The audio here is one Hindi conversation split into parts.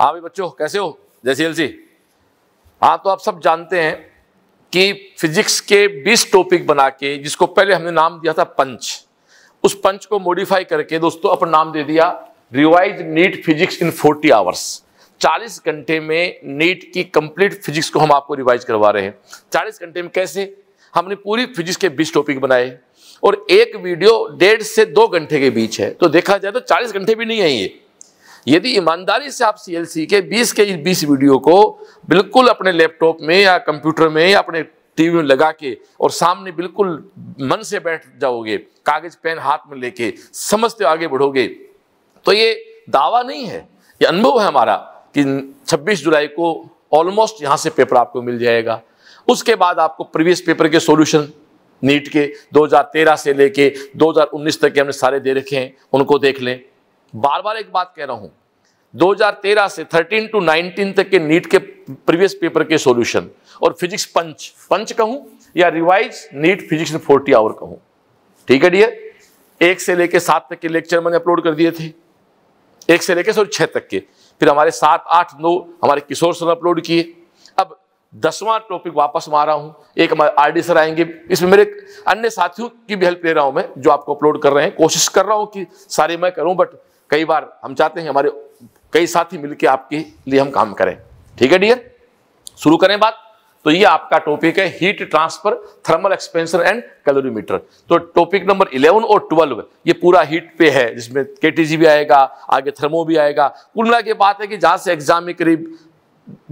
हाँ भाई बच्चों कैसे हो जैसे एल सी हाँ तो आप सब जानते हैं कि फिजिक्स के 20 टॉपिक बना के जिसको पहले हमने नाम दिया था पंच उस पंच को मॉडिफाई करके दोस्तों अपना नाम दे दिया revise NEET physics in 40 hours 40 घंटे में नीट की कंप्लीट फिजिक्स को हम आपको रिवाइज करवा रहे हैं 40 घंटे में कैसे हमने पूरी फिजिक्स के 20 टॉपिक बनाए और एक वीडियो डेढ़ से दो घंटे के बीच है तो देखा जाए तो 40 घंटे भी नहीं है ये यदि ईमानदारी से आप सीएलसी के 20 के 20 वीडियो को बिल्कुल अपने लैपटॉप में या कंप्यूटर में या अपने टीवी में लगा के और सामने बिल्कुल मन से बैठ जाओगे कागज पेन हाथ में लेके समझते आगे बढ़ोगे तो ये दावा नहीं है ये अनुभव है हमारा कि 26 जुलाई को ऑलमोस्ट यहाँ से पेपर आपको मिल जाएगा उसके बाद आपको प्रीवियस पेपर के सॉल्यूशन नीट के 2013 से लेके 2019 तक के हमने सारे दे रखे हैं उनको देख लें बार बार एक बात कह रहा हूं 2013 से 13 टू 19 तक के नीट के प्रीवियस पेपर के सॉल्यूशन और फिजिक्स पंच पंच कहूं या revise NEET physics forty hour कहूं ठीक है डियर एक से लेकर सात तक के लेक्चर मैंने अपलोड कर दिए थे एक से लेकर सॉरी छः तक के फिर हमारे सात आठ नौ हमारे किशोर सर अपलोड किए अब दसवां टॉपिक वापस मार रहा हूं एक हमारे आर सर आएंगे इसमें मेरे अन्य साथियों की भी हेल्प ले रहा हूं मैं जो आपको अपलोड कर रहे हैं कोशिश कर रहा हूं कि सारे मैं करूं बट कई बार हम चाहते हैं हमारे कई साथी मिलकर आपके लिए हम काम करें ठीक है डियर शुरू करें बात तो ये आपका टॉपिक है heat transfer thermal expansion and calorimeter तो टॉपिक नंबर 11 और 12 ये पूरा हीट पे है जिसमें के भी आएगा आगे थर्मो भी आएगा कुल मिला के बात है कि जहां से एग्जाम में करीब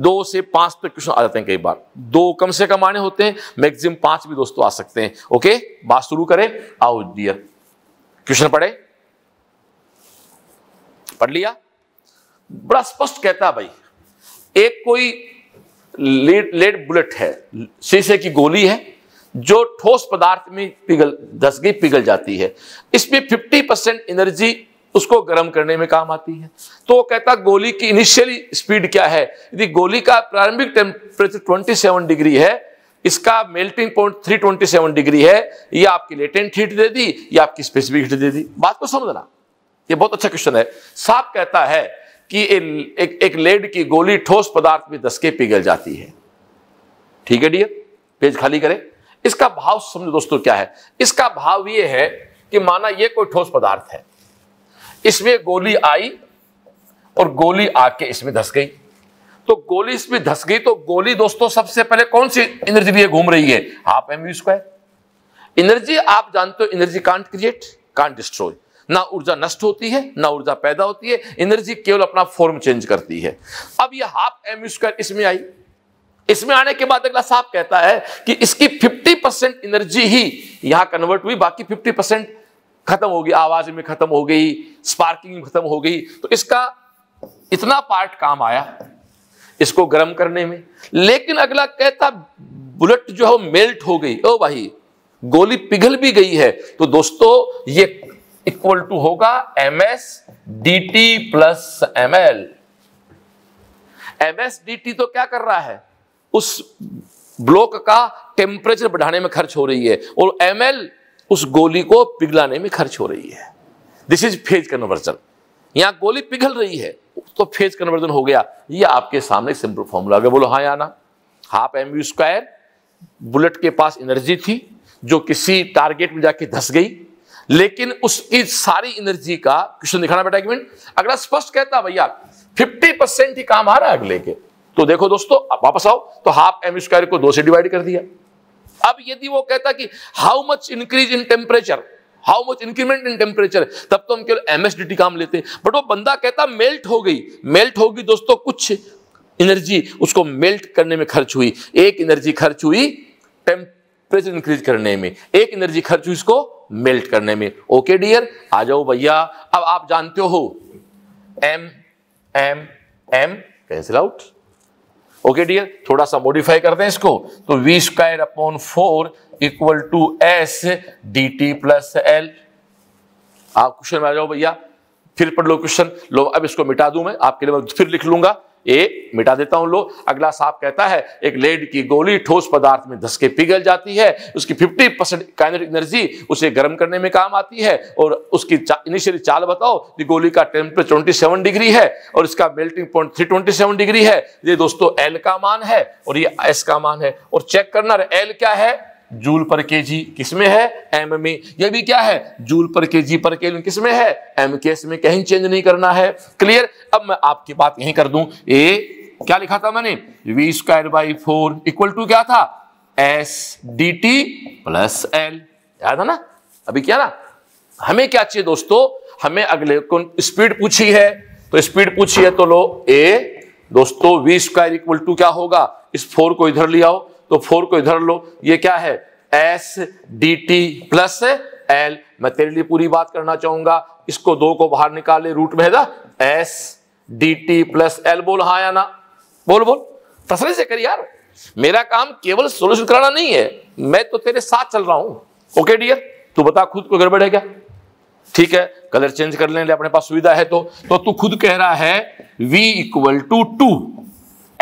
दो से पांच तक तो क्वेश्चन आ जाते हैं कई बार दो कम से कम आने होते हैं मैक्सिमम पांच भी दोस्तों आ सकते हैं ओके बात शुरू करें आओ डियर क्वेश्चन पढ़े पढ़ लिया बड़ा स्पष्ट कहता भाई एक कोई लेड लेड बुलेट है शीशे की गोली है जो ठोस पदार्थ में पिघल धस गई पिघल जाती है इसमें 50 परसेंट एनर्जी उसको गर्म करने में काम आती है तो वो कहता गोली की इनिशियली स्पीड क्या है यदि गोली का प्रारंभिक टेम्परेचर 27 डिग्री है इसका मेल्टिंग पॉइंट 327 डिग्री है ये आपकी लेटेंट हीट दे दी या आपकी स्पेसिफिक हीट दे दी बात को समझना ये बहुत अच्छा क्वेश्चन है साहब कहता है कि ए, एक, एक लेड की गोली ठोस पदार्थ में दसके पिघल जाती है ठीक है डियर पेज खाली करें इसका भाव समझो दोस्तों क्या है इसका भाव ये है कि माना ये कोई ठोस पदार्थ है इसमें गोली आई और गोली आके इसमें धस गई तो गोली इसमें धस गई तो गोली दोस्तों सबसे पहले कौन सी एनर्जी लिए घूम रही है half M U square energy आप जानते हो energy can't create can't destroy ना ऊर्जा नष्ट होती है ना ऊर्जा पैदा होती है एनर्जी केवल अपना फॉर्म चेंज करती है अब यह हाफ एम स्क्वायर इसमें आई इसमें आने के बाद अगला साफ कहता है कि इसकी 50 परसेंट एनर्जी ही यहां कन्वर्ट हुई बाकी 50 परसेंट खत्म होगी आवाज में खत्म हो गई स्पार्किंग में खत्म हो गई तो इसका इतना पार्ट काम आया इसको गर्म करने में लेकिन अगला कहता बुलेट जो है वो मेल्ट हो गई ओ भाई गोली पिघल भी गई है तो दोस्तों ये इक्वल टू होगा M S D T plus M L M S D T तो क्या कर रहा है उस ब्लॉक का टेम्परेचर बढ़ाने में खर्च हो रही है और एम एल उस गोली को पिघलाने में खर्च हो रही है दिस इज फेज कन्वर्जन यहां गोली पिघल रही है तो फेज कन्वर्जन हो गया ये आपके सामने सिंपल फॉर्मूला बोलो हाँ या ना half M U square bullet के पास एनर्जी थी जो किसी टारगेट में जाके धस गई लेकिन उसकी सारी एनर्जी का क्वेश्चन दिखाना बेटा एक मिनट अगर स्पष्ट कहता भैया फिफ्टी परसेंट ही काम आ रहा है अगले के तो देखो दोस्तों आप वापस आओ तो हाफ एम स्क्वायर को दो से डिवाइड कर दिया अब यदि वो कहता कि how much increase in temperature how much increment in temperature तब तो हम केवल एमएसडीटी काम लेते हैं बट वो बंदा कहता मेल्ट हो गई मेल्ट होगी दोस्तों कुछ एनर्जी उसको मेल्ट करने में खर्च हुई एक एनर्जी खर्च हुई टेम्परेचर इंक्रीज करने में एक एनर्जी खर्च हुई इसको मेल्ट करने में ओके डियर आ जाओ भैया अब आप जानते हो M M M cancel out okay dear थोड़ा सा मॉडिफाई करते हैं इसको तो V square upon four equal to S D T plus L आप क्वेश्चन में आ जाओ भैया फिर पढ़ लो क्वेश्चन लो अब इसको मिटा दूं मैं आपके लिए मैं फिर लिख लूंगा ये मिटा देता हूं लो अगला साहब कहता है एक लेड की गोली ठोस पदार्थ में धसके पिघल जाती है उसकी 50 परसेंट काइनेटिक एनर्जी उसे गर्म करने में काम आती है और उसकी चा, इनिशियली चाल बताओ कि गोली का टेम्परेचर 27 डिग्री है और इसका मेल्टिंग पॉइंट 327 डिग्री है ये दोस्तों एल का मान है और ये एस का मान है और चेक करना एल क्या है जूल पर के जी किसमें है एम में यह भी क्या है जूल पर के जी पर के किसमें है एम के एस में कहीं चेंज नहीं करना है क्लियर अब मैं आपकी बात यही कर दू ए क्या लिखा था मैंने V square by four equal to क्या था S D T plus L याद है ना अभी क्या ना हमें क्या चाहिए दोस्तों हमें अगले को स्पीड पूछी है तो स्पीड पूछी है तो लो ए दोस्तों वी स्क्वायर इक्वल टू क्या होगा इस फोर को इधर ले आओ तो फोर को इधर लो ये क्या है S D T plus L मैं तेरे लिए पूरी बात करना चाहूंगा इसको दो को बाहर निकाले रूट में है S D T plus L बोल हाँ या ना बोल बोल तसले से कर यार मेरा काम केवल सोल्यूशन कराना नहीं है मैं तो तेरे साथ चल रहा हूं ओके डियर तू बता खुद को गड़बड़ है क्या ठीक है कलर चेंज कर लेने अपने पास सुविधा है तो तो तू खुद कह रहा है v equal to two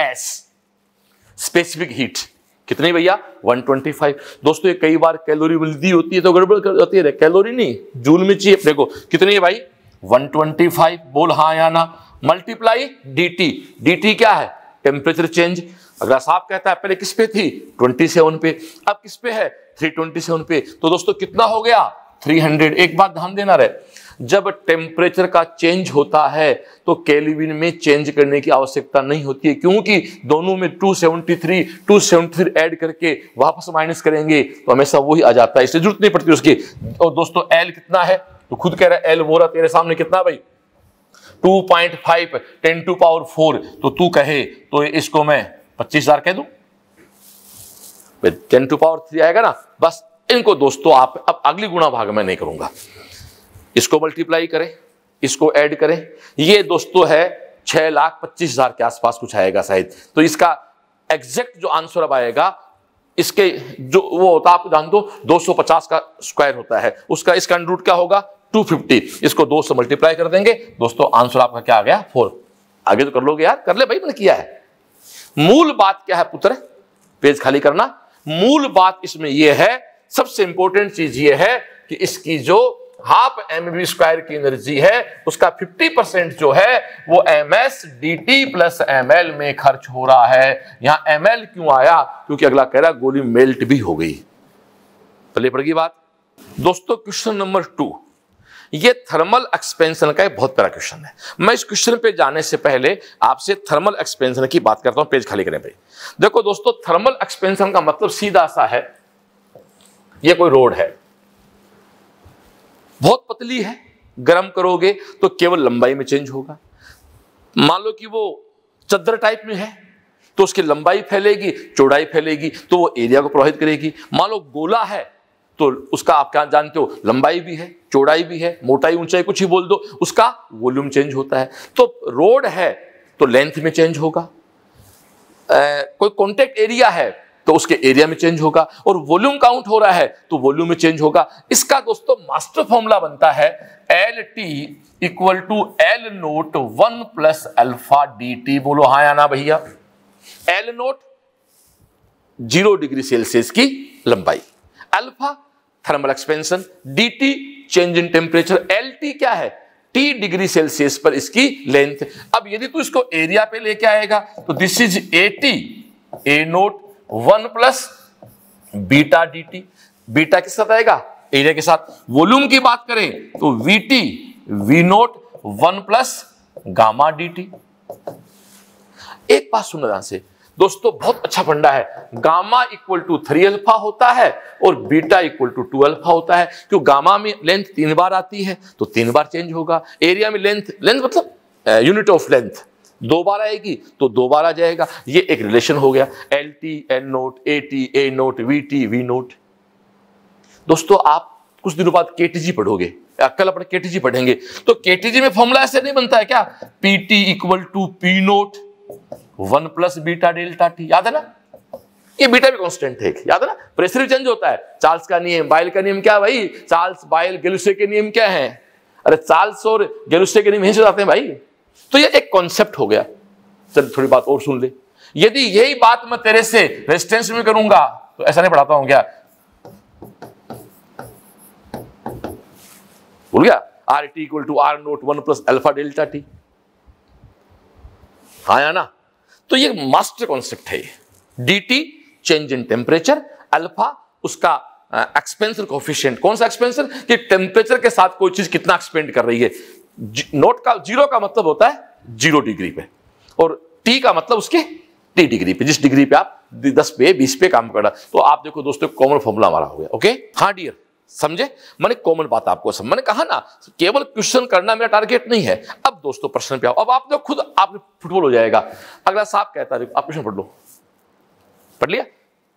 S specific heat कितने भैया 125 दोस्तों ये कई बार कैलोरी वृद्धि होती है तो गड़बड़ कर जाती है कैलोरी नहीं जूल में चाहिए अपने को कितने है भाई 125 बोल हाँ या ना मल्टीप्लाई डीटी डीटी क्या है टेम्परेचर चेंज अगर साहब कहता है पहले किस पे थी 27 पे अब किस पे है 327 पे तो दोस्तों कितना हो गया 300 एक बात ध्यान देना रहे जब टेम्परेचर का चेंज होता है तो केलिविन में चेंज करने की आवश्यकता नहीं होती है क्योंकि दोनों में 273 273 ऐड करके वापस माइनस करेंगे तो हमेशा वही आ जाता है इससे जरूरत नहीं पड़ती उसकी और दोस्तों एल कितना है तो खुद कह रहा है एल मोरा तेरे सामने कितना भाई 2.5 टेन टू पावर फोर तो तू कहे तो इसको मैं हजार कह दू टेन टू पावर थ्री आएगा ना बस इनको दोस्तों आप अब अगली गुणा भाग में नहीं करूंगा इसको मल्टीप्लाई करें इसको ऐड करें ये दोस्तों है छह लाख पच्चीस हजार के आसपास कुछ आएगा शायद तो इसका एग्जैक्ट जो आंसर अब आएगा इसके जो वो होता है आप जान दो पचास का स्क्वायर होता है उसका इसका रूट क्या होगा 250 इसको दो से मल्टीप्लाई कर देंगे दोस्तों आंसर आपका क्या आ गया फोर आगे तो कर लोगे यार कर ले भाई मैंने किया है मूल बात क्या है पुत्र पेज खाली करना मूल बात इसमें यह है सबसे इंपॉर्टेंट चीज यह है कि इसकी जो हाफ एम वी स्क्वायर की एनर्जी है उसका 50 परसेंट जो है वो M S D T plus M L में खर्च हो रहा है यहां एम एल क्यों आया क्योंकि अगला कह रहा गोली मेल्ट भी हो गई पहले पड़ गई बात दोस्तों क्वेश्चन नंबर टू ये थर्मल एक्सपेंशन का एक बहुत बड़ा क्वेश्चन है मैं इस क्वेश्चन पे जाने से पहले आपसे थर्मल एक्सपेंशन की बात करता हूं पेज खाली करें भाई देखो दोस्तों थर्मल एक्सपेंशन का मतलब सीधा सा है ये कोई रोड है बहुत पतली है गर्म करोगे तो केवल लंबाई में चेंज होगा मान लो कि वो चद्दर टाइप में है तो उसकी लंबाई फैलेगी चौड़ाई फैलेगी तो वो एरिया को प्रभावित करेगी मान लो गोला है तो उसका आप क्या जानते हो लंबाई भी है चौड़ाई भी है मोटाई ऊंचाई कुछ ही बोल दो उसका वॉल्यूम चेंज होता है तो रोड है तो लेंथ में चेंज होगा ए, कोई कॉन्टेक्ट एरिया है तो उसके एरिया में चेंज होगा और वॉल्यूम काउंट हो रहा है तो वॉल्यूम में चेंज होगा इसका दोस्तों मास्टर फॉर्मूला बनता है L T equal to L naught one plus alpha D T बोलो हा या ना भैया L naught zero degree Celsius की लंबाई alpha thermal expansion D T change in temperature L T क्या है टी डिग्री सेल्सियस पर इसकी लेंथ अब यदि तू इसको एरिया पे लेके आएगा तो this is A T A naught one plus beta D T beta किस साथ आएगा एरिया के साथ वॉल्यूम की बात करें तो V T V naught one plus gamma D T एक बात सुन ध्यान से दोस्तों बहुत अच्छा फंडा है gamma equal to three alpha होता है और beta equal to two alpha होता है क्यों गामा में लेंथ तीन बार आती है तो तीन बार चेंज होगा एरिया में लेंथ लेंथ मतलब यूनिट ऑफ लेंथ दो बार आएगी तो दो बार आ जाएगा ये एक रिलेशन हो गया L T N naught A T A naught V T V naught दोस्तों आप कुछ दिनों बाद के टी जी पढ़ोगे कल अपने के टी जी पढ़ेंगे तो के टी जी में फॉर्मूला ऐसे नहीं बनता है क्या P T equal to P naught one plus beta delta T याद है ना ये बीटा भी कांस्टेंट है याद है ना प्रेशर भी चेंज होता है चार्ल्स का नियम बाइल का नियम क्या भाई चार्ल्स बाइल गेलुसे के नियम क्या है अरे चार्ल्स और गेलुसे के नियम यही से जाते हैं भाई तो ये एक कॉन्सेप्ट हो गया चल थोड़ी बात और सुन ले यदि यही बात मैं तेरे से रेजिस्टेंस में करूंगा तो ऐसा नहीं पढ़ाता हूं क्या भूल गया R T equal to R naught one plus alpha delta T हाँ या ना तो ये मास्टर कॉन्सेप्ट है D T change in temperature alpha उसका एक्सपेंसर कोफिशियंट कौन सा एक्सपेंसर कि टेम्परेचर के साथ कोई चीज कितना एक्सपेंड कर रही है नोट का जीरो का मतलब होता है जीरो डिग्री पे और टी का मतलब उसके टी डिग्री पे जिस डिग्री पे आप दस पे बीस पे काम कर रहा तो आप देखो दोस्तों कॉमन फॉर्मूला हमारा हो गया ओके हाँ डियर समझे मैंने कॉमन बात आपको समझ मैंने कहा ना केवल क्वेश्चन करना मेरा टारगेट नहीं है अब दोस्तों प्रश्न पे आओ अब आप लोग खुद आप फुटबॉल हो जाएगा अगला साहब कहता है आप क्वेश्चन पढ़ लो पढ़ लिया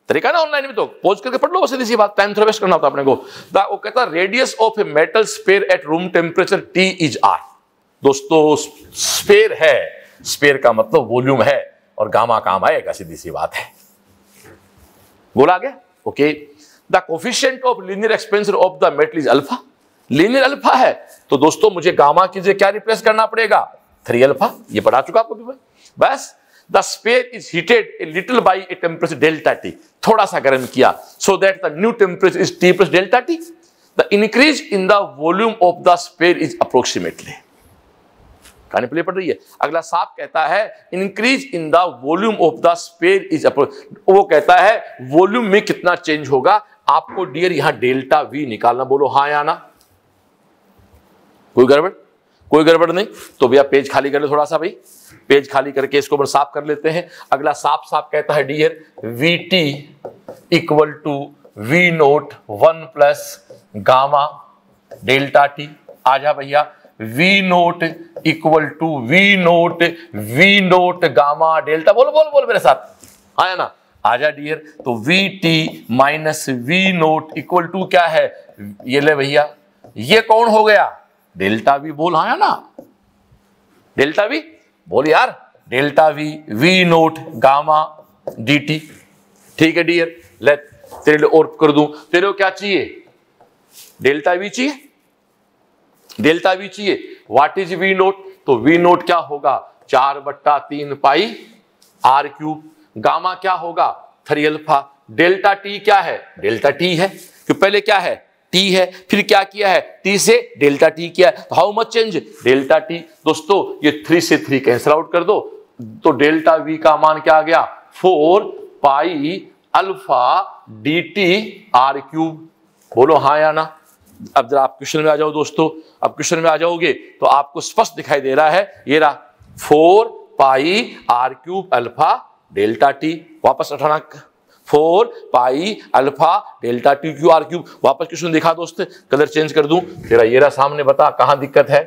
तरीका ना ऑनलाइन में तो पोज करके पढ़ लो बस इसी बात टाइम थोड़ा वेस्ट करना होता अपने को द वो कहता radius of a metal sphere at room temperature T is R दोस्तों स्पेयर है स्पेयर का मतलब वॉल्यूम है और गामा काम आएगा सीधी सी बात है बोला गया okay the coefficient of linear expansion of the metal is alpha linear alpha है तो दोस्तों मुझे गामा की क्या रिप्लेस करना पड़ेगा थ्री अल्फा ये पढ़ा चुका आपको भी बस the sphere is heated a little by a temperature delta T थोड़ा सा गर्म किया so that the new temperature is T plus delta T the increase in the volume of the sphere is approximately कहानी प्ले पड़ रही है अगला साफ कहता है increase in the volume of the sphere is वो कहता है वॉल्यूम में कितना चेंज होगा आपको डियर यहां डेल्टा वी निकालना बोलो हाँ या ना कोई गड़बड़ कोई गड़बड़ नहीं तो भैया पेज खाली कर लो थोड़ा सा भाई पेज खाली करके इसको ऊपर साफ कर लेते हैं अगला साफ साफ कहता है dear V T equal to V naught one plus gamma delta T आ जा भैया V naught equal to V naught V naught gamma delta बोलो बोलो बोलो मेरे साथ आया हाँ ना आ जा डियर तो V T minus V naught equal to क्या है ये ले भैया ये कौन हो गया डेल्टा भी बोल आया हाँ ना डेल्टा भी बोल यार delta V V naught gamma D T ठीक है डियर ले तेरे लिए और कर दू तेरे को क्या चाहिए डेल्टा वी चाहिए डेल्टा वी चाहिए व्हाट इज वी नोट तो वी नोट क्या होगा चार बट्टा तीन पाई आर क्यूब गामा क्या होगा थ्री अल्फा डेल्टा टी क्या है डेल्टा टी है तो पहले क्या है टी है फिर क्या किया है टी से डेल्टा टी किया है how much change delta T दोस्तों ये थ्री से थ्री कैंसल आउट कर दो तो डेल्टा वी का मान क्या आ गया four pi alpha D T R cube बोलो हाँ या ना अब जरा आप क्वेश्चन में आ जाओ दोस्तों अब क्वेश्चन में आ जाओगे तो आपको स्पष्ट दिखाई दे रहा है ये रहा four pi R cube alpha delta T वापस अठाना four pi alpha delta T Q R cube वापस क्वेश्चन दिखा दोस्त कलर चेंज कर दू तेरा ये रहा सामने बता कहा दिक्कत है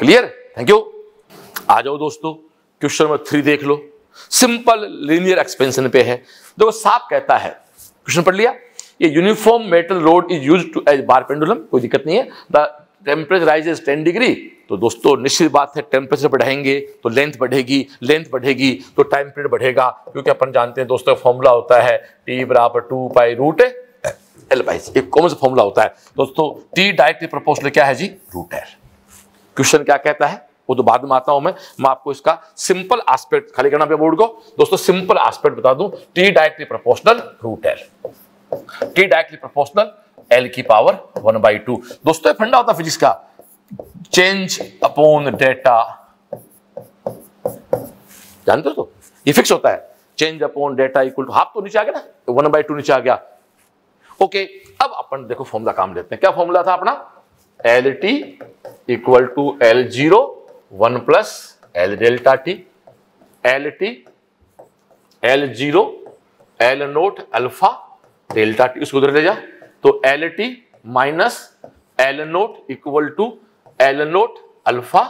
क्लियर थैंक यू आ जाओ दोस्तों क्वेश्चन नंबर थ्री देख लो सिंपल लीनियर एक्सपेंशन पे है देखो साफ कहता है क्वेश्चन पढ़ लिया ये uniform metal rod is used to as bar pendulum कोई दिक्कत नहीं है the temperature rises ten degree तो दोस्तों निश्चित बात है टेम्परेचर बढ़ाएंगे तो लेंथ बढ़ेगी लेंथ बढ़ेगी तो टाइम पीरियड बढ़ेगा क्योंकि अपन जानते हैं दोस्तों फॉर्मूला होता है टी बराबर two pi root L by एक कॉमन सा फॉर्मूला होता है दोस्तों टी डायरेक्ट प्रपोजल क्या है जी रूट एल क्वेश्चन क्या कहता है वो तो बाद में आता हूं मैं मैं आपको इसका सिंपल एस्पेक्ट खाली करना पे बोर्ड को दोस्तों सिंपल एस्पेक्ट बता दूं T directly proportional root L T directly proportional L की पावर वन बाई टू दोस्तों फंडा होता फिजिक्स का चेंज अपॉन डेटा जानते हो तो ये फिक्स होता है change upon data equal to half तो नीचे आ गया ना वन बाई टू नीचे आ गया ओके अब अपन देखो फॉर्मूला काम लेते हैं क्या फॉर्मूला था अपना L T equal to L zero one plus L delta T L T L zero L naught alpha delta T उसको उधर ले जा तो L T minus L naught equal to L naught alpha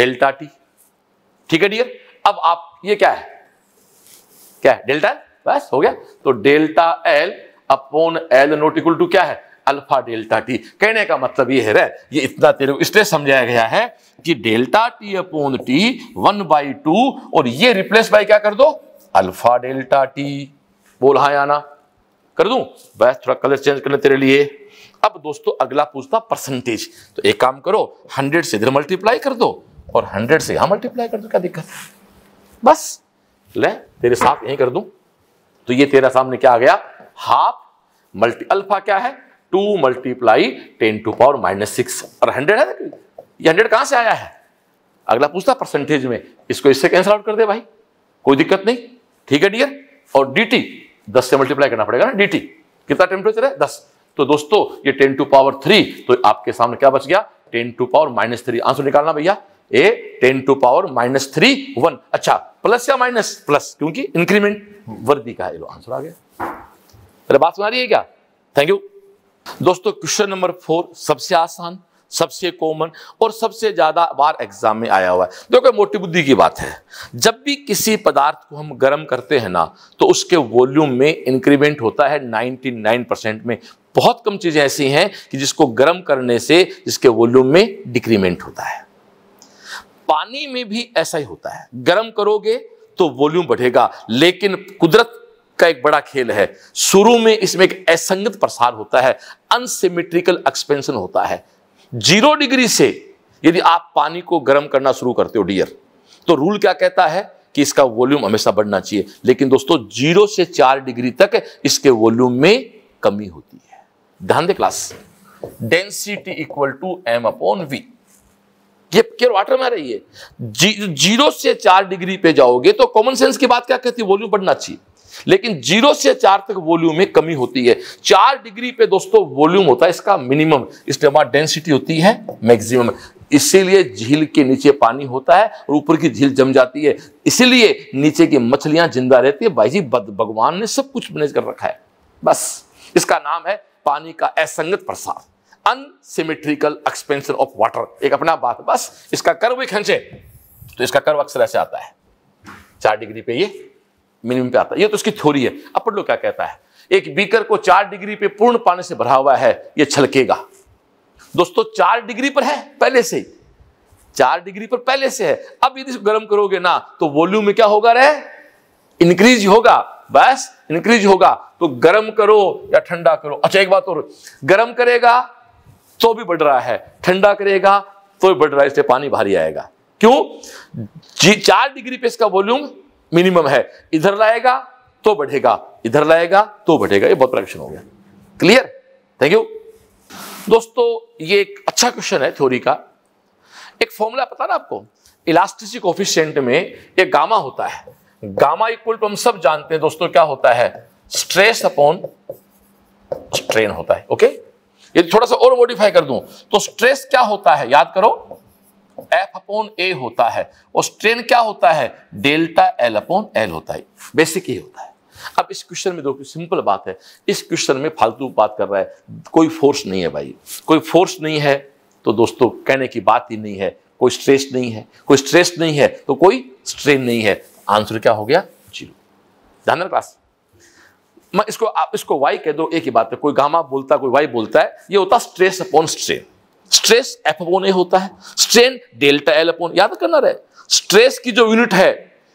delta T ठीक है डियर अब आप ये क्या है क्या है डेल्टा बस हो गया तो delta L upon L naught equal to क्या है अल्फा डेल्टा टी कहने का मतलब ये है ये इतना तेरे इसलिए समझाया गया है कि delta T upon T one by two और ये रिप्लेस बाई क्या कर दो अल्फा डेल्टा टी बोल हाँ आना कर दूं बस थोड़ा कलर चेंज करने तेरे लिए अब दोस्तों अगला पूछता परसेंटेज तो एक काम करो हंड्रेड से इधर मल्टीप्लाई कर दो और हंड्रेड से यहां मल्टीप्लाई कर दो क्या दिक्कत बस ले तेरे साथ यही कर दू तो ये तेरा सामने क्या आ गया हाफ मल्टी अल्फा क्या है two multiply ten to power minus six और हंड्रेड है ये हंड्रेड कहां से आया है अगला पूछता परसेंटेज में इसको इससे कैंसिल आउट कर दे भाई कोई दिक्कत नहीं ठीक है डियर और डीटी दस से मल्टीप्लाई करना पड़ेगा ना डी कितना टेम्परेचर है दस तो दोस्तों ये टेन टू पावर थ्री तो आपके सामने क्या बच गया ten to power minus three answer निकालना भैया A ten to power minus three one अच्छा प्लस या माइनस प्लस क्योंकि इंक्रीमेंट वर्दी का है लो आंसर आ गया अरे बात सुना रही है क्या थैंक यू दोस्तों क्वेश्चन नंबर फोर सबसे आसान सबसे कॉमन और सबसे ज़्यादा बार एग्जाम में आया हुआ है देखो मोटी बुद्धि की बात है जब भी किसी पदार्थ को हम गर्म करते हैं ना तो उसके वॉल्यूम में इंक्रीमेंट होता है 99 परसेंट में बहुत कम चीज़ें ऐसी हैं कि जिसको गर्म करने से जिसके वॉल्यूम में डिक्रीमेंट होता है पानी में भी ऐसा ही होता है गर्म करोगे तो वॉल्यूम बढ़ेगा लेकिन कुदरत का एक बड़ा खेल है शुरू में इसमें एक असंगत प्रसार होता है अनसिमेट्रिकल एक्सपेंशन होता है जीरो डिग्री से यदि आप पानी को गर्म करना शुरू करते हो डियर तो रूल क्या कहता है कि इसका वॉल्यूम हमेशा बढ़ना चाहिए लेकिन दोस्तों जीरो से चार डिग्री तक इसके वॉल्यूम में कमी होती है ध्यान दे class density equal to M upon V ये वाटर में रही है जी, जीरो से चार डिग्री पे जाओगे तो कॉमन सेंस की बात क्या कहती है वॉल्यूम बढ़ना चाहिए लेकिन जीरो से चार तक वॉल्यूम में कमी होती है चार डिग्री पे दोस्तों वॉल्यूम होता है इसका मिनिमम इसके बाद डेंसिटी होती है मैक्सिमम इसीलिए झील के नीचे पानी होता है और ऊपर की झील जम जाती है इसीलिए नीचे की मछलियां जिंदा रहती है भाई जी भगवान ने सब कुछ मैनेज कर रखा है बस इसका नाम है पानी का असंगत प्रसार अनसिमेट्रिकल एक्सपेंशन ऑफ वाटर एक अपना बात बस इसका कर्व खींचे तो इसका कर्व अक्सर ऐसे आता है चार डिग्री पे ये मिनिमम पे आता है ये तो उसकी थ्योरी है पढ़ लो क्या कहता है एक बीकर को चार डिग्री पे पूर्ण पानी से भरा हुआ है ये छलकेगा दोस्तों चार डिग्री पर है पहले से ही चार डिग्री पर पहले से है अब यदि गर्म करोगे ना तो वॉल्यूम में क्या होगा रे इंक्रीज होगा बस इंक्रीज होगा तो गर्म करो या ठंडा करो अच्छा एक बात और गर्म करेगा तो भी बढ़ रहा है ठंडा करेगा तो भी बढ़ रहा है इससे पानी भारी आएगा क्यों चार डिग्री पे इसका वॉल्यूम मिनिमम है इधर लाएगा तो बढ़ेगा इधर लाएगा तो बढ़ेगा ये बहुत प्रैक्शन हो गया क्लियर थैंक यू दोस्तों ये एक अच्छा क्वेश्चन है थ्योरी का एक फॉर्मूला पता ना आपको इलास्टिसिटी कोफिशियंट में एक गामा होता है गामा इक्वल टू हम सब जानते हैं दोस्तों क्या होता है स्ट्रेस अपॉन स्ट्रेन होता है ओके ये थोड़ा सा और मॉडिफाई कर दूं तो स्ट्रेस क्या होता है याद करो एफ अपॉन ए होता है और स्ट्रेन क्या होता है डेल्टा एल अपॉन एल होता है बेसिक ये होता है अब इस क्वेश्चन में देखो सिंपल बात है इस क्वेश्चन में फालतू बात कर रहा है कोई फोर्स नहीं है भाई कोई फोर्स नहीं है तो दोस्तों कहने की बात ही नहीं है कोई स्ट्रेस नहीं है कोई स्ट्रेस नहीं है तो कोई स्ट्रेन नहीं है आंसर क्या हो गया जीरो क्लास मैं इसको आप इसको वाई कह दो एक ही बात है कोई गामा बोलता है कोई वाई बोलता है ये होता stress upon strain stress F upon A होता है स्ट्रेन डेल्टा एल अपोन याद करना रहे स्ट्रेस की जो यूनिट है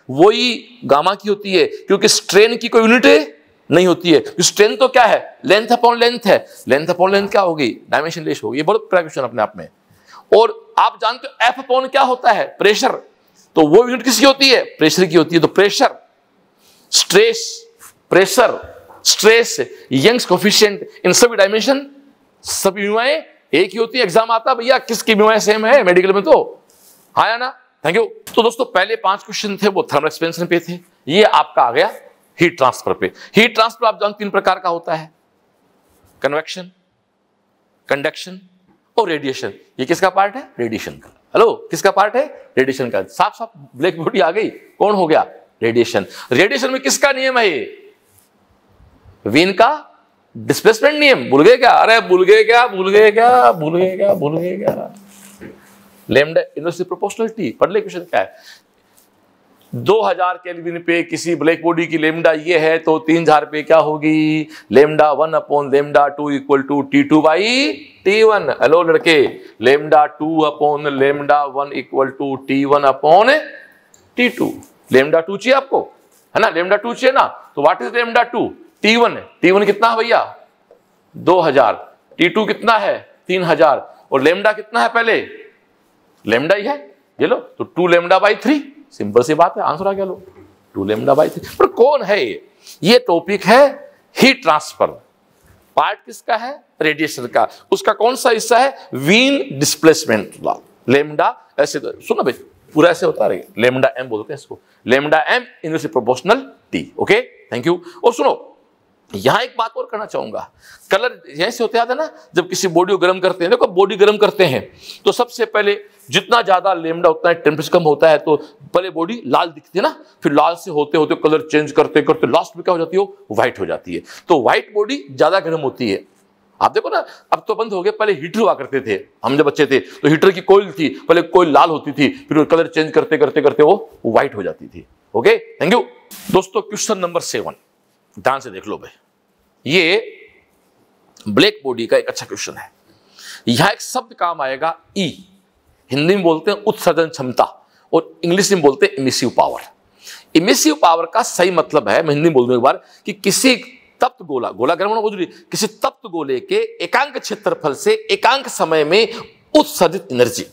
वही गामा की होती है क्योंकि स्ट्रेन की कोई यूनिट नहीं होती है तो स्ट्रेन तो क्या है लेंथ अपॉन लेंथ है लेंथ अपॉन लेंथ क्या होगी डायमेंशन लेस होगी बहुत बड़ा अपने आप में और आप जानते हो एफ अपॉन क्या होता है प्रेशर तो वो यूनिट किसकी होती है प्रेशर की होती है तो pressure stress pressure stress Young's coefficient इन सभी डायमेंशन सभी युवाएं एक ही होती है एग्जाम आता भैया किसकी बीमारी सेम है मेडिकल में तो हाँ या ना थैंक यू तो दोस्तों पहले पांच क्वेश्चन थे वो थर्मल एक्सपेंशन पे थे ये आपका आ गया हीट ट्रांसफर पे हीट ट्रांसफर आप जानते तीन प्रकार का होता है कन्वेक्शन कंडक्शन और रेडिएशन ये किसका पार्ट है रेडिएशन का हेलो किसका पार्ट है रेडिएशन का साफ साफ ब्लैक बोर्ड आ गई कौन हो गया रेडिएशन रेडिएशन में किसका नियम है ये वीन का डिस्प्लेसमेंट नहीं है भूल गए क्या अरे भूल गए क्या भूल गए क्या भूल गए क्या भूल गए क्या लेमडा यूनिवर्सिटी प्रोपोर्शनलिटी ले क्वेश्चन क्या है 2000 हजार केल्विन पे किसी ब्लैक बॉडी की लेमडा ये है तो 3000 पे क्या होगी lambda one upon lambda two equal to T two by T one hello लड़के lambda two upon lambda one equal to T one upon T two lambda two चाहिए आपको है ना लेमडा टू चाहिए ना तो what is lambda two T one T one कितना है भैया दो हजार टी टू कितना है तीन हजार और लेमडा कितना है पहले लेमडा ही है ये लो तो two lambda by three simple सी बात है आंसर आ गया लो टू लेमडा बाई थ्री पर कौन है ये ये टॉपिक है ही ट्रांसफर पार्ट किसका है रेडिएशन का उसका कौन सा हिस्सा है वीन डिस्प्लेसमेंट लॉ लेमडा ऐसे तो- सुनो भाई पूरा ऐसे होता रहेगा लेमडा एम बोलते हैं इसको लेमडा एम इनसे proportional T okay thank you और सुनो यहां एक बात और करना चाहूंगा कलर जैसे होते आता है ना जब किसी बॉडी को गर्म करते हैं देखो बॉडी गर्म करते हैं तो सबसे पहले जितना ज्यादा लेमडा उतना टेम्परेचर कम होता है तो पहले बॉडी लाल दिखती है ना फिर लाल से होते होते कलर चेंज करते करते लास्ट में क्या हो जाती है व्हाइट हो जाती है तो व्हाइट बॉडी ज्यादा गर्म होती है आप देखो ना अब तो बंद हो गए पहले हीटर हुआ करते थे हम जब बच्चे थे तो हीटर की कोयल थी पहले कोयल लाल होती थी फिर कलर चेंज करते करते करते वो व्हाइट हो जाती थी ओके थैंक यू दोस्तों क्वेश्चन नंबर सेवन ध्यान से देख लो भाई ये ब्लैक बॉडी का एक अच्छा क्वेश्चन है यहां एक शब्द काम आएगा ई हिंदी में बोलते हैं उत्सर्जन क्षमता और इंग्लिश में बोलते हैं इमिसिव पावर इमिसिव पावर का सही मतलब है मैं हिंदी में बोल दूँ एक बार कि किसी तप्त गोला गोला ग्रहण हो जरूरी किसी तप्त गोले के एकांक क्षेत्रफल से एकांक समय में उत्सर्जित एनर्जी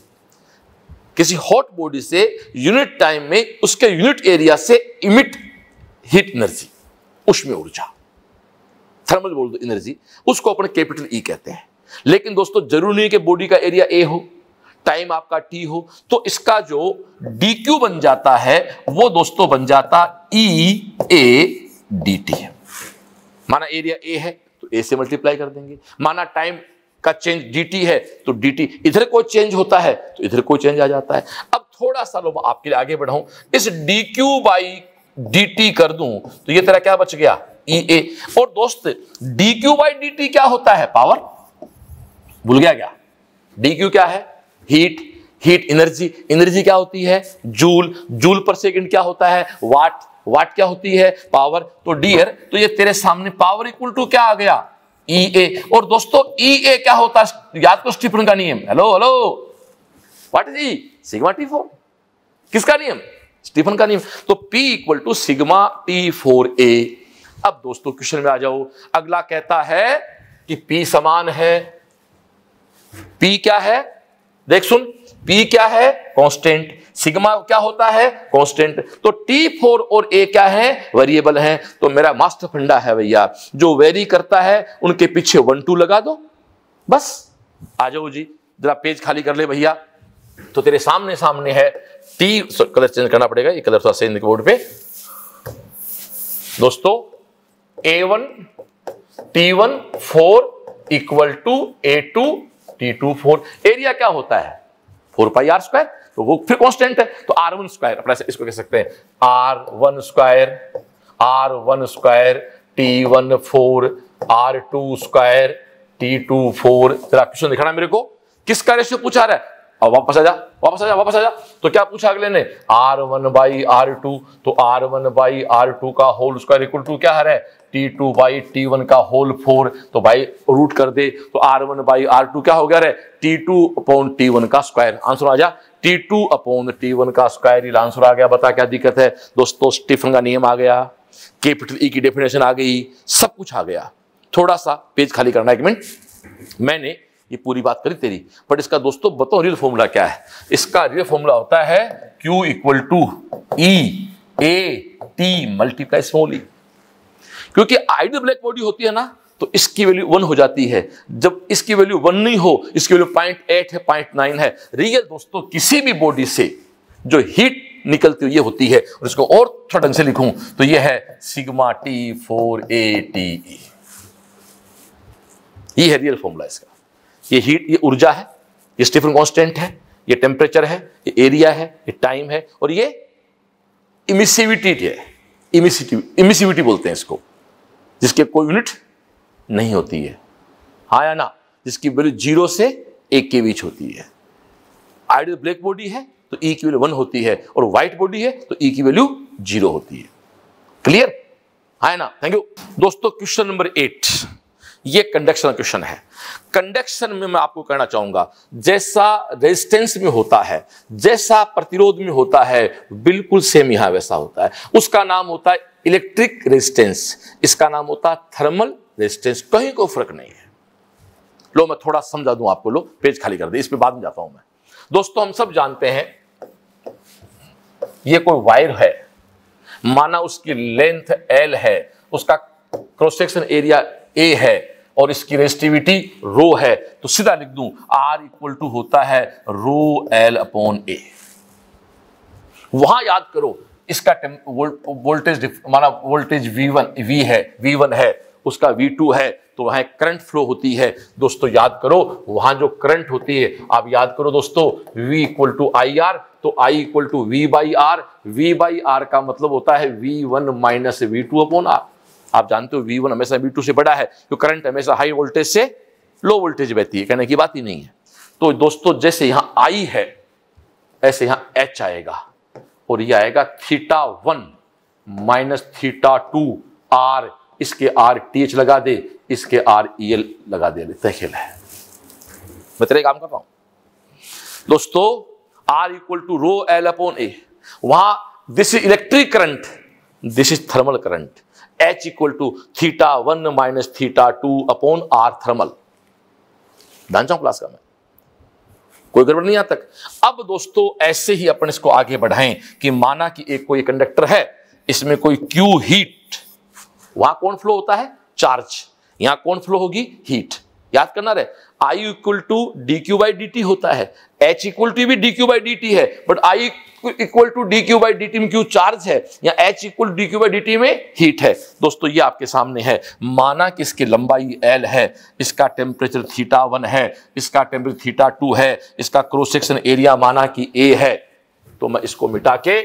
किसी हॉट बॉडी से यूनिट टाइम में उसके यूनिट एरिया से इमिट हीट एनर्जी उसमें ऊर्जा थर्मल बोल दो एनर्जी उसको अपन कैपिटल ई कहते हैं लेकिन दोस्तों जरूरी नहीं कि बॉडी का एरिया ए हो टाइम आपका टी हो तो इसका जो डी क्यू बन जाता है वो दोस्तों बन जाता ई ए डी टी माना एरिया ए है तो ए से मल्टीप्लाई कर देंगे माना टाइम का चेंज डी टी है तो डी टी इधर कोई चेंज होता है तो इधर कोई चेंज आ जाता है अब थोड़ा सा लोग आपके लिए आगे बढ़ाऊं इस डी क्यू बाई डी कर दूं तो ये तेरा क्या बच गया ई e, ए और दोस्त D Q by D T क्या होता है पावर भूल गया क्या डी क्यू क्या है हीट हीट एनर्जी एनर्जी क्या होती है जूल जूल पर सेकंड क्या होता है वाट वाट क्या होती है पावर तो डियर तो ये तेरे सामने पावर इक्वल टू क्या आ गया ई e, ए और दोस्तों ई e, ए क्या होता है याद को स्टीफन का नियम hello hello what is E sigma T four किसका नियम स्टीफन का नियम तो P equal to sigma T four A अब दोस्तों क्वेश्चन में आ जाओ अगला कहता है कि P समान है P क्या है देख सुन P क्या है कांस्टेंट सिग्मा क्या होता है कांस्टेंट तो टी फोर और ए क्या है वेरिएबल है तो मेरा मास्टर फंडा है भैया जो वेरी करता है उनके पीछे वन टू लगा दो बस आ जाओ जी जरा पेज खाली कर ले भैया तो तेरे सामने सामने है टी कलर चेंज करना पड़ेगा ये कलर थोड़ा सही बोर्ड पे दोस्तों A one T one four equal to A two T two four area क्या होता है फोर पाई आर स्क्वायर तो वो फिर कांस्टेंट है तो आर वन स्क्वायर अपना इसको कह सकते हैं R one square R one square T one four R two square T two four जरा क्वेश्चन दिखाना मेरे को किसका रेशियो पूछा रहा है अब वापस आ जा वापस आ जा वापस आ जा तो क्या पूछा अगले ने R one by R two तो R one by R two का होल स्क्वायर इक्वल टू क्या है T two by T one का होल फोर तो भाई रूट कर दे तो R one by R two क्या हो गया रे T two upon T one का स्क्वायर आंसर आ जा T two upon T one का स्क्वायर ये आंसर आ गया बता क्या दिक्कत है दोस्तों स्टीफन का नियम आ गया कैपिटल ई e की डेफिनेशन आ गई सब कुछ आ गया थोड़ा सा पेज खाली करना एक मिनट मैंने ये पूरी बात करी तेरी बट इसका दोस्तों बताओ रियल फॉर्मूला क्या है इसका रियल फॉर्मूला होता है Q equal to E A T multiply small E क्योंकि आइडियल ब्लैक बॉडी होती है ना तो इसकी वैल्यू वन हो जाती है जब इसकी वैल्यू वन नहीं हो इसकी वैल्यू पॉइंट एट है पॉइंट नाइन है रियल दोस्तों किसी भी बॉडी से जो हीट निकलती हुई होती है और इसको और थोड़ा ढंग से लिखूं तो ये है sigma T four A T E ये है रियल फॉर्मूला इसका ये हीट ये ऊर्जा है ये स्टीफन कॉन्स्टेंट है ये टेम्परेचर है ये एरिया है ये टाइम है और ये इमिसिविटी है इमिसिटी इमिसिविटी बोलते हैं इसको जिसके कोई यूनिट नहीं होती है हाँ या ना जिसकी वैल्यू जीरो से एक के बीच होती है आइडियल ब्लैक बॉडी है तो ई e की वैल्यू वन होती है और व्हाइट बॉडी है तो ई e की वैल्यू जीरो होती है क्लियर हाँ ना थैंक यू दोस्तों क्वेश्चन नंबर एट ये कंडक्शन क्वेश्चन है कंडक्शन में मैं आपको कहना चाहूंगा जैसा रेजिस्टेंस में होता है जैसा प्रतिरोध में होता है बिल्कुल सेम यहां वैसा होता है उसका नाम होता है इलेक्ट्रिक रेजिस्टेंस इसका नाम होता है थर्मल रेजिस्टेंस कहीं को फर्क नहीं है लो मैं थोड़ा समझा दूं आपको लो पेज खाली कर दे इस पर बाद में जाता हूं मैं दोस्तों हम सब जानते हैं यह कोई वायर है माना उसकी लेंथ एल है उसका क्रोसेक्शन एरिया ए है और इसकी रेजिस्टिविटी रो है तो सीधा लिख दूं आर इक्वल टू होता है रो एल अपॉन ए वहां याद करो इसका वोल्टेज माना वोल्टेज वी वन वी है वी वन है उसका वी टू है तो वहां करंट फ्लो होती है दोस्तों याद करो वहां जो करंट होती है आप याद करो दोस्तों V equal to I R तो I equal to V by R V by R का मतलब होता है V one minus V two upon R आप जानते हो वी वन हमेशा वी टू से बड़ा है तो करंट हमेशा हाई वोल्टेज से लो वोल्टेज बहती है कहने की बात ही नहीं है तो दोस्तों जैसे यहां आई है ऐसे यहां एच आएगा और ये आएगा theta one minus theta two R इसके आर टी एच लगा दे इसके आर ई एल लगा दे तहखेल है मैं तेरे काम कर रहा हूं दोस्तों R equal to rho L upon A वहां this is electric current this is thermal current H equal to theta one minus theta two upon R thermal class का मैं कोई गड़बड़ नहीं यहां तक अब दोस्तों ऐसे ही अपन इसको आगे बढ़ाएं कि माना कि एक कोई कंडक्टर है इसमें कोई क्यू हीट वहां कौन फ्लो होता है चार्ज यहां कौन फ्लो होगी हीट याद करना रहे I equal to D Q by D T होता है एच इक्वल टू भी D Q by D T है but I equal to D Q by D T में क्यू चार्ज है या H equal D Q by D T में हीट है दोस्तों ये आपके सामने है माना कि इसकी लंबाई एल है इसका टेम्परेचर थीटा वन है इसका टेम्परेचर थीटा टू है इसका क्रॉस सेक्शन एरिया माना कि ए है तो मैं इसको मिटा के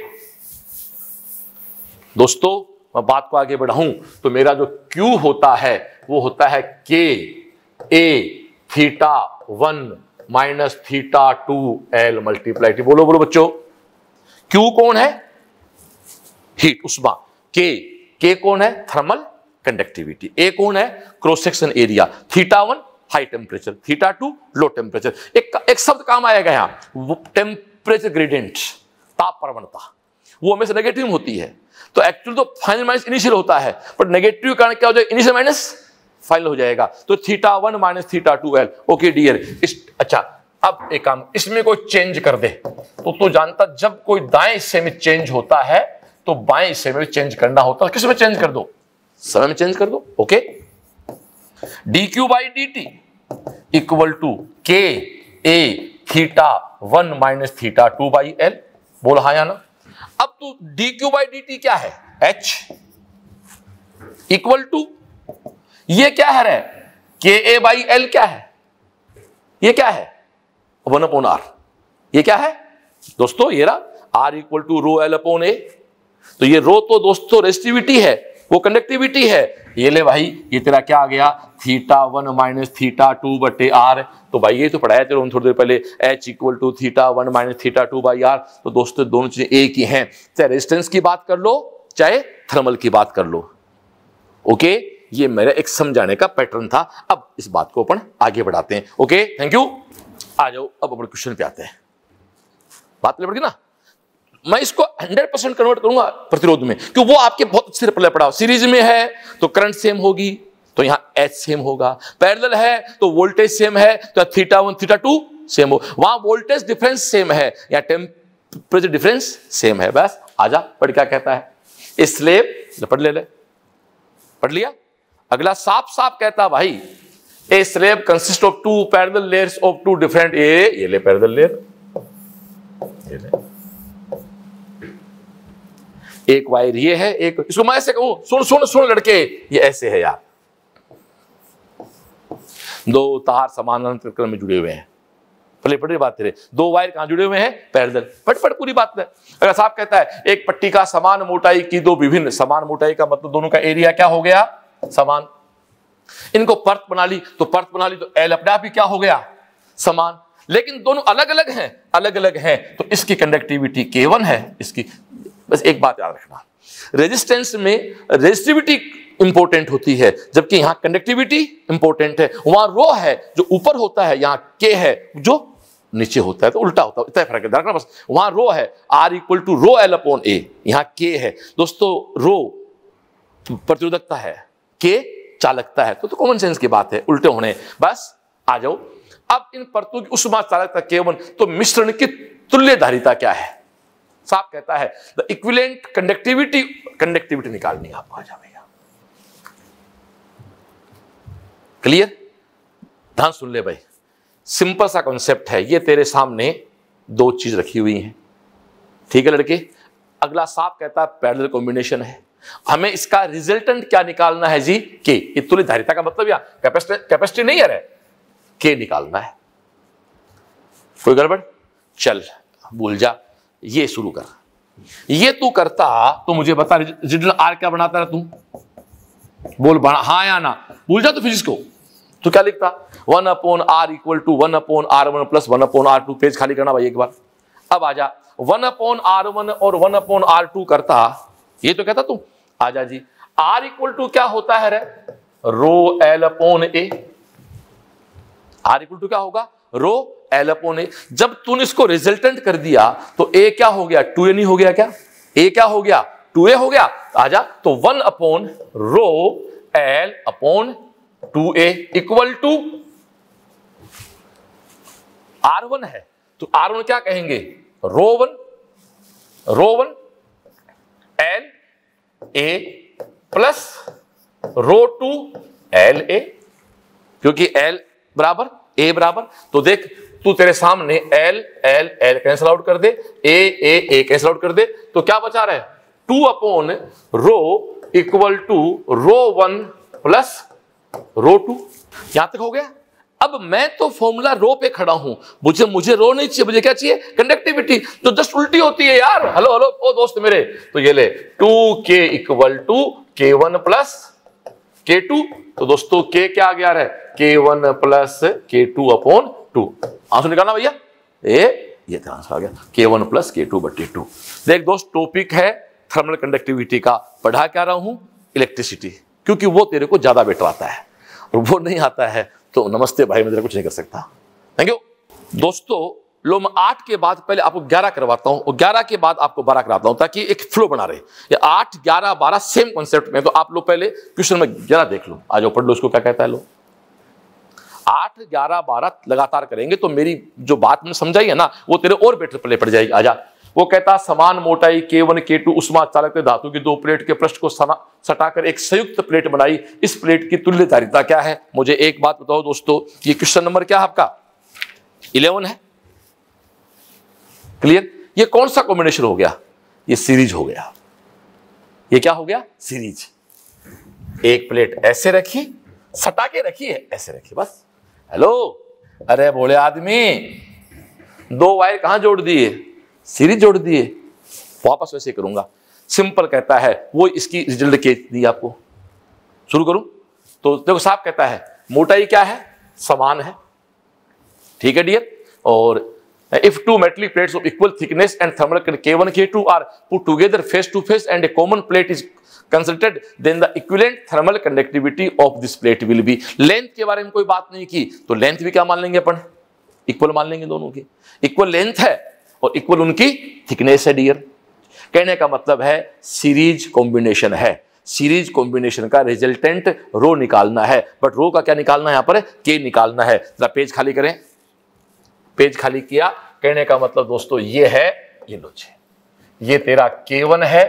दोस्तों मैं बात को आगे बढ़ाऊं तो मेरा जो Q होता है वो होता है K A theta one minus theta two L multiply बोलो बोलो बच्चों क्यू कौन है हीट उष्मा के के कौन है थर्मल कंडक्टिविटी ए कौन है cross section area theta one high temperature theta two low temperature एक एक शब्द काम आएगा गया टेम्परेचर ग्रेडियंट ताप प्रवणता वो हमेशा नेगेटिव होती है तो एक्चुअली तो फाइनल माइनस इनिशियल होता है बट नेगेटिव कारण क्या हो जाए इनिशियल माइनस फाइनल हो जाएगा तो theta one minus theta two L okay dear इस अच्छा अब एक काम इसमें कोई चेंज कर दे तो तो जानता जब कोई दाएं हिस्से में चेंज होता है तो बाएं हिस्से में चेंज करना होता है किसमें चेंज कर दो समय में चेंज कर दो okay D Q by D T equal to K A theta one minus theta two by L बोल हा या ना अब तू D Q by D T क्या है एच इक्वल टू ये क्या है रहे? के ए बाई एल क्या है ये क्या है वन अपोन आर ये क्या है दोस्तों ये रहा R equal to rho L upon A तो ये रो तो दोस्तों रेस्टिविटी है वो कंडक्टिविटी है ये ले भाई ये तेरा क्या आ गया theta one minus theta two बटे आर तो भाई ये तो पढ़ाया तेरे थोड़ी देर पहले H equal to theta one minus theta two by R तो दोस्तों दोनों चीजें एक ही हैं चाहे रेजिस्टेंस की बात कर लो चाहे थर्मल की बात कर लो ओके ये मेरा एक समझाने का पैटर्न था अब इस बात को अपन आगे बढ़ाते हैं ओके थैंक यू आ जाओ अब अपने क्वेश्चन पे आते हैं बात लपड़ गई ना मैं इसको 100 परसेंट कन्वर्ट करूंगा प्रतिरोध में क्यों वो आपके बहुत अच्छे पल्ले पड़ा सीरीज में है तो करंट सेम होगी तो यहां एच सेम होगा पैरल है तो वोल्टेज सेम है तो theta one theta two same हो वहां वोल्टेज डिफरेंस सेम है या टेम्परेचर डिफरेंस सेम है बस आजा पढ़ क्या कहता है इसलिए पढ़ ले ले पढ़ लिया अगला साफ साफ कहता भाई a slab consist of two parallel layers of two different a ये ले पैरेलल लेयर ये ले एक वायर ये है एक इसको मैं ऐसे कहूं सुन सुन सुन लड़के ये ऐसे है यार दो तार समानांतर क्रम में जुड़े हुए हैं पहले पटरी बात है दो वायर कहां जुड़े हुए हैं पैरेलल फटफट पूरी बात है अगर साहब कहता है एक पट्टी का समान मोटाई की दो विभिन्न समान मोटाई का मतलब दोनों का एरिया क्या हो गया समान इनको परत बना ली तो परत बना ली तो एल अपने आप ही क्या हो गया समान लेकिन दोनों अलग अलग हैं अलग अलग हैं तो इसकी कंडक्टिविटी के वन है इसकी बस एक बात याद रखना रेजिस्टेंस में रेजिस्टिविटी इंपॉर्टेंट होती है जबकि यहां कंडक्टिविटी इंपॉर्टेंट है वहां रो है जो ऊपर होता है यहां के है जो नीचे होता है तो उल्टा होता है इतना फर्क है बस वहां रो है R equal to rho L upon A यहां के है दोस्तों रो प्रतिरोधकता है के चालकता है तो, तो कॉमन सेंस की बात है उल्टे होने बस आ जाओ अब इन परतों की उष्मा चालकता केवन तो मिश्रण की तुल्यधारिता क्या है साफ कहता है द इक्विलेंट कंडक्टिविटी कंडक्टिविटी निकालनी आपको आ जाएगा क्लियर ध्यान सुन ले भाई सिंपल सा कॉन्सेप्ट है ये तेरे सामने दो चीज रखी हुई है ठीक है लड़के अगला साफ कहता है पैरल कॉम्बिनेशन है हमें इसका रिजल्टेंट क्या निकालना है जी के ये तुल्य धारिता का मतलब यहां कैपेसिटी नहीं है के निकालना है कोई गड़बड़ चल भूल जा ये शुरू कर ये तू करता तो मुझे बता रिजल्ट आर क्या बनाता रहा तू बोल बना हाँ या ना भूल जा तो फिजिक्स को तो क्या लिखता one upon R equal to one upon R one plus one upon R two page खाली करना भाई एक बार अब आ जा वन अपोन आर वन और वन अपोन आर टू करता ये तो कहता तू आजा जी आर इक्वल टू क्या होता है रे rho L upon A R equal to क्या होगा रो एल अपोन ए जब तूने इसको रिजल्टेंट कर दिया तो ए क्या हो गया टू ए नहीं हो गया क्या ए क्या हो गया टू ए हो गया आजा तो one upon rho L upon two A equal to R one है तो आर वन क्या कहेंगे rho one rho one L A plus rho two L A क्योंकि एल बराबर ए बराबर तो देख तू तेरे सामने L L L cancel out कर दे ए ए ए कैंसल आउट कर दे तो क्या बचा रहा है two upon rho equal to rho one plus rho two यहां तक हो गया अब मैं तो फॉर्मूला रो पे खड़ा हूं मुझे मुझे रो नहीं चाहिए मुझे क्या चाहिए कंडक्टिविटी तो जस्ट उल्टी होती है यार हेलो हेलो ओ दोस्त मेरे तो ये ले two K equal to K one plus K two तो दोस्तों के क्या आ गया है K one plus K two upon two answer निकालना भैया ए ये तो आंसर आ गया K one plus K two बटे टू देख दोस्त टॉपिक है थर्मल कंडक्टिविटी का पढ़ा क्या रहा हूं इलेक्ट्रिसिटी क्योंकि वो तेरे को ज्यादा बेटर आता है वो नहीं आता है तो नमस्ते भाई मैं कुछ नहीं कर सकता थैंक यू दोस्तों लो मैं आठ के बाद पहले आपको ग्यारह करवाता हूँ और ग्यारह के बाद आपको बारह कराता हूँ ताकि एक फ्लो बना रहे ये आठ ग्यारह बारह सेम कॉन्सेप्ट में तो आप लोग पहले क्वेश्चन में ग्यारह देख लो आज पढ़ लो उसको क्या कहता है लो आठ ग्यारह बारह लगातार करेंगे तो मेरी जो बात मैंने समझाई है ना वो तेरे और बेटर प्ले पड़ जाएगी आजा वो कहता समान मोटाई के वन के टू उष्मा चालक ने धातु की दो प्लेट के प्रश्न को सटाकर एक संयुक्त प्लेट बनाई इस प्लेट की तुल्य धारिता क्या है मुझे एक बात बताओ दोस्तों ये क्वेश्चन नंबर क्या है आपका इलेवन है क्लियर ये कौन सा कॉम्बिनेशन हो गया ये सीरीज हो गया ये क्या हो गया सीरीज एक प्लेट ऐसे रखी सटा के रखी है ऐसे रखी बस हेलो अरे बोले आदमी दो वायर कहां जोड़ दिए सीरीज जोड़ दिए वापस वैसे करूंगा सिंपल कहता है वो इसकी रिजल्ट के दी आपको शुरू करूं तो देखो साहब कहता है मोटाई क्या है समान है ठीक है डियर और if two metallic plates of equal thickness and thermal K one K two are put together face to face and a common plate is consulted then the equivalent thermal conductivity of this plate will be length के बारे में कोई बात नहीं की तो लेंथ भी क्या मान लेंगे अपन इक्वल मान लेंगे दोनों की इक्वल लेंथ है और इक्वल उनकी थिकनेस है डियर कहने का मतलब है सीरीज कॉम्बिनेशन है सीरीज कॉम्बिनेशन का रिजल्टेंट रो निकालना है बट रो का क्या निकालना है यहां पर के निकालना है जरा पेज खाली करें पेज खाली किया कहने का मतलब दोस्तों ये है ये लो ये तेरा के वन है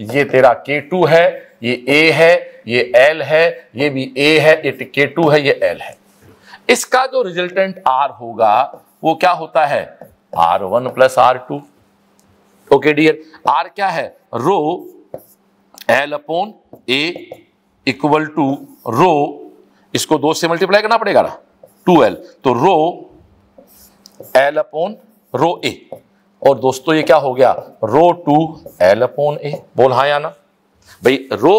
ये तेरा के टू है ये ए है ये एल है ये भी ए है ये के टू है ये एल है इसका जो रिजल्टेंट आर होगा वो क्या होता है R one plus R two okay dear R क्या है rho L upon A equal to rho इसको दो से मल्टीप्लाई करना पड़ेगा ना टू एल तो रो एल अपोन रो ए और दोस्तों ये क्या हो गया rho two L upon A बोल हाँ या ना भाई रो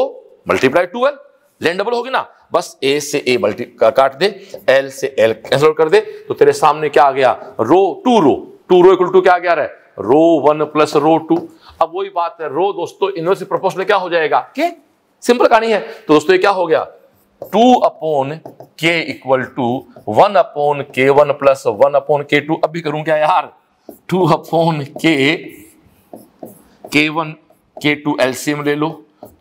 मल्टीप्लाई टू एल लेंडबल होगी ना बस ए से ए मल्टी काट दे एल से एल कैंसिल कर दे तो तेरे सामने क्या आ गया rho two rho two rho equal to क्या गया है rho one plus rho two अब वही बात है रो दोस्तों इनवर्स प्रोपोर्शनल क्या हो जाएगा के सिंपल कहानी है तो दोस्तों ये क्या हो गया two upon K equal to one upon K one plus one upon K two अब भी करूं क्या यार टू अपोन के के वन के टू एलसीएम ले लो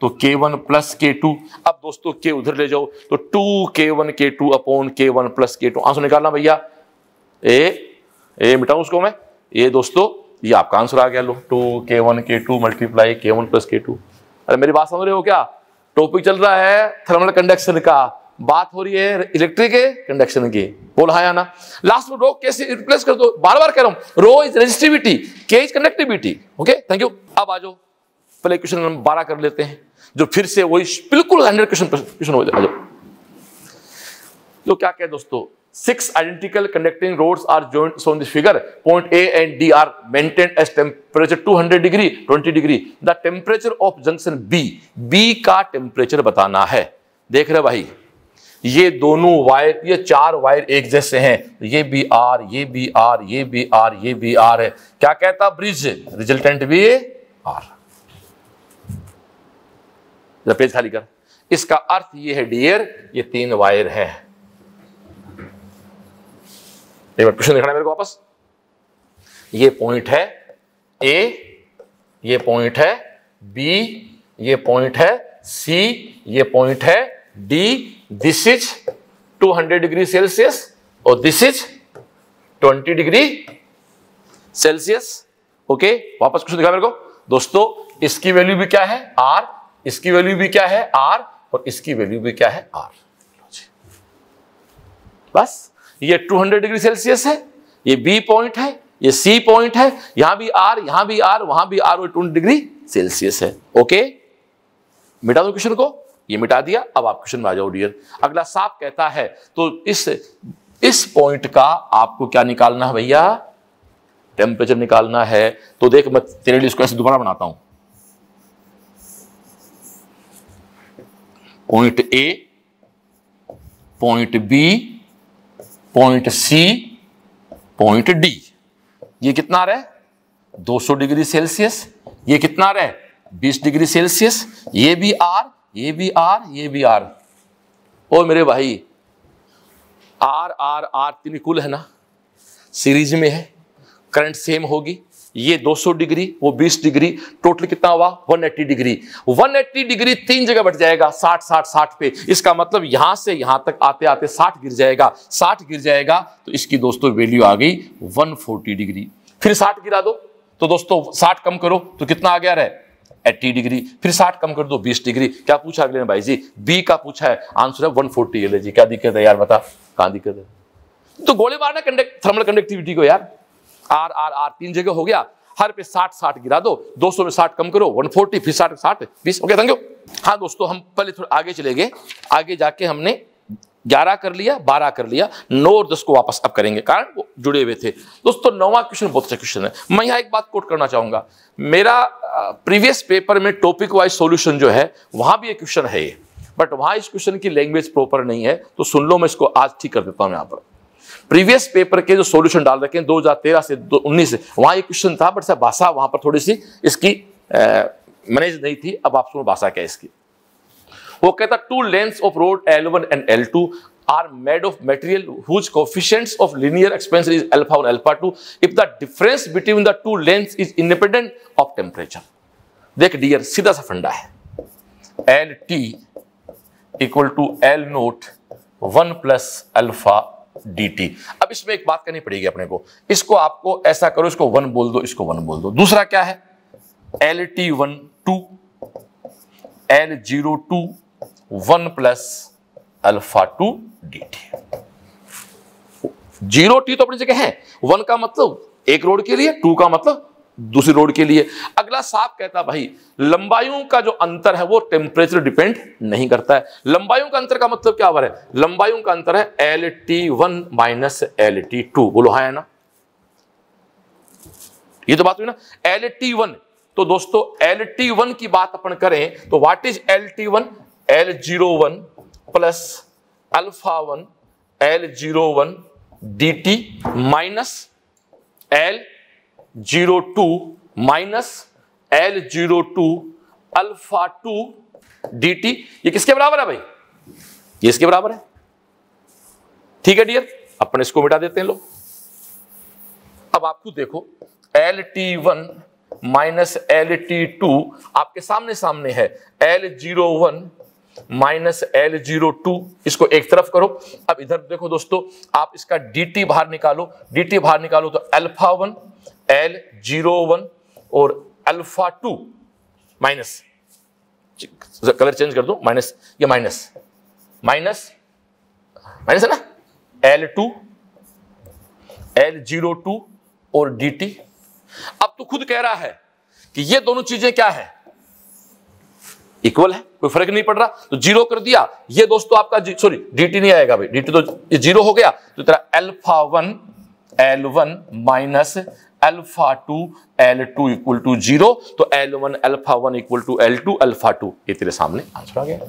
तो के वन प्लस के टू अब दोस्तों के उधर ले जाओ तो to K one K two upon K one plus K two answer निकालना भैया ए ए मिटाऊ उसको मैं ये दोस्तों ये आपका आंसर आ गया लो two K one K two multiply K one plus K two अरे मेरी बात समझ रहे हो क्या टॉपिक चल रहा है थर्मल कंडक्शन का बात हो रही है इलेक्ट्रिक कंडक्शन की बोल हाँ ना लास्ट में रो कैसे रिप्लेस कर दो बार बार कह रहा हूं rho is resistivity K is conductivity okay thank you अब आ जाओ पहले क्वेश्चन नंबर बारह कर लेते हैं जो फिर से वही बिल्कुल हंड्रेड क्वेश्चन क्वेश्चन हो जाए तो क्या कहे दोस्तों six identical conducting rods are joined shown in this figure point a and d are maintained as temperature 200 degree 20 degree the temperature of junction b b का temperature बताना है देख रहे भाई ये दोनों वायर ये चार वायर एक जैसे हैं ये भी आर ये भी आर ये भी आर ये भी आर है क्या कहता ब्रिज रिजल्टेंट भी आर पेज खाली कर इसका अर्थ ये है डियर ये तीन वायर है एक बार क्वेश्चन दिखाना मेरे को वापस ये पॉइंट है ए ये पॉइंट है बी ये पॉइंट है सी ये पॉइंट है D this is 200 degree Celsius और this is 20 degree Celsius okay वापस क्वेश्चन दिखा मेरे को दोस्तों इसकी वैल्यू भी क्या है आर इसकी वैल्यू भी क्या है आर और इसकी वैल्यू भी क्या है आर बस ये 200 डिग्री सेल्सियस है ये बी पॉइंट है ये सी पॉइंट है यहां भी आर यहां भी आर वहां भी आर और टू डिग्री सेल्सियस है ओके मिटा दो क्वेश्चन को ये मिटा दिया अब आप क्वेश्चन में आ जाओ डियर अगला साफ कहता है तो इस इस पॉइंट का आपको क्या निकालना है भैया टेम्परेचर निकालना है तो देख मैं तेरे लिए इसको ऐसे दोबारा बनाता हूं point A point B point C point D ये कितना रहे दो सौ 200 डिग्री सेल्सियस ये कितना रहे बीस 20 डिग्री सेल्सियस ये भी आर ये भी आर ये भी आर ओ मेरे भाई आर आर आर तीन कुल है ना सीरीज में है करंट सेम होगी ये 200 डिग्री वो 20 डिग्री टोटल कितना हुआ 180 डिग्री 180 डिग्री तीन जगह बट जाएगा 60 60 60 पे इसका मतलब यहां से यहां तक आते आते 60 गिर जाएगा 60 गिर जाएगा तो इसकी दोस्तों वैल्यू आ गई 140 डिग्री फिर 60 गिरा दो तो दोस्तों 60 कम करो तो कितना आ गया रहे 80 डिग्री फिर 60 कम कर दो 20 डिग्री क्या पूछा अगले ने भाई जी बी का पूछा है आंसर है 140 फोर्टी जी क्या दिक्कत है यार बता कहाँ दिक्कत है तो गोले मारना कंडक्ट थर्मल कंडक्टिविटी को यार आर आर आर तीन जगह हो गया हर पे साठ साठ गिरा दो दो सौ में साठ कम करो वन फोर्टी फिर साठ साठ बीस ओके थैंक यू हाँ दोस्तों हम पहले थोड़ा आगे चले गए आगे जाके हमने ग्यारह कर लिया बारह कर लिया नौ और दस को वापस अब करेंगे कारण वो जुड़े हुए थे दोस्तों नौवा क्वेश्चन बहुत अच्छा क्वेश्चन है मैं यहाँ एक बात कोट करना चाहूंगा मेरा प्रीवियस पेपर में टॉपिक वाइज सोल्यूशन जो है वहां भी एक क्वेश्चन है ये बट वहाँ इस क्वेश्चन की लैंग्वेज प्रॉपर नहीं है तो सुन लो मैं इसको आज ठीक कर देता हूँ यहाँ पर प्रीवियस पेपर के जो सॉल्यूशन डाल रखे हैं दो हजार तेरह से दो उन्नीस वहाँ एक क्वेश्चन था बट सर भाषा वहाँ पर थोड़ी सी इसकी मैनेज नहीं थी अब आप सुनो भाषा क्या इसकी वो कहता two lengths of rod L one and L two are made of material whose coefficients of linear expansion is alpha 1 alpha 2 if the difference between the two lengths is independent of temperature देख डियर सीधा सा फंडा है L T equal to L naught one plus alpha dt अब इसमें एक बात करनी पड़ेगी अपने को इसको आपको ऐसा करो इसको वन बोल दो इसको वन बोल दो दूसरा क्या है L T one two L zero two one plus alpha two D T zero T तो अपनी जगह है वन का मतलब एक रोड के लिए टू का मतलब दूसरी रोड के लिए अगला साफ कहता भाई लंबाइयों का जो अंतर है वो टेम्परेचर डिपेंड नहीं करता है लंबाइयों का अंतर का मतलब क्या है लंबाइयों का अंतर है L T one minus L T two बोलो हाँ है ना ये तो बात हुई ना एल टी वन तो दोस्तों एल टी वन की बात अपन करें तो what is L T one L zero one plus alpha one L zero one D T minus L zero two minus L zero two alpha two D T ये किसके बराबर है भाई ये इसके बराबर है ठीक है डियर अपन इसको मिटा देते हैं लोग अब आप खुद देखो L T one minus L T two आपके सामने सामने है L zero one minus L zero two इसको एक तरफ करो अब इधर देखो दोस्तों आप इसका डी टी बाहर निकालो डी टी बाहर निकालो तो alpha one L zero one और alpha two minus colour change कर दो माइनस या माइनस माइनस माइनस है ना L two L zero two और डी टी अब तो खुद कह रहा है कि ये दोनों चीजें क्या है इक्वल है कोई फर्क नहीं पड़ रहा तो जीरो कर दिया ये दोस्तों आपका सॉरी डीटी नहीं आएगा भाई डीटी तो जीरो हो गया तो तेरा alpha one L one minus alpha two L two equal to zero तो L one alpha one equal to L two alpha two ये तेरे सामने आंसर आ गया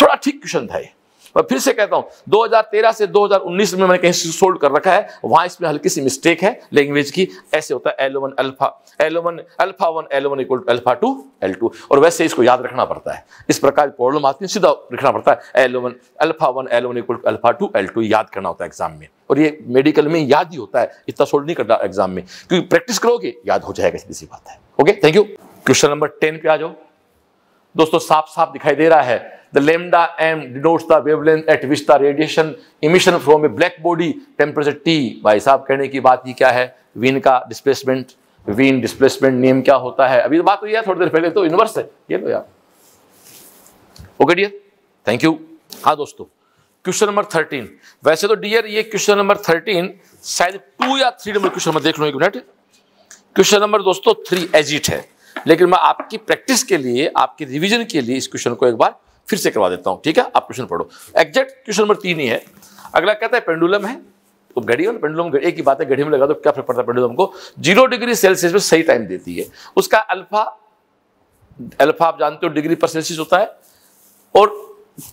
थोड़ा ठीक क्वेश्चन था ये मैं फिर से कहता हूं 2013 से 2019 में मैंने कहीं सोल्ड कर रखा है वहां इसमें हल्की सी मिस्टेक है लैंग्वेज की ऐसे होता है L one alpha L one alpha one L one equal to alpha two L two और वैसे इसको याद रखना पड़ता है इस प्रकार प्रॉब्लम आती है सीधा लिखना पड़ता है L one alpha one L one equal to alpha two L two याद करना होता है एग्जाम में और ये मेडिकल में याद ही होता है इतना सोल्ड नहीं करता एग्जाम में क्योंकि प्रैक्टिस करोगे याद हो जाएगा सीधी बात है okay thank you question number ten पे आ जाओ दोस्तों साफ साफ दिखाई दे रहा है the lambda M denotes the wavelength at which the radiation emission from a black body temperature T भाई साहब कहने की बात ही क्या है वीन का डिस्प्लेसमेंट वीन डिस्प्लेसमेंट नेम क्या होता है अभी तो बात हुई है थोड़ी देर पहले तो यूनिवर्स है ये लो यार ओके डियर थैंक यू हाँ दोस्तों क्वेश्चन नंबर थर्टीन वैसे तो डियर ये क्वेश्चन नंबर थर्टीन शायद टू या थ्री नंबर क्वेश्चन नंबर देख लो एक मिनट क्वेश्चन नंबर दोस्तों थ्री एजिट है लेकिन मैं आपकी प्रैक्टिस के लिए आपके रिविजन के लिए इस क्वेश्चन को एक बार फिर से करवा देता हूं ठीक है आप क्वेश्चन पढ़ो एग्जैक्ट क्वेश्चन नंबर तीन ही है अगला कहता है पेंडुलम है तो घड़ी और पेंडुलम एक ही बात है घड़ी में लगा तो क्या फर्क पड़ता है पेंडुलम को जीरो डिग्री सेल्सियस में सही टाइम देती है उसका अल्फा अल्फा आप जानते हो डिग्री पर सेल्सियस होता है और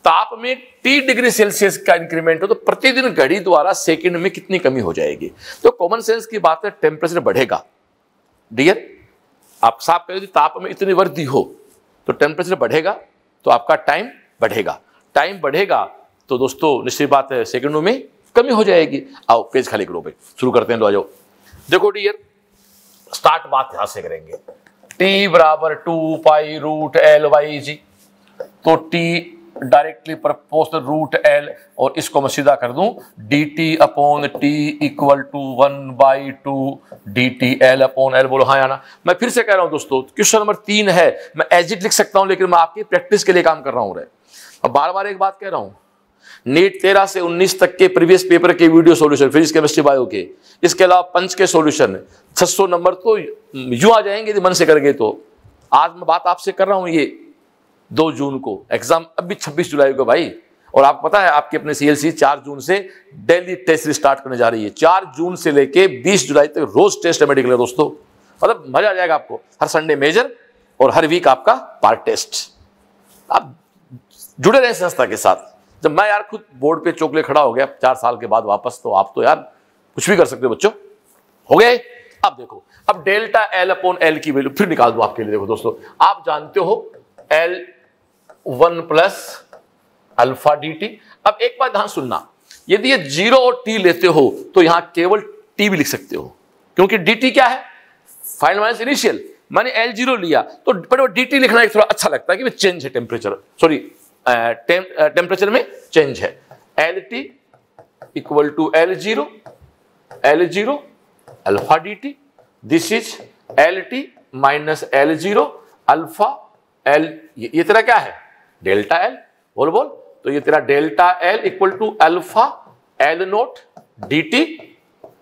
ताप में टी डिग्री सेल्सियस का इंक्रीमेंट हो तो प्रतिदिन घड़ी द्वारा सेकंड में कितनी कमी हो जाएगी तो कॉमन सेंस की बात है टेम्परेचर बढ़ेगा डियर आप साफ करें यदि ताप में इतनी वृद्धि हो तो टेम्परेचर बढ़ेगा तो आपका टाइम बढ़ेगा टाइम बढ़ेगा तो दोस्तों निश्चित बात है सेकंडों में कमी हो जाएगी आओ पेज खाली करो पे शुरू करते हैं लो आज देखो डियर स्टार्ट बात यहां से करेंगे टी बराबर two pi root L by G तो T directly proportional root L और इसको मैं सीधा कर दूं D T upon T equal to one by two D T L upon L बोलो हाँ आना मैं फिर से कह रहा हूं दोस्तों क्वेश्चन नंबर तीन है मैं एजिट लिख सकता हूं लेकिन मैं आपकी प्रैक्टिस के लिए काम कर रहा हूं रहे अब बार बार एक बात कह रहा हूं नीट तेरह से उन्नीस तक के प्रीवियस पेपर के video solution physics chemistry bio के इसके अलावा पंच के सॉल्यूशन 600 नंबर तो यूं आ जाएंगे मन से कर गए तो आज मैं बात आपसे कर रहा हूं ये दो जून को एग्जाम अब भी छब्बीस जुलाई को भाई और आप पता है आपके अपने सी एल सी चार जून से डेली टेस्ट स्टार्ट करने जा रही है चार जून से लेके बीस जुलाई तक रोज टेस्ट है मेडिकल दोस्तों मतलब मजा आ जाएगा आपको हर संडे मेजर और हर वीक आपका पार्ट टेस्ट आप जुड़े रहे संस्था के साथ जब मैं यार खुद बोर्ड पे चौकले खड़ा हो गया चार साल के बाद वापस तो आप तो यार कुछ भी कर सकते हो बच्चों हो गए अब देखो अब डेल्टा एल अपॉन एल की वैल्यू फिर निकाल दो आपके लिए देखो दोस्तों आप जानते हो L one plus alpha D T अब एक बात ध्यान सुनना यदि ये जीरो और टी लेते हो तो यहां केवल टी भी लिख सकते हो क्योंकि डी टी क्या है फाइनल माइनस इनिशियल मैंने एल जीरो लिया तो बट डी टी लिखना थोड़ा अच्छा लगता है कि चेंज है टेम्परेचर सॉरी टेम्परेचर में चेंज है L T equal to L zero L zero alpha D T this is L T minus L zero alpha L ये तरह क्या है डेल्टा एल बोल बोल तो ये तेरा delta L equal to alpha L naught D T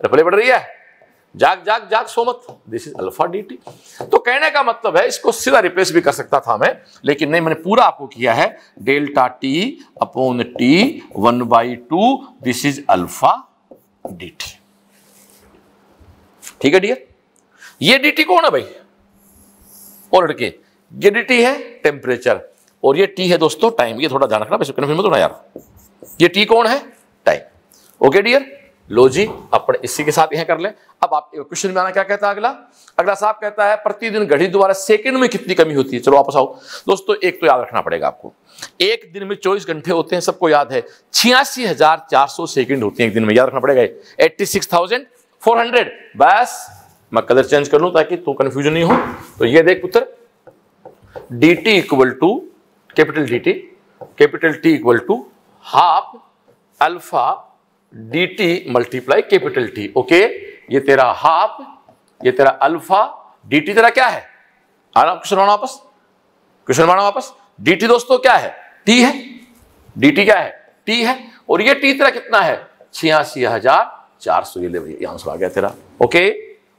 रपले बढ़ रही है जाग जाग जाग सो मत this is alpha D T तो कहने का मतलब है इसको सीधा रिप्लेस भी कर सकता था मैं लेकिन नहीं मैंने पूरा आपको किया है delta T upon T one by two this is alpha D T ठीक है डियर ये डी टी कौन है भाई और लड़के ये डी टी है टेम्परेचर और ये टी है दोस्तों टाइम ये थोड़ा ध्यान रखना वैसे कन्फ्यूज मत होना यार ये टी कौन है टाइम ओके डियर लो जी अपने इसी के साथ यह कर ले अब आप क्वेश्चन में आना क्या कहता है अगला अगला साहब कहता है प्रतिदिन घड़ी द्वारा सेकंड में कितनी कमी होती है चलो वापस आओ दोस्तों एक तो याद रखना पड़ेगा आपको एक दिन में चौबीस घंटे होते हैं सबको याद है छियासी हजार चार सौ सेकेंड होती है एक दिन में याद रखना पड़ेगा eighty six thousand four hundred बस मैं कलर चेंज कर लू ताकि तू तो कंफ्यूजन नहीं हो तो ये देख पुत्र D T equal to capital D T capital T equal to half alpha D T multiply capital T okay ये तेरा हाफ ये तेरा अल्फा डी टी तेरा क्या है आ रहा क्वेश्चन वापस क्वेश्चन माना वापस डी टी दोस्तों क्या है टी है डी टी क्या है टी है और ये टी तेरा कितना है छियासी हजार चार सौ ये ले भैया आंसर आ गया तेरा ओके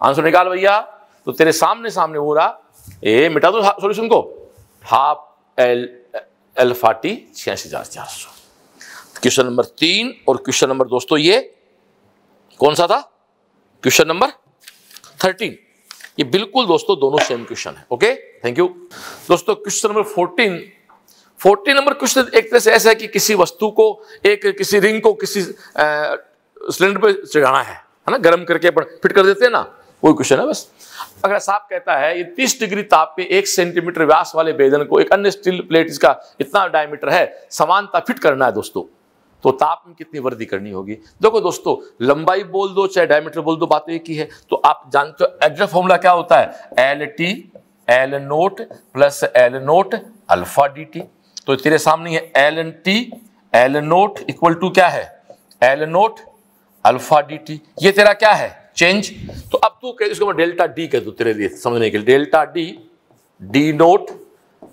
आंसर निकाल भैया तो तेरे सामने सामने हो रहा ए मिटा दो सॉल्यूशन को हाफ एल अल्फा टी छियासी हज़ार चार सौ क्वेश्चन नंबर तीन और क्वेश्चन नंबर दोस्तों ये कौन सा था क्वेश्चन नंबर थर्टीन ये बिल्कुल दोस्तों दोनों सेम क्वेश्चन है ओके थैंक यू दोस्तों question number fourteen fourteen number question एक तरह से ऐसा है कि किसी वस्तु को एक किसी रिंग को किसी सिलेंडर पर चढ़ाना है है ना गर्म करके अपन फिट कर देते हैं ना कोई क्वेश्चन है बस अगर साफ कहता है ये 30 डिग्री ताप पे एक सेंटीमीटर व्यास वाले बेदन को एक अन्य स्टील प्लेट इसका इतना डायमीटर है समानता फिट करना है दोस्तों तो ताप में कितनी वृद्धि करनी होगी देखो दोस्तों लंबाई बोल दो चाहे डायमीटर बोल दो बात एक ही है तो आप जानते हो एग्जा फॉर्मूला क्या होता है L T L naught plus L naught alpha D T तो तेरे सामने है L N T L naught equal to क्या है L naught alpha D T ये तेरा क्या है चेंज तो अब तू कह इसको मैं डेल्टा डी कह दू तेरे लिए समझने के लिए delta D D naught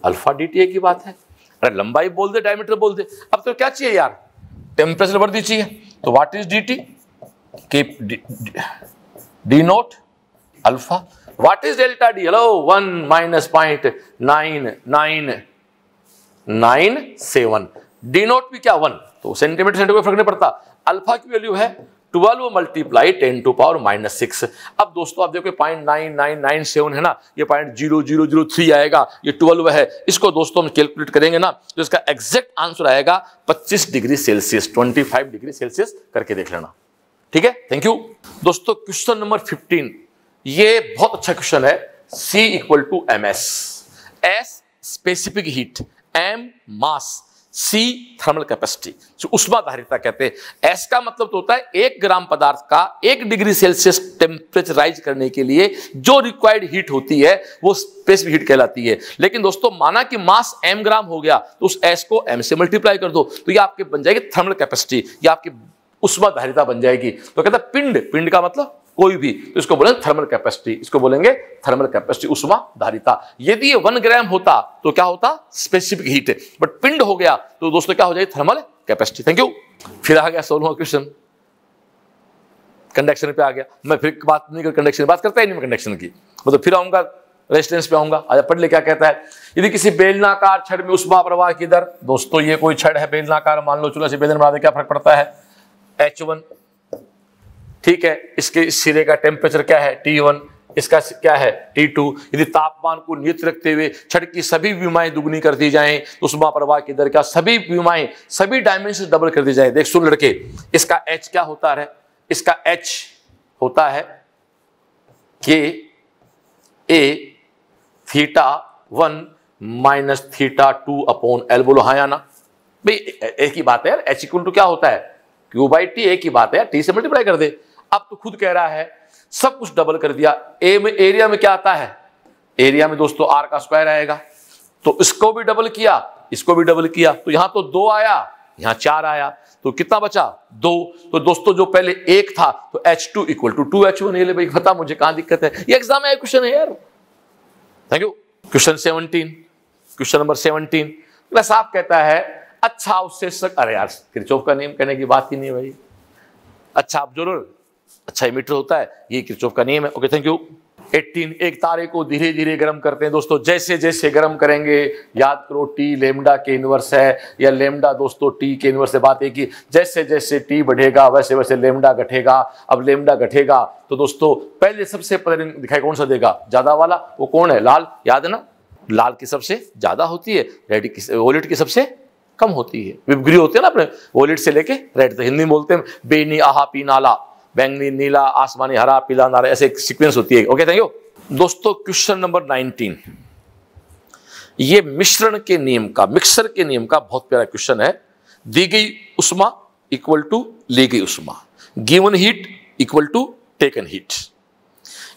alpha D T ए की बात है अरे लंबाई बोल दे डायमीटर बोल दे अब तो क्या चाहिए यार टेम्परेचर बढ़ दी चाहिए तो व्हाट इज डी टी के D naught alpha what is delta D hello one minus point nine nine nine seven D naught भी क्या वन तो सेंटीमीटर सेंटीमीटर फर्क नहीं पड़ता अल्फा की वैल्यू है twelve multiply ten to power minus six अब दोस्तों आप देखो point nine nine nine seven है ना ये point zero zero zero three आएगा ये ट्वेल्व है इसको दोस्तों हम कैलकुलेट करेंगे ना तो इसका एग्जैक्ट आंसर आएगा पच्चीस degree Celsius twenty five degree Celsius करके देख लेना ठीक है थैंक यू दोस्तों क्वेश्चन नंबर फिफ्टीन ये बहुत अच्छा क्वेश्चन है C equal to M S S specific heat M mass C thermal capacity जो उष्माधारिता कहते हैं एस का मतलब तो होता है एक ग्राम पदार्थ का एक डिग्री सेल्सियस टेम्परेचराइज करने के लिए जो रिक्वायर्ड हीट होती है वो स्पेसिफिक हीट कहलाती है लेकिन दोस्तों माना कि मास एम ग्राम हो गया तो उस एस को एम से मल्टीप्लाई कर दो तो ये आपके बन जाएगी थर्मल कैपेसिटी ये आपकी उष्माधारिता बन जाएगी तो कहता है पिंड पिंड का मतलब कोई भी तो इसको बोलेंगे थर्मल कैपेसिटी इसको बोलेंगे थर्मल कैपेसिटी उष्मा धारिता यदि ये वन ग्राम होता तो क्या होता स्पेसिफिक हीट बट पिंड हो गया तो दोस्तों क्या हो जाएगी थर्मल कैपेसिटी थैंक यू फिर आ गया सोलह क्वेश्चन कंडक्शन पे आ गया मैं फिर बात नहीं कर कंडक्शन बात करता ही नहीं मैं कंडक्शन की मतलब फिर आऊंगा रेजिस्टेंस पे आऊंगा आज पढ़ ले क्या कहता है यदि किसी बेलनाकार छड़ में उष्मा प्रवाह की दर दोस्तों ये कोई छड़ है बेलनाकार मान लो चूल्हा से बेलन बना दे क्या फर्क पड़ता है एच वन ठीक है इसके इस सिरे का टेम्परेचर क्या है टी वन इसका क्या है टी टू यदि तापमान को नियत रखते हुए छठ की सभी बीमाएं दुगनी कर दी जाएं तो उष्मा प्रवाह की दर का सभी बीमाएं सभी डायमेंशन डबल कर दी जाए देख सुन लड़के इसका एच क्या होता है इसका एच होता है K A theta one minus theta two upon L बोलो हाँ आना भाई एक ही बात है यार एच इक्वल टू क्या होता है क्यू बाई टी एक ही बात है यार टी से मल्टीप्लाई कर दे अब तो खुद कह रहा है सब कुछ डबल कर दिया ए में एरिया में क्या आता है एरिया में दोस्तों आर का स्क्वायर आएगा तो इसको भी डबल किया इसको भी डबल किया तो यहां तो दो आया यहां चार आया तो कितना बचा दो तो दोस्तों जो पहले एक था तो H two equal to two H one ये भाई बता मुझे कहां दिक्कत है ये एग्जाम है क्वेश्चन है यार thank you question seventeen question number seventeen बस आप कहता है अच्छा उससे सक... अरे यार क्रिचोफ का नेम कहने की बात ही नहीं भाई अच्छा आप जरूर अच्छा मीटर होता है ये क्रिचोफ का नियम है ओके थैंक यू 18 एक तारे को धीरे धीरे गर्म करते हैं दोस्तों जैसे जैसे गर्म करेंगे याद करो टी लेमडा के इनवर्स है या लेमडा दोस्तों टी के इनवर्स से बात है कि जैसे जैसे टी बढ़ेगा वैसे वैसे लेमडा घटेगा अब लेमडा घटेगा तो दोस्तों पहले सबसे पहले दिखाई कौन सा देगा ज्यादा वाला वो कौन है लाल याद ना लाल की सबसे ज्यादा होती है रेड की वॉलेट की सबसे कम होती है विपग्री होते हैं ना अपने वॉलेट से लेके रेड तो हिंदी में बोलते हैं बेनी आहा पी नाला बैंगनी नीला आसमानी हरा पीला नारा ऐसे एक सीक्वेंस होती है ओके थैंक यू दोस्तों क्वेश्चन नंबर 19 ये मिश्रण के नियम का मिक्सर के नियम का बहुत प्यारा क्वेश्चन है दी गई उष्मा इक्वल टू ली गई उष्मा given heat equal to taken heat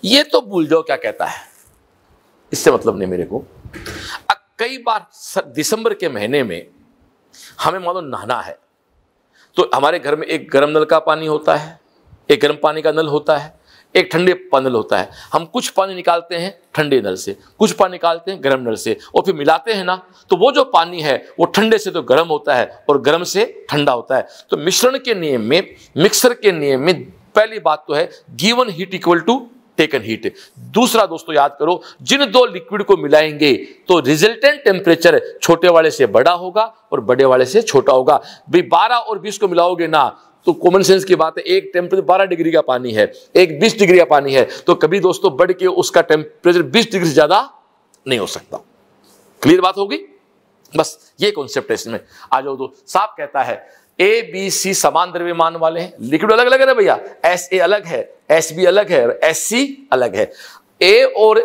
ये तो भूल जाओ क्या कहता है इससे मतलब नहीं मेरे को अब कई बार दिसंबर के महीने में हमें मानो नहाना है तो हमारे घर में एक गर्म नल का पानी होता है एक गर्म पानी का नल होता है एक ठंडे नल होता है हम कुछ पानी निकालते हैं ठंडे नल से कुछ पानी निकालते हैं गर्म नल से और फिर मिलाते हैं ना तो वो जो पानी है वो ठंडे से तो गर्म होता है और गर्म से ठंडा होता है तो मिश्रण के नियम में मिक्सर के नियम में पहली बात तो है given heat equal to taken heat दूसरा दोस्तों याद करो जिन दो लिक्विड को मिलाएंगे तो रिजल्टेंट टेम्परेचर छोटे वाले से बड़ा होगा और बड़े वाले से छोटा होगा भाई बारह और बीस को मिलाओगे ना तो कॉमन सेंस की बात है एक टेम्परेचर बारह डिग्री का पानी है एक बीस डिग्री का पानी है तो कभी दोस्तों बढ़ के उसका टेम्परेचर बीस डिग्री से ज्यादा नहीं हो सकता क्लियर बात होगी बस ये कॉन्सेप्ट है इसमें आ जाओ दो साफ कहता है ए बी सी समान द्रव्यमान वाले हैं लिक्विड अलग अलग है ना भैया एस ए अलग है एस बी अलग है और एस सी अलग है ए और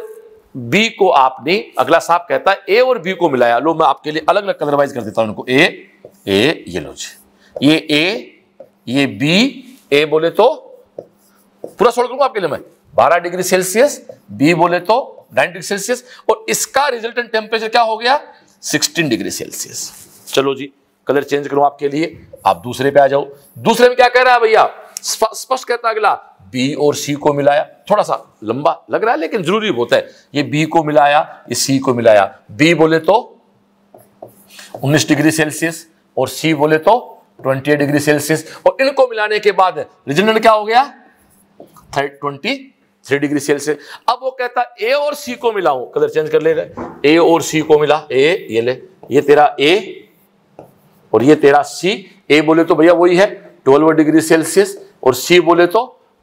बी को आपने अगला साहब कहता है ए और बी को मिलाया लो मैं आपके लिए अलग अलग कलरवाइज कर देता हूं उनको ए ए ये लो जी ये ए ये बी ए बोले तो पूरा सोल्व करूंगा आपके लिए मैं 12 डिग्री सेल्सियस बी बोले तो 9 डिग्री सेल्सियस और इसका रिजल्टेंट टेम्परेचर क्या हो गया 16 डिग्री सेल्सियस चलो जी कलर चेंज करूं आपके लिए आप दूसरे पे आ जाओ दूसरे में क्या कह रहा है भैया स्पष्ट कहता अगला बी और सी को मिलाया थोड़ा सा लंबा लग रहा है लेकिन जरूरी होता है ये बी को मिलाया ये सी को मिलाया बी बोले तो 19 डिग्री सेल्सियस और सी बोले तो 28 डिग्री सेल्सियस और इनको मिलाने के बाद रिजल्ट क्या हो गया ट्वेंटी थ्री डिग्री सेल्सियस अब वो कहता ए और सी को मिलाऊ कलर चेंज कर ले रहे ए और सी को मिला ए ये ले ये तेरा ए और ये तेरा सी ए बोले तो भैया वही है ट्वेल्व डिग्री सेल्सियस और सी बोले तो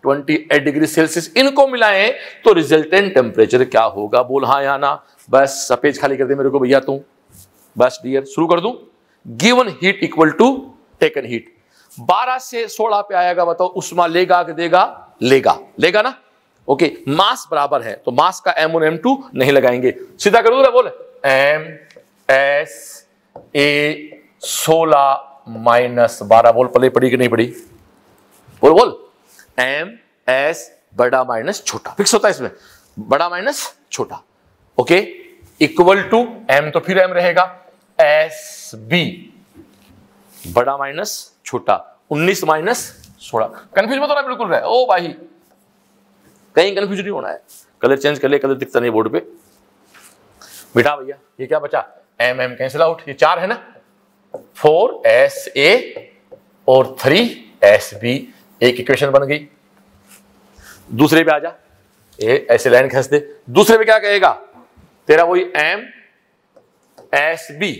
28 डिग्री सेल्सियस इनको मिलाएं तो रिजल्टेंट टेम्परेचर क्या होगा बोल हाँ या ना बस सफेद खाली कर दे मेरे को भैया तू बस डियर शुरू कर दू given heat equal to taken heat 12 से 16 पे आएगा बताओ उष्मा लेगा कि देगा लेगा लेगा ना ओके मास बराबर है तो मास का एम और एम टू नहीं लगाएंगे सीधा करो बोले एम एस ए सोलह माइनस बारह बोल पहले पड़ी कि नहीं पड़ी बोल बोल एम एस बड़ा माइनस छोटा फिक्स होता है इसमें बड़ा माइनस छोटा ओके इक्वल टू एम तो फिर एम रहेगा एस बी बड़ा माइनस छोटा उन्नीस माइनस सोलह कंफ्यूज मत होना बिल्कुल रहे ओ भाई कहीं कंफ्यूज नहीं होना है कलर चेंज कर ले कलर दिखता नहीं बोर्ड पे बेटा भैया ये क्या बचा एम एम कैंसिल आउट ये चार है ना फोर एस ए और थ्री एस बी एक इक्वेशन बन गई दूसरे पे आ जा ए ऐसे लाइन खींच दे दूसरे पे क्या कहेगा तेरा वही एम एस बी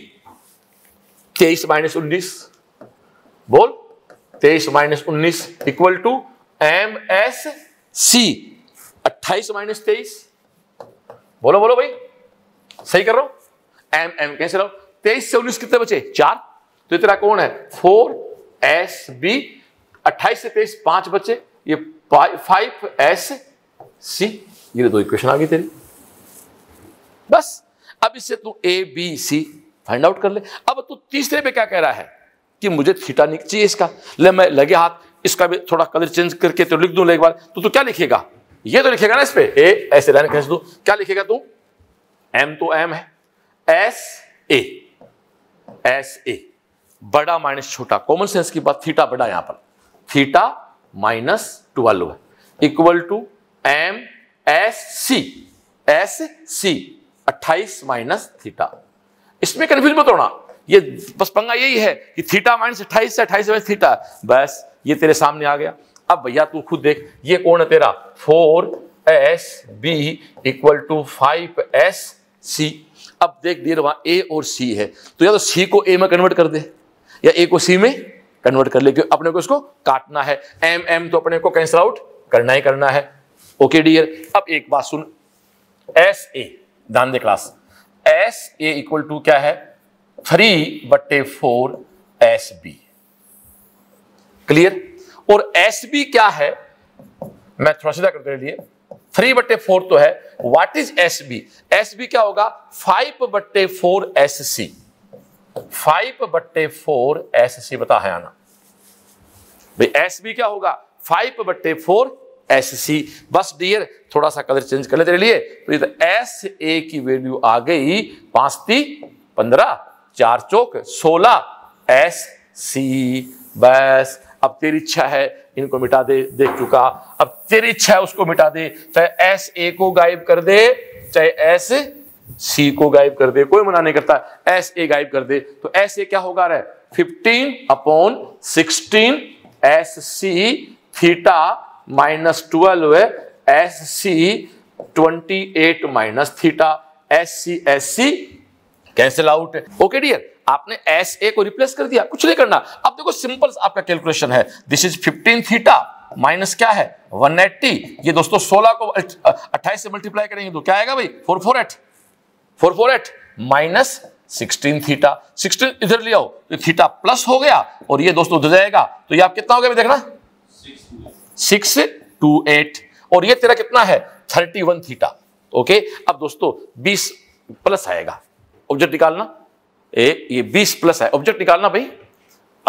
तेईस माइनस उन्नीस बोल तेईस माइनस उन्नीस equal to M S C अट्ठाईस माइनस तेईस बोलो बोलो भाई सही कर रहा हूं एम एम कैसे रहो तेईस से उन्नीस कितने बचे चार तो इतना कौन है फोर एस बी अट्ठाईस से तेईस पांच बच्चे ये फाइव एस सी ये दो इक्वेशन आ गई तेरी बस अब इससे तू A B C find out कर ले अब तू तीसरे पे क्या कह रहा है कि मुझे थीटा नहीं चाहिए इसका ले मैं लगे हाथ इसका भी थोड़ा कलर चेंज करके तो लिख दूं एक बार तो तू क्या लिखेगा ये तो लिखेगा ना इस पे ए ऐसे लाइन खींच दू क्या लिखेगा तू एम तो एम है एस ए एस ए बड़ा माइनस छोटा कॉमन सेंस की बात थीटा बड़ा यहां पर थीटा माइनस ट्वेल्व है equal to M S C S C अट्ठाईस माइनस थीटा इसमें कन्फ्यूज मत होना ये बस पंगा यही है कि थीटा माइनस अट्ठाईस से अट्ठाईस माइनस थीटा बस ये तेरे सामने आ गया अब भैया तू खुद देख ये कौन है तेरा four S B equal to five S C अब देख दे रहा ए और सी है तो या तो सी को ए में कन्वर्ट कर दे या ए को सी में कन्वर्ट कर ले क्यों अपने को इसको काटना है एम एम तो अपने को कैंसिल आउट करना ही करना है ओके डियर अब एक बात सुन एस ए ध्यान दे class S A equal to क्या है थ्री बट्टे फोर एस बी क्लियर और एस बी क्या है मैं थोड़ा सीधा करते लिए थ्री बट्टे फोर तो है what is S B S B क्या होगा फाइव बट्टे फोर एस सी फाइव बट्टे फोर एस सी बता है आना एस भी क्या होगा फाइव बट्टे फोर एस सी बस डियर थोड़ा सा कलर चेंज कर ले तेरे लिए तो ये एस ए की वैल्यू आ गई पांच ती पंद्रह चार चौक सोलह एस सी बस अब तेरी इच्छा है इनको मिटा दे देख चुका अब तेरी इच्छा है उसको मिटा दे चाहे एस ए को गायब कर दे चाहे एस सी को गायब कर दे कोई मना नहीं करता एस ए गायब कर दे तो एस ए क्या होगा रहा है fifteen upon sixteen S C theta minus twelve S C twenty eight minus theta S C S C cancel out okay dear आपने एस ए को रिप्लेस कर दिया कुछ नहीं करना अब देखो सिंपल आपका कैलकुलेशन है दिस इज 15 थीटा माइनस क्या है 180 ये दोस्तों 16 को 28 से मल्टीप्लाई करेंगे तो क्या आएगा भाई 448 four four eight minus sixteen theta sixteen इधर लिया तो थीटा प्लस हो गया और ये दोस्तों उधर जाएगा तो ये आप कितना हो गया देखना सिक्स टू एट और ये तेरा कितना है थर्टी वन थीटा ओके अब दोस्तों बीस प्लस आएगा ऑब्जेक्ट निकालना ए ये बीस प्लस है ऑब्जेक्ट निकालना भाई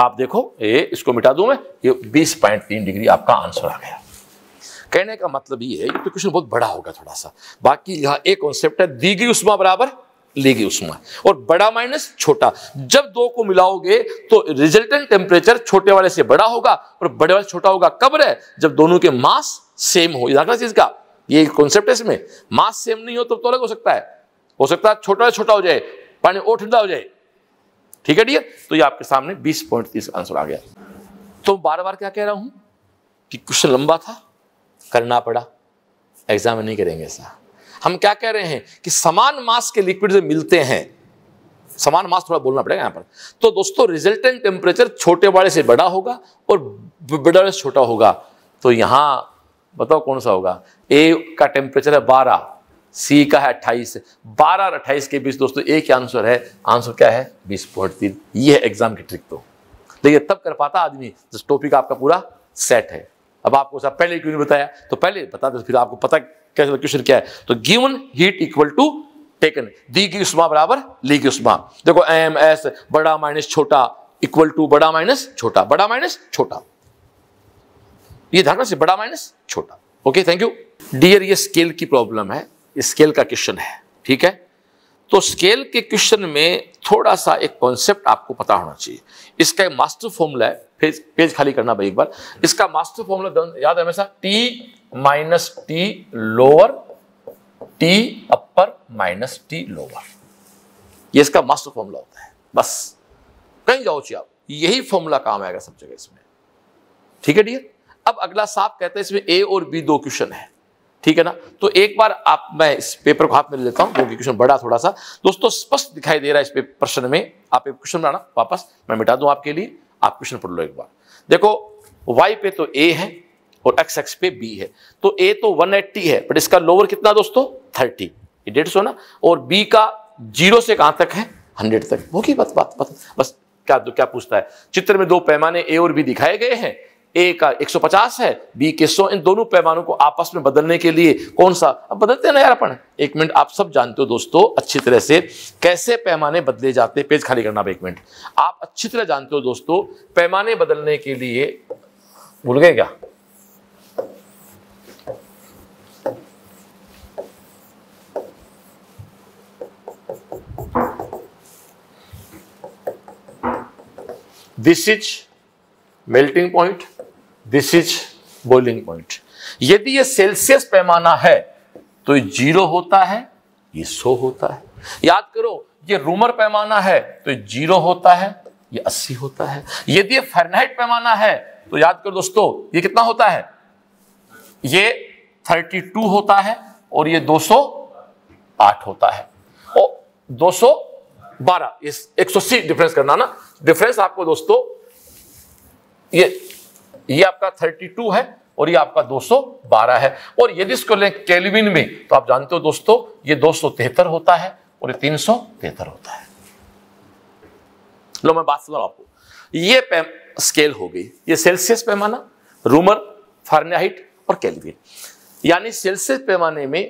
आप देखो ए इसको मिटा दूं मैं ये बीस पॉइंट तीन डिग्री आपका आंसर आ गया कहने का मतलब ये है कि तो क्वेश्चन बहुत बड़ा होगा थोड़ा सा बाकी यहाँ एक कॉन्सेप्ट है दी गई उष्मा बराबर ली गई उष्मा और बड़ा माइनस छोटा जब दो को मिलाओगे तो रिजल्टेंट टेम्परेचर छोटे वाले से बड़ा होगा और बड़े वाले छोटा होगा कब रहे जब दोनों के मास सेम हो चीज का ये कॉन्सेप्ट है इसमें मास सेम नहीं हो तो, तो अलग हो सकता है हो सकता है छोटा छोटा हो जाए पानी और ठंडा हो जाए ठीक है डियर तो ये आपके सामने बीस पॉइंट तीस आंसर आ गया तो बार बार क्या कह रहा हूं कि क्वेश्चन लंबा था करना पड़ा एग्जाम में नहीं करेंगे ऐसा हम क्या कह रहे हैं कि समान मास के लिक्विड से मिलते हैं समान मास थोड़ा बोलना पड़ेगा यहाँ पर तो दोस्तों रिजल्टेंट टेम्परेचर छोटे बड़े से बड़ा होगा और बड़ा से छोटा होगा तो यहाँ बताओ कौन सा होगा ए का टेम्परेचर है बारह सी का है अट्ठाईस बारह और अट्ठाईस के बीच दोस्तों एक ही आंसर है आंसर क्या है बीस पॉइंट तीन ये है एग्जाम की ट्रिक तो देखिए तब कर पाता आदमी जिस टॉपिक आपका पूरा सेट है अब आपको सब पहले क्यों नहीं बताया तो पहले बता दो फिर आपको पता कैसे क्वेश्चन क्या है तो given heat equal to taken दी की उष्मा बराबर ली की उष्मा देखो एम एस बड़ा माइनस छोटा इक्वल टू बड़ा माइनस छोटा बड़ा माइनस छोटा ये धारणा से बड़ा माइनस छोटा ओके थैंक यू डियर ये स्केल की प्रॉब्लम है स्केल का क्वेश्चन है ठीक है तो स्केल के क्वेश्चन में थोड़ा सा एक कॉन्सेप्ट आपको पता होना चाहिए इसका एक मास्टर फॉर्मूला है पेज पेज खाली करना भाई एक बार इसका मास्टर फॉर्मूला याद है हमेशा T minus T lower T upper minus T lower ये इसका मास्टर फॉर्मूला होता है बस कहीं जाओ चाहिए आप यही फॉर्मूला काम आएगा सब जगह इसमें ठीक है ठीक है अब अगला साफ कहते हैं इसमें ए और बी दो क्वेश्चन है ठीक है ना तो एक बार आप मैं इस पेपर को हाथ में लेता हूं क्योंकि क्वेश्चन बड़ा थोड़ा सा दोस्तों स्पष्ट दिखाई दे रहा है इस प्रश्न में आप एक क्वेश्चन बनाना वापस मैं मिटा दूँ आपके लिए आप क्वेश्चन पढ़ लो एक बार देखो वाई पे तो ए है और एक्स एक्स पे बी है तो ए तो 180 है बट इसका लोअर कितना दोस्तों थर्टी डेढ़ सौ ना और बी का जीरो से कहां तक है हंड्रेड तक वो की बात बात बस क्या क्या पूछता है चित्र में दो पैमाने ए और बी दिखाए गए हैं ए का 150 है बी के 100 इन दोनों पैमानों को आपस में बदलने के लिए कौन सा अब बदलते हैं ना यार अपन एक मिनट आप सब जानते हो दोस्तों अच्छी तरह से कैसे पैमाने बदले जाते पेज खाली करना एक मिनट आप अच्छी तरह जानते हो दोस्तों पैमाने बदलने के लिए भूल गए क्या this is melting point this is boiling point यदि ये सेल्सियस पैमाना है तो ये जीरो होता है ये सौ होता है याद करो ये रूमर पैमाना है तो ये जीरो होता है ये अस्सी होता है यदि ये फरनहाइट पैमाना है तो याद करो दोस्तों ये कितना होता है ये थर्टी टू होता है और ये दो सौ आठ होता है ओ, दो सौ बारह एक सौ अस्सी डिफरेंस करना ना डिफरेंस आपको दोस्तों ये ये आपका 32 है और ये आपका 212 है और यदि इसको लें केल्विन में तो आप जानते हो दोस्तों ये दो होता है और ये तीन होता है लो मैं बात सुना आपको ये स्केल हो गई ये सेल्सियस पैमाना रूमर फारनाइट और केल्विन यानी सेल्सियस पैमाने में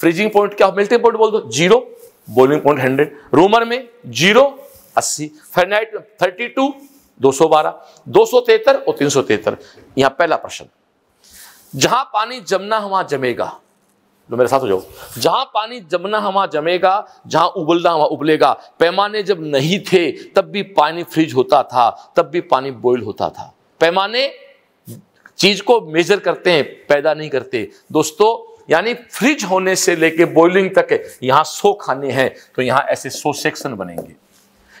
फ्रीजिंग पॉइंट क्या मेल्टिंग पॉइंट बोल दो zero boiling point hundred Reaumur में जीरो अस्सी फारनाइट में थर्टी टू दो सौ बारह दो सौ तिहत्तर और तीन सौ तिहत्तर यहां पहला प्रश्न जहां पानी जमना वहां जमेगा लो मेरे साथ हो जाओ जहां पानी जमना हवा जमेगा जहां उबलना हवा उबलेगा पैमाने जब नहीं थे तब भी पानी फ्रीज होता था तब भी पानी बॉइल होता था पैमाने चीज को मेजर करते हैं पैदा नहीं करते दोस्तों यानी फ्रिज होने से लेके बॉइलिंग तक यहां सो खाने हैं तो यहां ऐसे सो सेक्शन बनेंगे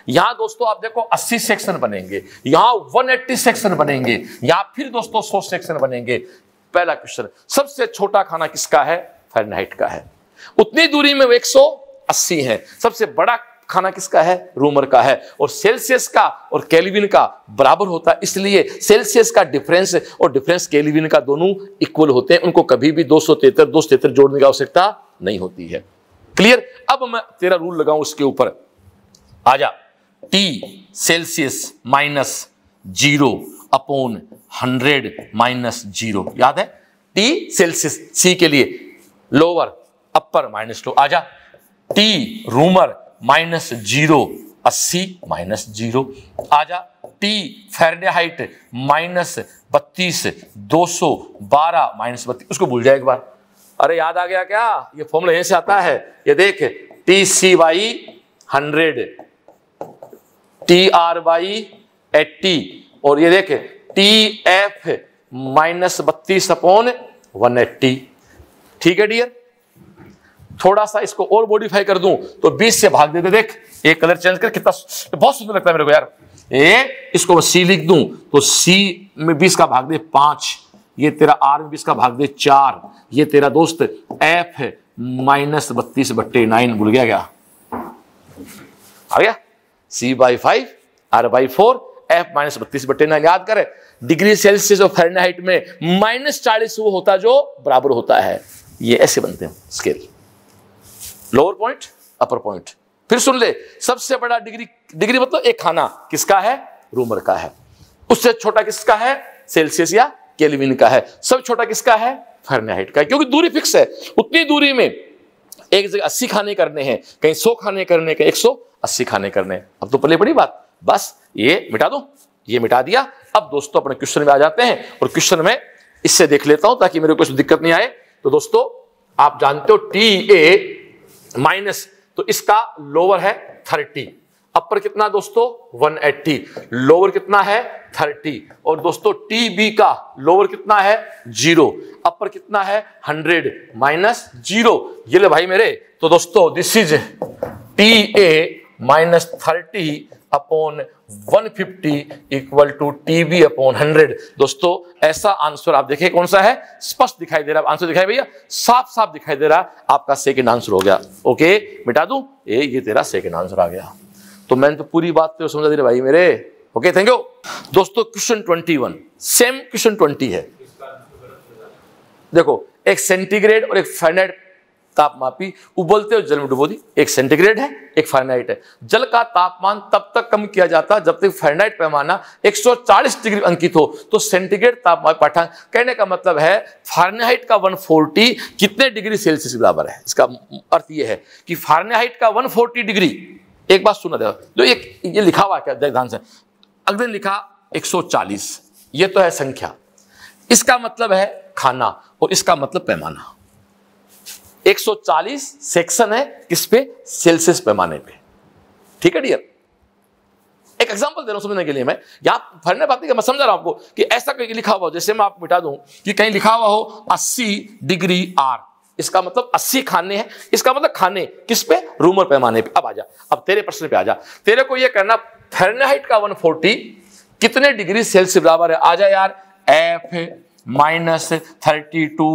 यहां दोस्तों आप देखो 80 सेक्शन बनेंगे यहां 180 सेक्शन बनेंगे यहां फिर दोस्तों 100 सेक्शन बनेंगे पहला क्वेश्चन सबसे छोटा खाना किसका है फारेनहाइट का है उतनी दूरी में वो 180 है सबसे बड़ा खाना किसका है रूमर का है और सेल्सियस का और कैलविन का बराबर होता है इसलिए सेल्सियस का डिफरेंस और डिफरेंस कैलविन का दोनों इक्वल होते हैं उनको कभी भी दो सौ तेतर दो सौ तेतर जोड़ने की आवश्यकता नहीं होती है क्लियर अब मैं तेरा रूल लगाऊं उसके ऊपर आजा T Celsius minus zero upon hundred minus zero याद है टी सेल्सियस सी के लिए लोअर अपर माइनस लो आजा टी रूमर माइनस जीरो अस्सी माइनस जीरो आ जा टी फेरनेहाइट माइनस बत्तीस दो सौ बारह माइनस बत्तीस उसको भूल जाए एक बार अरे याद आ गया क्या ये फॉर्मूला यहीं से आता है ये देख T C by hundred T R by eighty और ये देखे टी एफ माइनस बत्तीस अपॉन वन एट्टी ठीक है डियर थोड़ा सा इसको और मॉडिफाई कर दूं तो 20 से भाग दे दे देख ये कलर चेंज कर कितना बहुत सुंदर लगता है मेरे को यार ए इसको मैं सी लिख दूं तो सी में 20 का भाग दे पांच ये तेरा आर में 20 का भाग दे चार ये तेरा दोस्त एफ माइनस बत्तीस बट्टे नाइन भूल गया क्या आ गया C by five R by four F minus बत्तीस बटे नाइन याद करें डिग्री सेल्सियस और फेरनाइट में माइनस चालीस वो होता जो बराबर होता है ये ऐसे बनते हैं scale lower point upper point फिर सुन ले सबसे बड़ा डिग्री डिग्री मतलब एक खाना किसका है रूमर का है उससे छोटा किसका है सेल्सियस या केल्विन का है सब छोटा किसका है फरनहाइट का है। क्योंकि दूरी फिक्स है उतनी दूरी में एक जगह अस्सी खाने करने हैं कहीं सौ खाने करने कहीं एक सौ अस्सी खाने करने अब तो पले बड़ी बात बस ये मिटा दो ये मिटा दिया अब दोस्तों अपने क्वेश्चन में आ जाते हैं और क्वेश्चन में इससे देख लेता हूं ताकि मेरे को दिक्कत नहीं आए तो दोस्तों आप जानते हो टी ए माइनस तो इसका लोअर है थर्टी अपर कितना दोस्तों 180 लोअर कितना है 30 और दोस्तों टी बी का लोअर कितना है जीरो अपर कितना है 100 माइनस जीरो ये ले भाई मेरे तो दोस्तों this is T A minus thirty upon one fifty equal to T B upon hundred दोस्तों ऐसा आंसर आप देखिए कौन सा है स्पष्ट दिखाई दे रहा है आंसर दिखाई भैया साफ साफ दिखाई दे रहा आपका सेकेंड आंसर हो गया ओके मिटा दू ये ये तेरा सेकेंड आंसर आ गया तो मैंने तो पूरी बात तो समझा रहा भाई मेरे ओके थैंक यू दोस्तों question twenty one same question twenty है देखो एक सेंटीग्रेड और एक फाइनाइट तापमापी उबलते हुए जल में डुबो दी एक सेंटीग्रेड है एक फाइनाइट है जल का तापमान तब तक कम किया जाता जब तक फाइनाइट पैमाना 140 डिग्री अंकित हो तो सेंटीग्रेड तापमान पाठा कहने का मतलब है फारेनहाइट का 140 कितने डिग्री सेल्सियस के बराबर है इसका अर्थ यह है कि फारेनहाइट का वन डिग्री एक बात सुना देखो जो एक ये लिखा हुआ क्या ध्यान से अगले लिखा एक ये तो है संख्या इसका मतलब है खाना और इसका मतलब पैमाना 140 सेक्शन है किस पे सेल्सियस पैमाने पे ठीक है डियर एक एग्जांपल दे रहा हूं समझने के लिए मैं यहाँ भरने बात नहीं मैं समझा रहा हूं आपको कि ऐसा कहीं लिखा हुआ हो जैसे मैं आपको मिटा दूं कि कहीं लिखा हुआ हो 80 डिग्री आर इसका मतलब 80 खाने हैं इसका मतलब खाने किस पे रूमर पैमाने पे अब आ जा अब तेरे प्रश्न पे आ जा तेरे को ये करना फेरनहाइट का 140 कितने डिग्री सेल्सियस बराबर है आ जा यार एफ माइनस थर्टी टू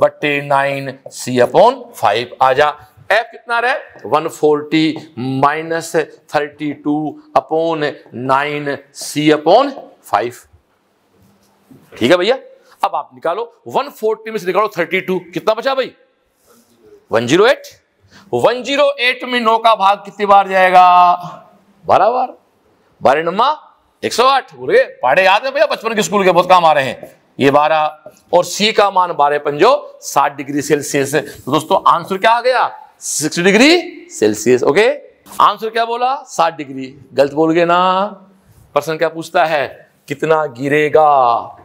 बट्टे नाइन सी अपॉन फाइव जा एफ कितना रहे one forty minus thirty two upon nine C upon five ठीक है भैया अब आप निकालो 140 में से निकालो 32 कितना बचा भाई 108 108 में नौ का भाग कितनी बार जाएगा बारह बार बारह नमा एक सौ आठ बोले पढ़े याद है भैया बचपन के स्कूल के बहुत काम आ रहे हैं ये बारह और सी का मान बारह पंजो साठ डिग्री सेल्सियस है तो दोस्तों आंसर क्या आ गया six degree Celsius okay answer क्या बोला साठ डिग्री गलत बोल गए ना प्रश्न क्या पूछता है कितना गिरेगा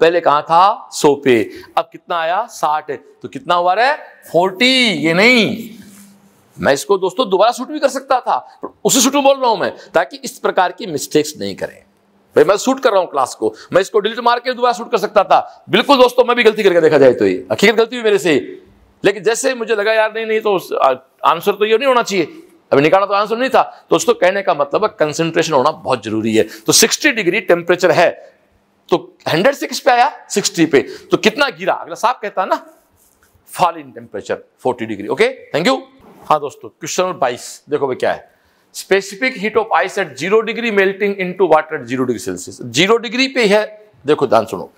पहले कहा था सो पे अब कितना आया साठ तो कितना हुआ रहा है फोर्टी ये नहीं मैं इसको दोस्तों दोबारा शूट भी कर सकता था उसी शूट में बोल रहा हूं मैं ताकि इस प्रकार की मिस्टेक्स नहीं करें भाई मैं शूट कर रहा हूं क्लास को मैं इसको डिलीट मार के दोबारा शूट कर सकता था बिल्कुल दोस्तों मैं भी गलती करके देखा जाए तो ये हकीकत गलती हुई मेरे से लेकिन जैसे मुझे लगा यार नहीं नहीं तो आंसर तो ये नहीं होना चाहिए अभी निकालना तो आंसर नहीं था दोस्तों कहने का मतलब कंसेंट्रेशन होना बहुत जरूरी है तो सिक्सटी डिग्री टेम्परेचर है तो हंड्रेड सिक्स पे आया सिक्सटी पे तो कितना गिरा अगला साफ कहता है ना fall in temperature forty degree okay thank you हाँ दोस्तों क्वेश्चन नंबर बाईस देखो भाई क्या है specific heat of ice at zero degree melting into water at zero degree Celsius zero degree पे है देखो ध्यान सुनो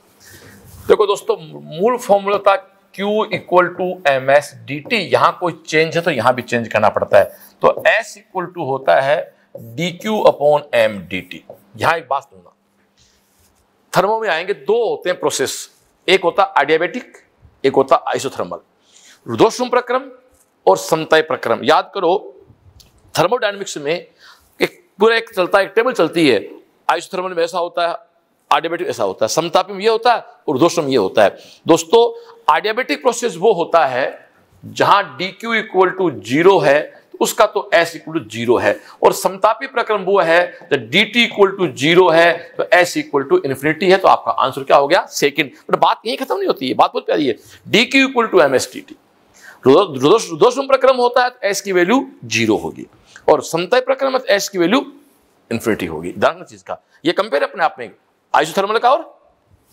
देखो दोस्तों मूल फॉर्मूला था Q equal to M S D T यहां कोई चेंज है तो यहां भी चेंज करना पड़ता है तो S इक्वल टू होता है D Q upon M D T यहां एक बात सुनना थर्मो में आएंगे दो होते हैं प्रोसेस एक होता आडियाबेटिक एक होता आइसोथर्मल रुदोषम प्रक्रम और समतय प्रक्रम याद करो थर्मोडाइनमिक्स में एक पूरा एक चलता है एक टेबल चलती है आयुष्थर्मल में ऐसा होता है आडियाबेटिक ऐसा होता है समताप में यह होता है और दोष में यह होता है दोस्तों आडियाबेटिक प्रोसेस वो होता है जहां D Q equal to zero है तो उसका तो एस इक्वल टू जीरो है और समतापी प्रक्रम वो है जब D T equal to zero है तो एस इक्वल टू इन्फिनिटी है तो आपका आंसर क्या हो गया सेकंड बट मतलब बात यही खत्म नहीं होती है बात बहुत प्यारी है D Q equal to M S T T रुदोष प्रक्रम होता है तो एस की वैल्यू जीरो होगी और प्रकरण में एस की वैल्यू इन्फिनिटी होगी दान चीज का ये कंपेयर अपने आप में आइसोथर्मल का और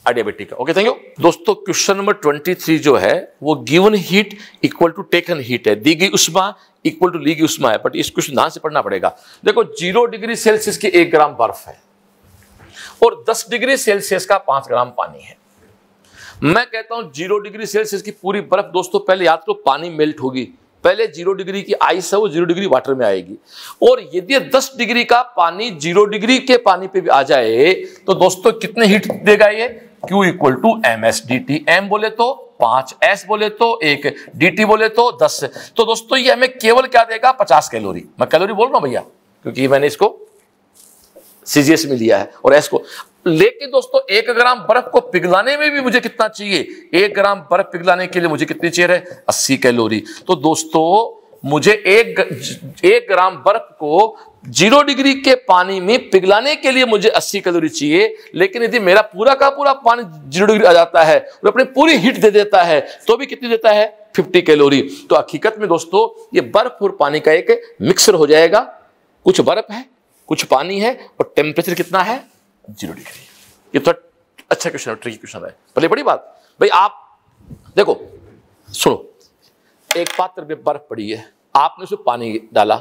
आइडियाबेटिक का ओके थैंक यू दोस्तों क्वेश्चन नंबर ट्वेंटी थ्री जो है वो given heat equal to taken heat है दी गई उष्मा इक्वल टू ली गई उष्मा है बट इस क्वेश्चन ध्यान से पढ़ना पड़ेगा देखो जीरो डिग्री सेल्सियस की एक ग्राम बर्फ है और दस डिग्री सेल्सियस का पांच ग्राम पानी है मैं कहता हूं जीरो डिग्री सेल्सियस की पूरी बर्फ दोस्तों पहले या तो पानी मेल्ट होगी पहले जीरो डिग्री की आइस है वो जीरो डिग्री वाटर में आएगी और यदि दस डिग्री का पानी जीरो डिग्री के पानी पे भी आ जाए तो दोस्तों कितने हीट देगा ये Q equal to M S D T M बोले तो पांच एस बोले तो एक डी टी बोले तो दस तो दोस्तों ये हमें केवल क्या देगा पचास कैलोरी मैं कैलोरी बोल रहा हूं भैया क्योंकि मैंने इसको सीजीएस में लिया है और एस को लेकिन दोस्तों एक ग्राम बर्फ को पिघलाने में भी मुझे कितना चाहिए एक ग्राम बर्फ पिघलाने के लिए मुझे कितनी चाहिए अस्सी कैलोरी तो दोस्तों मुझे एक एक ग्राम बर्फ को जीरो डिग्री के पानी में पिघलाने के लिए मुझे अस्सी कैलोरी चाहिए लेकिन यदि मेरा पूरा का पूरा पानी जीरो डिग्री आ जाता है और अपनी पूरी हीट दे देता है तो भी कितनी देता है फिफ्टी कैलोरी तो हकीकत में दोस्तों ये बर्फ और पानी का एक मिक्सर हो जाएगा कुछ बर्फ है कुछ पानी है और टेम्परेचर कितना है जीरो डिग्री ये थोड़ा तो अच्छा क्वेश्चन है ट्रिकी क्वेश्चन है पहले बड़ी बात भाई आप देखो सुनो एक पात्र में बर्फ पड़ी है आपने उसमें पानी डाला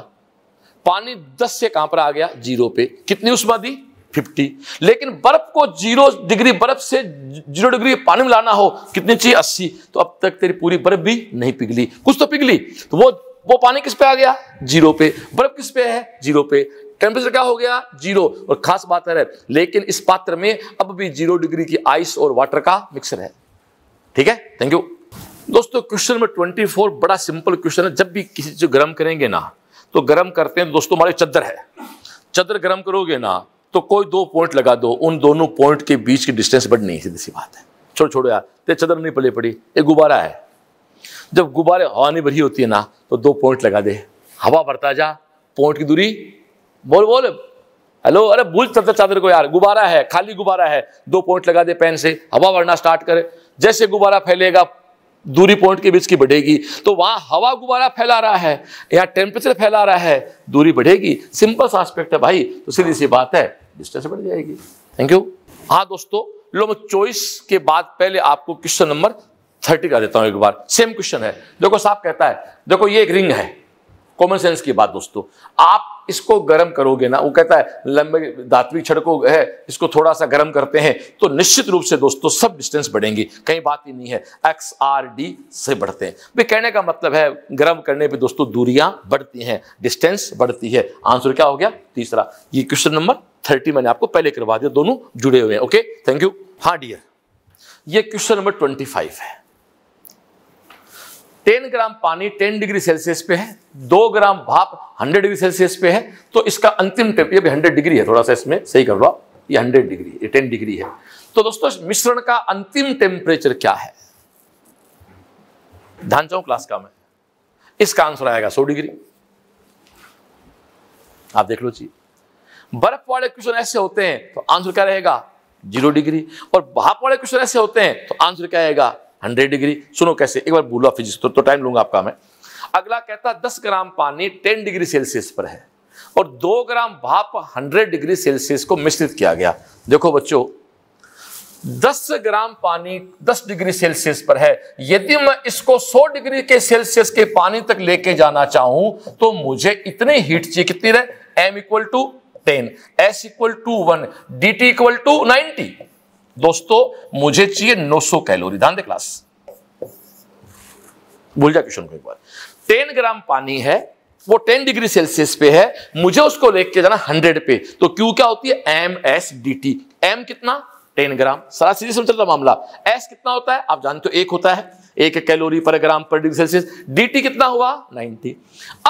पानी 10 से कहां पर आ गया जीरो पे कितनी उष्मा दी 50 लेकिन बर्फ को जीरो डिग्री बर्फ से जीरो डिग्री पानी में लाना हो कितनी चाहिए 80 तो अब तक तेरी पूरी बर्फ भी नहीं पिघली कुछ तो पिघली तो वो वो पानी किस पे आ गया जीरो पे बर्फ किस पे है जीरो पे टेम्परेचर क्या हो गया जीरो और खास बात है लेकिन इस पात्र में अब भी जीरो डिग्री की आइस और वाटर का मिक्सर है ठीक है थैंक यू दोस्तों क्वेश्चन में ट्वेंटी फोर बड़ा सिंपल क्वेश्चन है जब भी किसी चीज गर्म करेंगे ना तो गर्म करते हैं दोस्तों हमारे चद्दर है चद्दर गर्म करोगे ना तो कोई दो पॉइंट लगा दो उन दोनों पॉइंट के बीच की डिस्टेंस बढ़ नहीं सीधी सी बात है छोड़ छोड़ो यार तेरे चदर नहीं पले पड़ी एक गुब्बारा है जब गुब्बारे हवा नहीं भरी होती है ना तो दो पॉइंट लगा दे हवा भरता जा पॉइंट की दूरी बोल बोल हेलो अरे भूल चलते चादर को यार गुब्बारा है खाली गुब्बारा है दो पॉइंट लगा दे पेन से हवा बढ़ना स्टार्ट करे जैसे गुब्बारा फैलेगा दूरी पॉइंट के बीच की बढ़ेगी तो वहां हवा गुब्बारा फैला रहा है यहाँ टेम्परेचर फैला रहा है दूरी बढ़ेगी सिंपल सा एस्पेक्ट है भाई तो सीधी सी बात है डिस्टेंस बढ़ जाएगी थैंक यू हाँ दोस्तों लो मैं चॉइस के बाद पहले आपको क्वेश्चन नंबर थर्टी का देता हूँ एक बार सेम क्वेश्चन है देखो साहब कहता है देखो ये एक रिंग है कॉमन सेंस की बात दोस्तों आप इसको गर्म करोगे ना वो कहता है लंबे दातवी छड़को है इसको थोड़ा सा गर्म करते हैं तो निश्चित रूप से दोस्तों सब डिस्टेंस बढ़ेंगी कहीं बात ही नहीं है एक्स आर डी से बढ़ते हैं भी तो कहने का मतलब है गर्म करने पे दोस्तों दूरियां बढ़ती हैं डिस्टेंस बढ़ती है आंसर क्या हो गया तीसरा ये क्वेश्चन नंबर थर्टी मैंने आपको पहले करवा दिया दोनों जुड़े हुए हैं ओके थैंक यू हाँ डियर ये क्वेश्चन नंबर ट्वेंटी फाइव है टेन ग्राम पानी टेन डिग्री सेल्सियस पे है दो ग्राम भाप हंड्रेड डिग्री सेल्सियस पे है तो इसका अंतिम टेम्परेचर भी हंड्रेड डिग्री है थोड़ा सा इसमें सही कर लो ये हंड्रेड डिग्री ये टेन डिग्री है तो दोस्तों मिश्रण का अंतिम टेम्परेचर क्या है ध्यान चाहूं क्लास का मैं इसका आंसर आएगा सौ डिग्री आप देख लो जी बर्फ वाले क्वेश्चन ऐसे होते हैं तो आंसर क्या रहेगा जीरो डिग्री और भाप वाले क्वेश्चन ऐसे होते हैं तो आंसर क्या आएगा हंड्रेड डिग्री सुनो कैसे एक बार बोलो फिजिक्स तो, तो टाइम लूंगा आपका मैं अगला कहता दस ग्राम पानी टेन डिग्री सेल्सियस पर है और दो ग्राम भाप हंड्रेड डिग्री सेल्सियस को मिश्रित किया गया देखो बच्चों दस ग्राम पानी दस डिग्री सेल्सियस पर है यदि मैं इसको सौ डिग्री के सेल्सियस के पानी तक लेके जाना चाहूं तो मुझे इतनी हीट चाहिए कितनी रहे M equal to ten S equal to one D T equal to ninety दोस्तों मुझे चाहिए 900 कैलोरी ध्यान दे क्लास भूल जा क्वेश्चन को एक बार 10 ग्राम पानी है वो 10 डिग्री सेल्सियस पे है मुझे उसको लेके जाना 100 पे तो क्यों क्या होती है M S D T M कितना 10 ग्राम सारा सीधे समझ चलता मामला एस कितना होता है आप जानते हो एक होता है एक कैलोरी पर ग्राम पर डिग्री सेल्सियस डीटी कितना हुआ 90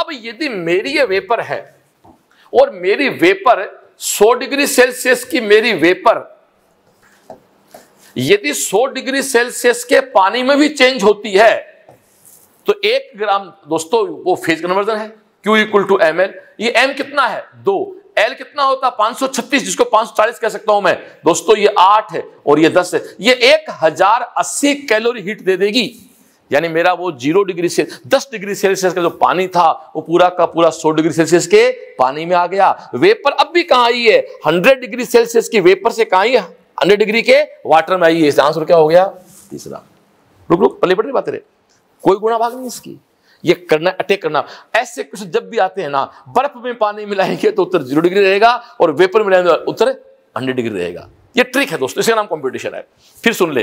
अब यदि मेरी ये वेपर है और मेरी वेपर 100 डिग्री सेल्सियस की मेरी वेपर यदि 100 डिग्री सेल्सियस के पानी में भी चेंज होती है तो एक ग्राम दोस्तों वो फेज कन्वर्जन है Q equal to M L ये एम कितना है दो एल कितना होता है 536 जिसको 540 कह सकता हूं मैं दोस्तों ये आठ है और ये दस है ये एक हजार अस्सी कैलोरी हीट दे देगी यानी मेरा वो जीरो डिग्री से दस डिग्री सेल्सियस का जो पानी था वो पूरा का पूरा सौ डिग्री सेल्सियस के पानी में आ गया वेपर अब भी कहां आई है हंड्रेड डिग्री सेल्सियस की वेपर से कहां आई है हंड्रेड डिग्री के वाटर में आई आंसर क्या हो गया तीसरा रुक रुक पल्ले पटरी बात रहे कोई गुणा भाग नहीं इसकी ये करना अटैक करना ऐसे क्वेश्चन जब भी आते हैं ना बर्फ में पानी मिलाएंगे तो उत्तर जीरो डिग्री रहेगा और वेपर मिलाएंगे तो उत्तर हंड्रेड डिग्री रहेगा ये ट्रिक है दोस्तों इसका नाम कॉम्पिटिशन है फिर सुन ले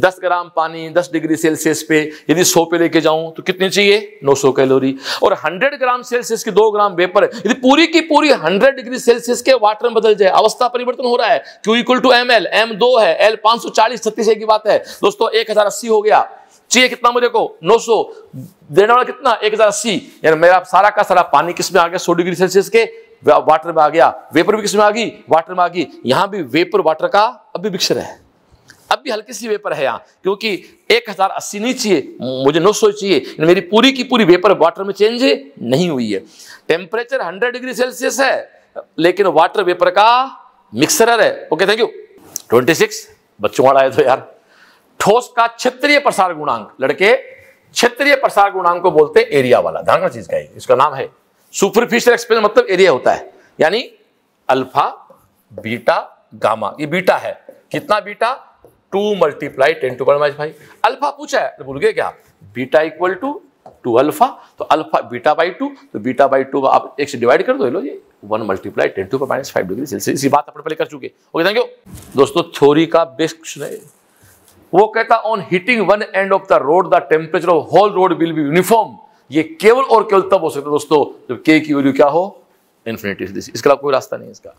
10 ग्राम पानी 10 डिग्री सेल्सियस पे यदि 100 पे लेके जाऊं तो कितनी चाहिए 900 कैलोरी और 100 ग्राम सेल्सियस की 2 ग्राम वेपर यदि पूरी की पूरी 100 डिग्री सेल्सियस के वाटर में बदल जाए अवस्था परिवर्तन हो रहा है Q equal to M L M दो है एल पांच सौ चालीस छत्तीस की बात है दोस्तों एक हजार अस्सी हो गया चाहिए कितना मुझे को 900 देने वाला कितना एक हजार अस्सी यानी मेरा सारा का सारा पानी किसमें आ गया सौ डिग्री सेल्सियस के वाटर में आ गया वेपर भी किसमें आ गई वाटर में आ गई यहां भी वेपर वाटर का अभी मिक्सर है अब भी हल्की सी वेपर है यहाँ क्योंकि एक हज़ार अस्सी नहीं चाहिए मुझे नौ सौ चाहिए मेरी पूरी की पूरी वेपर वाटर में चेंज नहीं हुई है टेम्परेचर हंड्रेड डिग्री सेल्सियस है लेकिन वाटर वेपर का मिक्सर है okay thank you twenty six बच्चों वाला है तो यार ठोस का क्षेत्रीय प्रसार गुणांक लड़के क्षेत्रीय प्रसार गुणांक को बोलते हैं एरिया वाला धारणा चीज का इसका नाम है सुपरफिशियल एक्सप्रेस मतलब एरिया होता है यानी अल्फा बीटा गामा ये बीटा है कितना beta two multiply ten to minus भाई अल्फा पूछा है तो भूल गए क्या beta equal to two alpha तो अल्फा बीटा बाई टू तो बीटा बाई टू आप एक से डिवाइड कर दो लो ये वन मल्टीप्लाई टेन टू पर माइनस फाइव डिग्री सेल्सियस इसी बात अपने पहले कर चुके ओके थैंक यू दोस्तों थ्योरी का बेस्ट क्वेश्चन है वो कहता on heating one end of the rod the temperature of whole rod will be uniform ये केवल और केवल तब हो सकता है दोस्तों जब के की वैल्यू क्या हो इन्फिनिटी इसके अलावा कोई रास्ता नहीं है इसका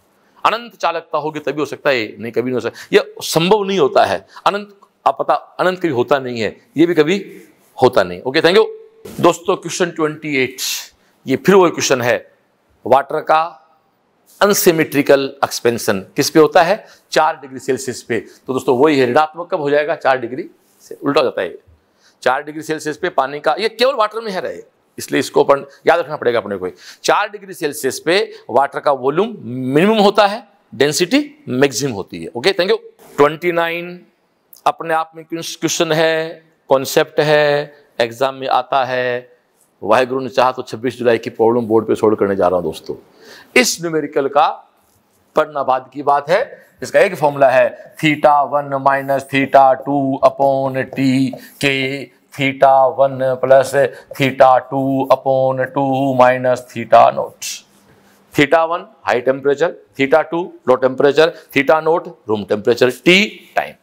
अनंत चालकता होगी तभी हो सकता है नहीं कभी नहीं हो सकता यह संभव नहीं होता है अनंत आप पता अनंत कभी होता नहीं है ये भी कभी होता नहीं ओके थैंक यू दोस्तों क्वेश्चन ट्वेंटी एट ये फिर वही क्वेश्चन है वाटर का अनसिमेट्रिकल एक्सपेंशन किस पे होता है चार डिग्री सेल्सियस पे तो दोस्तों वही है ऋणात्मक कब हो जाएगा चार डिग्री से उल्टा हो जाता है चार डिग्री सेल्सियस पे पानी का ये केवल वाटर में है रहे इसलिए इसको अपन याद रखना पड़ेगा अपने को चार डिग्री सेल्सियस पे वाटर का वॉल्यूम मिनिमम होता है डेंसिटी मैक्सिमम होती है okay thank you twenty nine अपने आप में क्वेश्चन है कॉन्सेप्ट है एग्जाम में आता है वाहगुरु ने चाह तो 26 जुलाई की प्रॉब्लम बोर्ड पे सोल्व करने जा रहा हूं दोस्तों इस न्यूमेरिकल का पढ़ना बाद की बात है इसका एक फॉर्मूला है theta one minus theta two upon T K theta one plus theta two upon two minus theta naught theta one high temperature theta two low temperature theta naught room temperature T time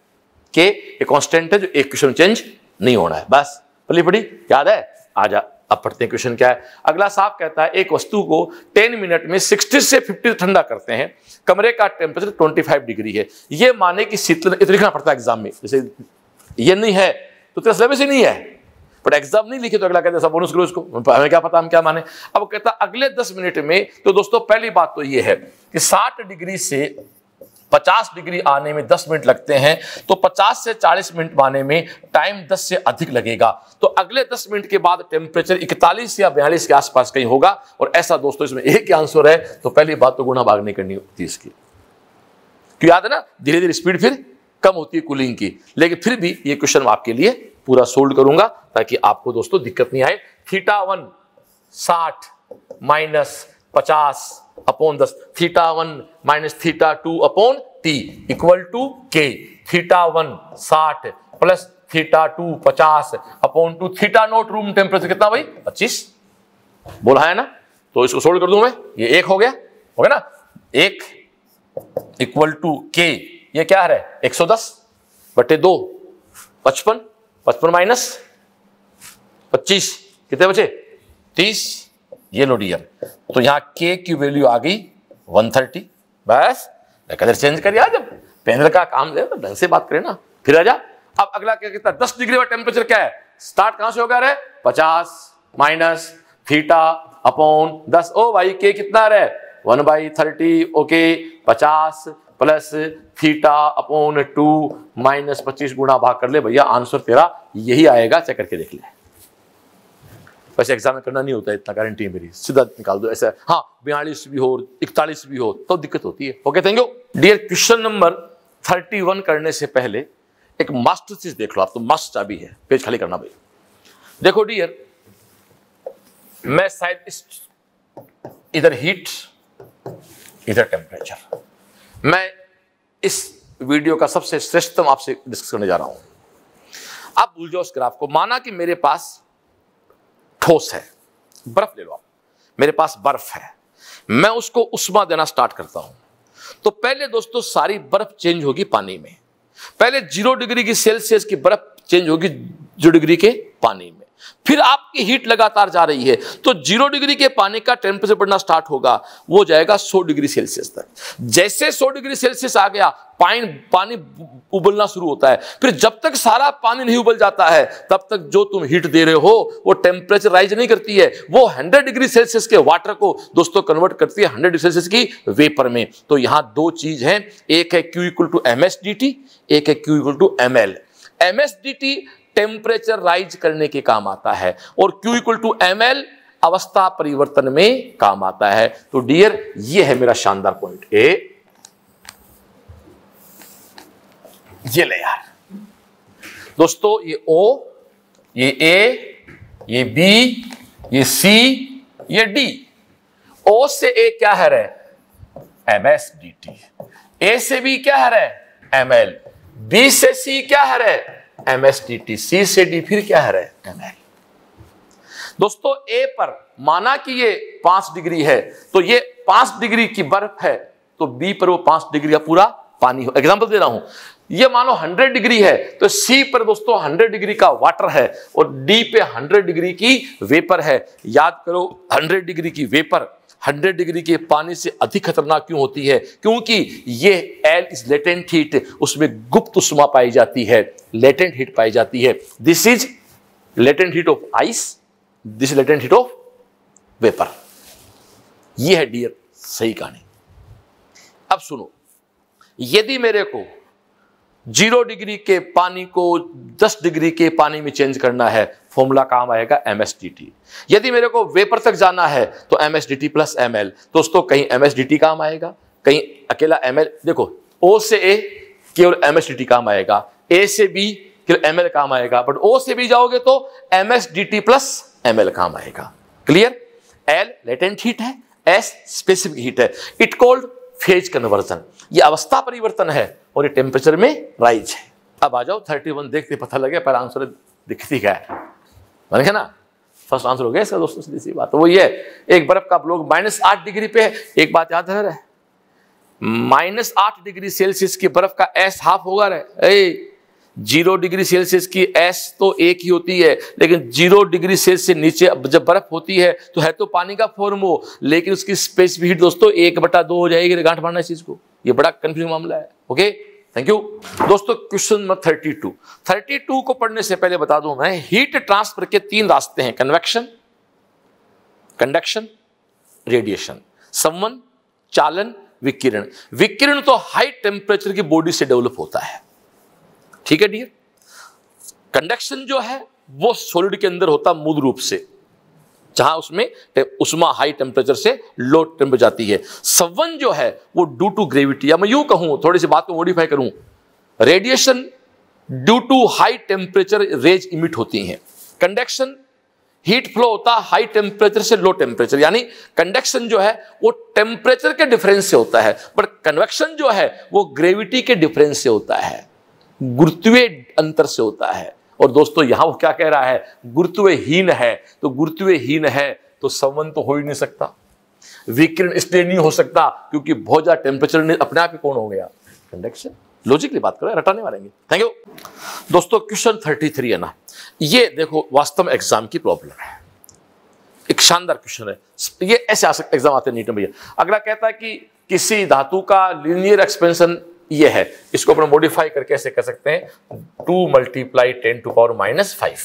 K एक कांस्टेंट है जो एक क्वेश्चन चेंज नहीं होना है बस पली पड़ी याद है आ जा अब पढ़ते हैं क्वेश्चन क्या है अगला साफ कहता है एक वस्तु को 10 मिनट में 60 से 50 ठंडा करते हैं कमरे का टेम्परेचर 25 डिग्री है ये माने कि शीतल ये तो लिखना पड़ता है एग्जाम में जैसे ये नहीं है तो तेरा सिलेबस ही नहीं है बट एग्जाम नहीं लिखे तो अगला कहते सब बोनस करो इसको हमें क्या पता हम क्या माने अब कहता अगले दस मिनट में तो दोस्तों पहली बात तो ये है कि साठ डिग्री से 50 डिग्री आने में 10 मिनट लगते हैं तो 50 से 40 मिनट आने में टाइम 10 से अधिक लगेगा तो अगले 10 मिनट के बाद टेम्परेचर 41 या बयालीस के आसपास कहीं होगा और ऐसा दोस्तों इसमें एक ही आंसर है तो पहली बात तो गुना भाग नहीं करनी होती इसकी क्यों याद है ना धीरे धीरे स्पीड फिर कम होती है कूलिंग की लेकिन फिर भी ये क्वेश्चन आपके लिए पूरा सोल्ड करूंगा ताकि आपको दोस्तों दिक्कत नहीं आए थीटा वन साठ माइनस पचास अपॉन दस theta one minus theta two upon T equal to K theta one साठ प्लस थीटा टू पचास upon two theta naught room temperature कितना भाई पच्चीस बोला है ना तो इसको सोल्व कर दू मैं ये एक हो गया हो गया ना एक इक्वल टू के ये क्या है 110 सौ दस बटे दो पचपन पचपन माइनस पच्चीस कितने बचे 30 ये लो डीएम तो यहां के की वैल्यू आ गई 130 थर्टी बस कलर चेंज करिए आज अब पेंदर का काम ले तो ढंग से बात करें ना फिर आजा अब अगला क्या कितना 10 डिग्री का टेम्परेचर क्या है स्टार्ट कहां से होगा रहे पचास माइनस थीटा अपॉन दस ओ भाई के कितना रहे वन बाई थर्टी ओके पचास plus theta upon two minus पच्चीस गुणा भाग कर ले भैया आंसर तेरा यही आएगा चेक करके देख ले वैसे एग्जाम में करना नहीं होता इतना गारंटी है मेरी सीधा निकाल दो ऐसा हाँ बयालीस भी हो इकतालीस भी हो तो दिक्कत होती है okay thank you dear question number thirty one करने से पहले एक मास्टर चीज देख लो आप तो मास्टर चाबी है पेज खाली करना भाई देखो डियर मैं शायद इधर हीट इधर टेम्परेचर मैं इस वीडियो का सबसे श्रेष्ठतम आपसे डिस्कस करने जा रहा हूं आप भूल जाओ उस ग्राफ को माना कि मेरे पास ठोस है बर्फ ले लो आप मेरे पास बर्फ है मैं उसको उष्मा देना स्टार्ट करता हूं तो पहले दोस्तों सारी बर्फ चेंज होगी पानी में पहले जीरो डिग्री की सेल्सियस की बर्फ चेंज होगी जीरो डिग्री के पानी में फिर आपकी हीट लगातार जा रही है तो जीरो डिग्री के पानी का टेम्परेचर बढ़ना स्टार्ट होगा वो जाएगा सौ डिग्री सेल्सियस तक जैसे सौ डिग्री सेल्सियस आ गया पानी पानी उबलना शुरू होता है फिर जब तक सारा पानी नहीं उबल जाता है तब तक जो तुम हीट दे रहे हो वो टेम्परेचर राइज नहीं करती है वो हंड्रेड डिग्री सेल्सियस के वाटर को दोस्तों कन्वर्ट करती है हंड्रेड डिग्री सेल्सियस की वेपर में तो यहां दो चीज है एक है क्यू इक्वल टू एम एक है Q equal to M L M temperature rise करने के काम आता है और क्यू इक्वल टू एम अवस्था परिवर्तन में काम आता है तो डियर ये है मेरा शानदार पॉइंट ए ये ले यार दोस्तों ये ओ ये ए ये बी ये सी ये डी ओ से ए क्या है रे M S D T A से बी क्या है रे एम एल बी से सी क्या है रे M S D T C से डी फिर क्या है एम एल दोस्तों ए पर माना कि ये पांच डिग्री है तो ये पांच डिग्री की बर्फ है तो बी पर वो पांच डिग्री का पूरा पानी हो एग्जाम्पल दे रहा हूं ये मानो 100 डिग्री है तो सी पर दोस्तों 100 डिग्री का वाटर है और डी पे 100 डिग्री की वेपर है याद करो 100 डिग्री की वेपर 100 डिग्री के पानी से अधिक खतरनाक क्यों होती है क्योंकि ये एल इज लेटेंट हीट उसमें गुप्त उष्मा पाई जाती है लेटेंट हीट पाई जाती है this is latent heat of ice this latent heat of vapour यह है डियर सही कहानी अब सुनो यदि मेरे को जीरो डिग्री के पानी को दस डिग्री के पानी में चेंज करना है फॉर्मूला काम आएगा एम यदि मेरे को वेपर तक जाना है तो M S D T plus M L दोस्तों कहीं एम एस डी टी काम आएगा कहीं अकेला एम एल देखो ओ से ए केवल एम एस डी टी काम आएगा ए से बी केवल एम एल काम आएगा बट ओ से बी जाओगे तो M S D T plus M L काम आएगा क्लियर एल लेटेंट हीट है एस स्पेसिफिक हीट है इट कॉल्ड फेज कन्वर्जन ये अवस्था परिवर्तन है और ये टेम्परेचर में राइज है अब आ जाओ थर्टी वन देखते पता लगे पहला आंसर दिखती क्या है मैंने कहा ना फर्स्ट आंसर हो गया इसका दोस्तों सीधी सी बात वो तो ये एक बर्फ का ब्लॉक माइनस आठ डिग्री पे है एक बात याद रह रहा है माइनस आठ डिग्री सेल्सियस की बर्फ का एस हाफ होगा रहे जीरो डिग्री सेल्सियस की एस तो एक ही होती है लेकिन जीरो डिग्री सेल्सियस से नीचे जब बर्फ होती है तो है तो पानी का फॉर्म हो लेकिन उसकी स्पेस भी दोस्तों एक बटा दो हो जाएगी गांठ मारना इस चीज को ये बड़ा कंफ्यूज मामला है ओके थैंक यू दोस्तों question number thirty two thirty two को पढ़ने से पहले बता दूं मैं हीट ट्रांसफर के तीन रास्ते हैं कन्वेक्शन कंडक्शन रेडिएशन संवन चालन विकिरण विकिरण तो हाई टेम्परेचर की बॉडी से डेवलप होता है ठीक है डियर कंडक्शन जो है वो सोलिड के अंदर होता मूल रूप से जहां उसमें उष्मा हाई टेम्परेचर से लो टेम्परेचर जाती है सवन जो है वो ड्यू टू ग्रेविटी या मैं यूं कहूं थोड़ी सी बात को मॉडिफाई करूं radiation due to high temperature rays emit होती हैं कंडक्शन हीट फ्लो होता है हाई टेम्परेचर से लो टेम्परेचर यानी कंडक्शन जो है वो टेम्परेचर के डिफरेंस से होता है बट कन्वेक्शन जो है वो ग्रेविटी के डिफरेंस से होता है गुरुत्वीय अंतर से होता है और दोस्तों यहां वो क्या कह रहा है गुरुत्वहीन है तो गुरुत्वहीन है तो संवन तो हो ही नहीं सकता विकिरण इसलिए नहीं हो सकता क्योंकि बहुत ज्यादा टेम्परेचर ने अपने आप ही कौन हो गया कंडक्शन लॉजिकली बात करें रटाने वाले थैंक यू दोस्तों क्वेश्चन थर्टी थ्री है ना ये देखो वास्तव में एग्जाम की प्रॉब्लम है एक शानदार क्वेश्चन है ये ऐसे एग्जाम आते नीट में भैया अगला कहता है कि किसी धातु का लीनियर एक्सपेंशन ये है इसको अपन मॉडिफाई करके ऐसे कर सकते हैं two multiply ten to power minus five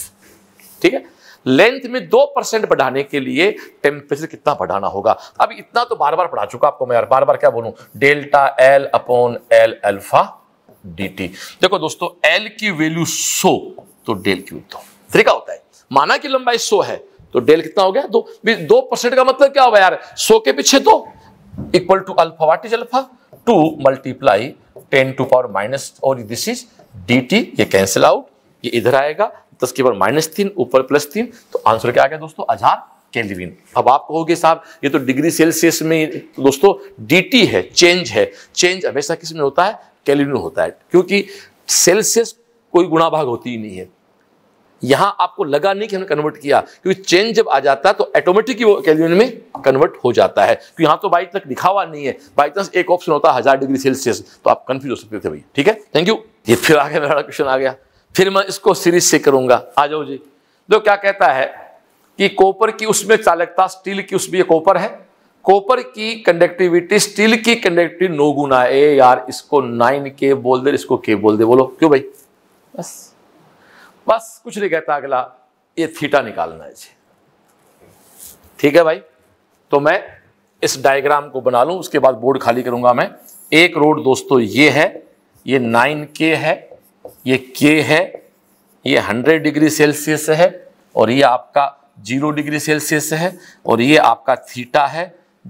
ठीक है लेंथ में दो परसेंट बढ़ाने के लिए टेम्परेचर कितना बढ़ाना होगा अब इतना तो बार बार पढ़ा चुका आपको मैं यार बार बार क्या बोलूं delta L upon L alpha D देखो दोस्तों एल की वैल्यू सो तो डेल क्यू दो तरीका होता है माना कि लंबाई सो है तो डेल कितना हो गया दो दो परसेंट का मतलब क्या हुआ यार सो के पीछे दो equal to alpha what is alpha two multiply ten to power minus और दिस इज डी टी ये कैंसिल आउट ये इधर आएगा दस के बाद माइनस तीन ऊपर प्लस तीन तो आंसर क्या आ गया दोस्तों हजार केल्विन अब आप कहोगे साहब ये तो डिग्री सेल्सियस में दोस्तों टी है चेंज है चेंज हमेशा किस में होता है केल्विन होता है क्योंकि सेल्सियस कोई गुणा भाग होती ही नहीं है यहां आपको लगा नहीं कि हमने कन्वर्ट किया क्योंकि चेंज जब आ जाता है तो ऑटोमेटिक वो कैलोरी में कन्वर्ट हो जाता है क्योंकि यहां तो बाई तक लिखा हुआ नहीं है बाई चांस एक ऑप्शन होता है हजार डिग्री सेल्सियस तो आप कंफ्यूज हो सकते थे भाई ठीक है थैंक यू ये फिर आगे मेरा क्वेश्चन आ गया फिर मैं इसको सीरीज से करूंगा आ जाओ जी जो क्या कहता है कि कॉपर की उसमें चालकता स्टील की उसमें कॉपर है कॉपर की कंडक्टिविटी स्टील की कंडक्टिविटी नो गुना ए यार इसको नाइन के बोल दे इसको के बोल दे बोलो क्यों भाई बस बस कुछ नहीं कहता अगला ये थीटा निकालना है ठीक है भाई तो मैं इस डायग्राम को बना लू उसके बाद बोर्ड खाली करूंगा मैं एक रोड दोस्तों ये है ये नाइन के है ये के है ये हंड्रेड डिग्री सेल्सियस है और ये आपका जीरो डिग्री सेल्सियस है और ये आपका थीटा है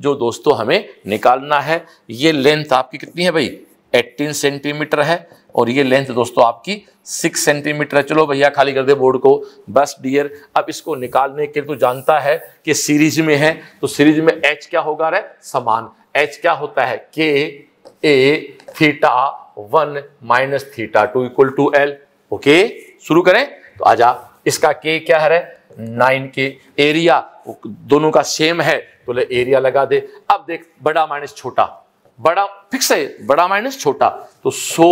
जो दोस्तों हमें निकालना है ये लेंथ आपकी कितनी है भाई 18 सेंटीमीटर है और ये लेंथ दोस्तों आपकी सिक्स सेंटीमीटर है चलो भैया खाली कर दे बोर्ड को बस डियर अब इसको निकालने के तो जानता है कि सीरीज में है तो सीरीज में एच क्या होगा रे समान एच क्या होता है K A theta one minus theta two equal to L okay शुरू करें तो आजा इसका के क्या है नाइन के एरिया दोनों का सेम है तो ले एरिया लगा दे अब देख बड़ा माइनस छोटा बड़ा फिक्स है बड़ा माइनस छोटा तो so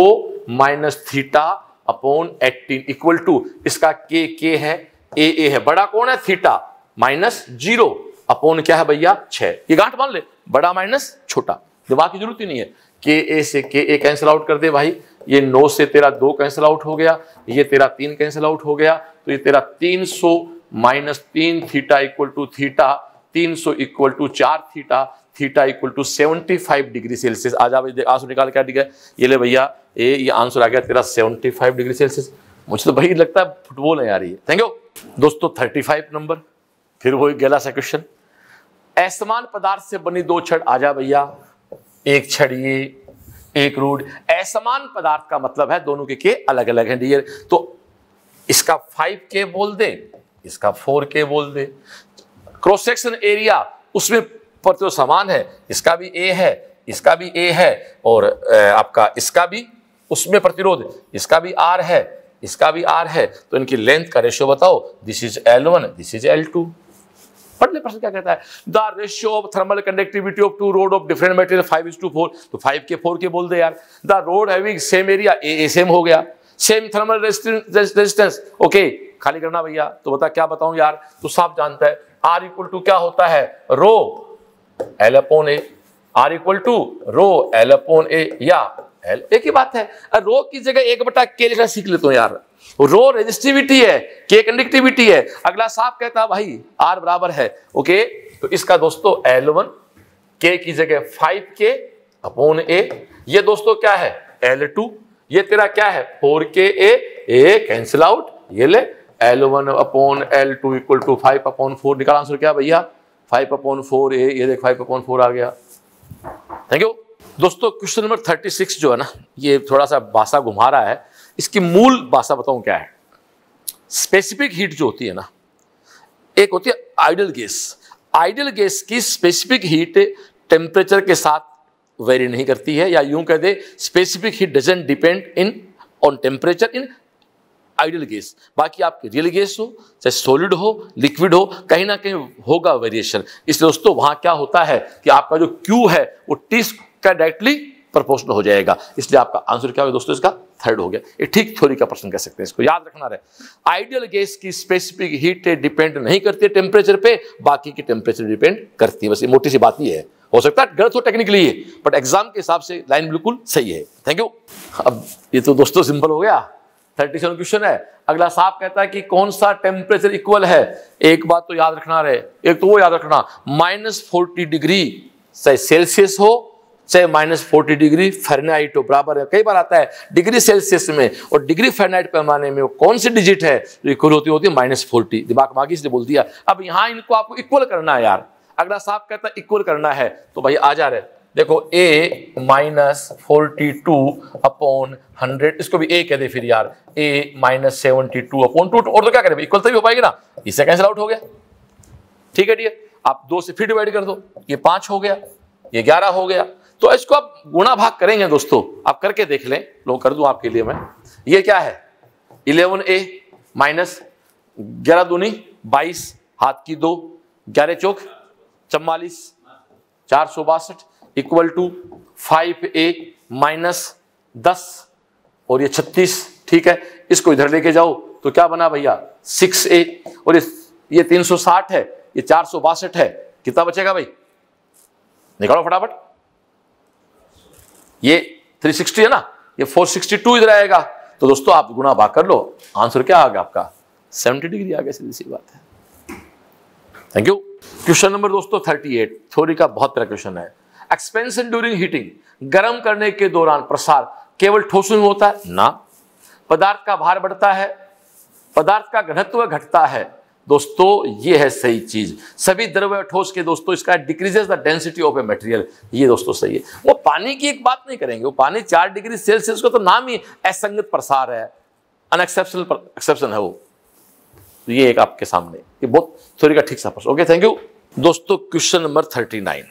minus theta upon eighteen equal to इसका के के है ए ए है बड़ा कौन है थीटा माइनस जीरो अपॉन क्या है भैया छह ये गांठ मान ले बड़ा माइनस छोटा दिमाग की जरूरत ही नहीं है के ए से के ए कैंसिल आउट कर दे भाई ये नौ से तेरा दो कैंसिल आउट हो गया ये तेरा तीन कैंसिल आउट हो गया तो ये तेरा तीन सौ माइनस तीन थीटा इक्वल टू थीटा तीन सौ इक्वल टू चार theta theta equal to seventy five degree Celsius आज आप आंसर निकाल क्या डिग्री ये ले भैया ये ये आंसर आ गया तेरा सेवेंटी फाइव डिग्री सेल्सियस मुझे तो भाई लगता है फुटबॉल है यार ये थैंक यू दोस्तों थर्टी फाइव नंबर फिर वो गला सा क्वेश्चन ऐसमान पदार्थ से बनी दो छड़ आजा भैया एक छड़ ये एक रूड ऐसमान पदार्थ का मतलब है दोनों के के अलग अलग हैं डियर तो इसका फाइव के बोल दे इसका फोर के बोल दे क्रॉस सेक्शन एरिया उसमें ऊपर जो तो समान है इसका भी ए है इसका भी ए है और आपका इसका भी उसमें प्रतिरोध इसका भी आर है इसका भी आर है तो इनकी लेंथ का रेशियो बताओ this is L one this is L two पढ़ने प्रश्न क्या कहता है the ratio of thermal conductivity of two rod of different material five is to four तो फाइव के फोर के बोल दे यार the rod having same area A A same हो गया सेम थर्मल रेजिस्टेंस ओके खाली करना भैया तो बता क्या बताऊं यार तो साफ जानता है आर इक्वल टू क्या होता है rho L upon A R equal to rho L upon A या एल एक ही बात है रो की जगह एक बटा के लिखना सीख लेते यार रो रेजिस्टिविटी है के कंडक्टिविटी है अगला साफ कहता है भाई आर बराबर है ओके तो इसका दोस्तों एल वन के की जगह फाइव के अपोन ए ये दोस्तों क्या है एल टू ये तेरा क्या है फोर के ए ए कैंसिल आउट ये ले L one upon L two equal to five upon four निकाल आंसर क्या भैया फाइव अपॉन फोर ए ये देख फाइव अपॉन फोर आ गया थैंक यू दोस्तों क्वेश्चन नंबर थर्टी सिक्स जो है ना ये थोड़ा सा भाषा घुमा रहा है इसकी मूल भाषा बताऊं क्या है स्पेसिफिक हीट जो होती है ना एक होती है आइडल गैस आइडल गैस की स्पेसिफिक हीट टेम्परेचर के साथ वेरी नहीं करती है या यूं कह दे specific heat doesn't depend in on temperature in ideal gas बाकी आपकी रियल गैस हो चाहे सॉलिड हो लिक्विड हो कहीं ना कहीं होगा वेरिएशन इसलिए दोस्तों वहां क्या होता है कि आपका जो क्यू है वो टी का डायरेक्टली प्रपोर्शनल हो जाएगा इसलिए आपका आंसर क्या होगा दोस्तों इसका थर्ड हो गया ये ठीक थ्योरी का प्रश्न कह सकते हैं इसको याद रखना रहे आइडियल गैस की स्पेसिफिक हीट डिपेंड नहीं करती है टेम्परेचर पर बाकी की टेम्परेचर डिपेंड करती है बस ये मोटी सी बात ही है हो सकता है गलत हो टेक्निकली बट एग्जाम के हिसाब से लाइन बिल्कुल सही है थैंक यू अब ये तो दोस्तों सिंपल हो गया थर्टी सेवन क्वेश्चन है अगला साफ कहता है कि कौन सा टेम्परेचर इक्वल है एक बात तो याद रखना रहे एक तो वो याद रखना माइनस फोर्टी डिग्री चाहे सेल्सियस हो चाहे माइनस फोर्टी डिग्री फेरनाइट हो बराबर है कई बार आता है डिग्री सेल्सियस में और डिग्री फेरनाइट पैमाने में वो कौन सी डिजिट है जो इक्वल होती होती है माइनस फोर्टी दिमाग मागी इसलिए बोल दिया अब यहां इनको आपको इक्वल करना है यार अगला साफ कहता है इक्वल करना है तो भाई आ जा रहे देखो a minus forty two upon hundred इसको भी a कह दे फिर यार a minus seventy two upon two और तो क्या करें इक्वल तो भी हो पाएगी ना इसे कैंसिल आउट हो गया ठीक है आप दो से फिर डिवाइड कर दो ये पांच हो गया ये ग्यारह हो गया तो इसको आप गुणा भाग करेंगे दोस्तों आप करके देख लें लो कर दूं आपके लिए मैं ये क्या है इलेवन ए माइनस ग्यारह दूनी बाईस हाथ की दो ग्यारह चौक चम्बालीस चार सौ बासठ equal to five A minus दस और ये छत्तीस ठीक है इसको इधर लेके जाओ तो क्या बना भैया सिक्स ए और ये ये तीन सौ साठ है ये चार सौ बासठ है कितना बचेगा भाई निकालो फटाफट ये थ्री सिक्सटी है ना ये फोर सिक्सटी टू इधर आएगा तो दोस्तों आप गुना भाग कर लो आंसर क्या आ गया आपका सेवेंटी डिग्री आ गया सीधी सी बात है थैंक यू क्वेश्चन नंबर दोस्तों थर्टी एट थोड़ी का बहुत तरह क्वेश्चन है एक्सपेंशन ड्यूरिंग हीटिंग गर्म करने के दौरान प्रसार केवल ठोस में होता है ना पदार्थ का भार बढ़ता है पदार्थ का घनत्व घटता है दोस्तों ये है सही चीज सभी द्रव्य ठोस के दोस्तों इसका decreases the density of a material ये दोस्तों सही है वो पानी की एक बात नहीं करेंगे वो पानी चार डिग्री सेल्सियस का तो नाम ही असंगत प्रसार है अनएक्सेप्शनल एक्सेप्शन है वो तो ये एक आपके सामने ये बहुत थोड़ी का ठीक सा प्रश्न ओके थैंक यू दोस्तों question number thirty nine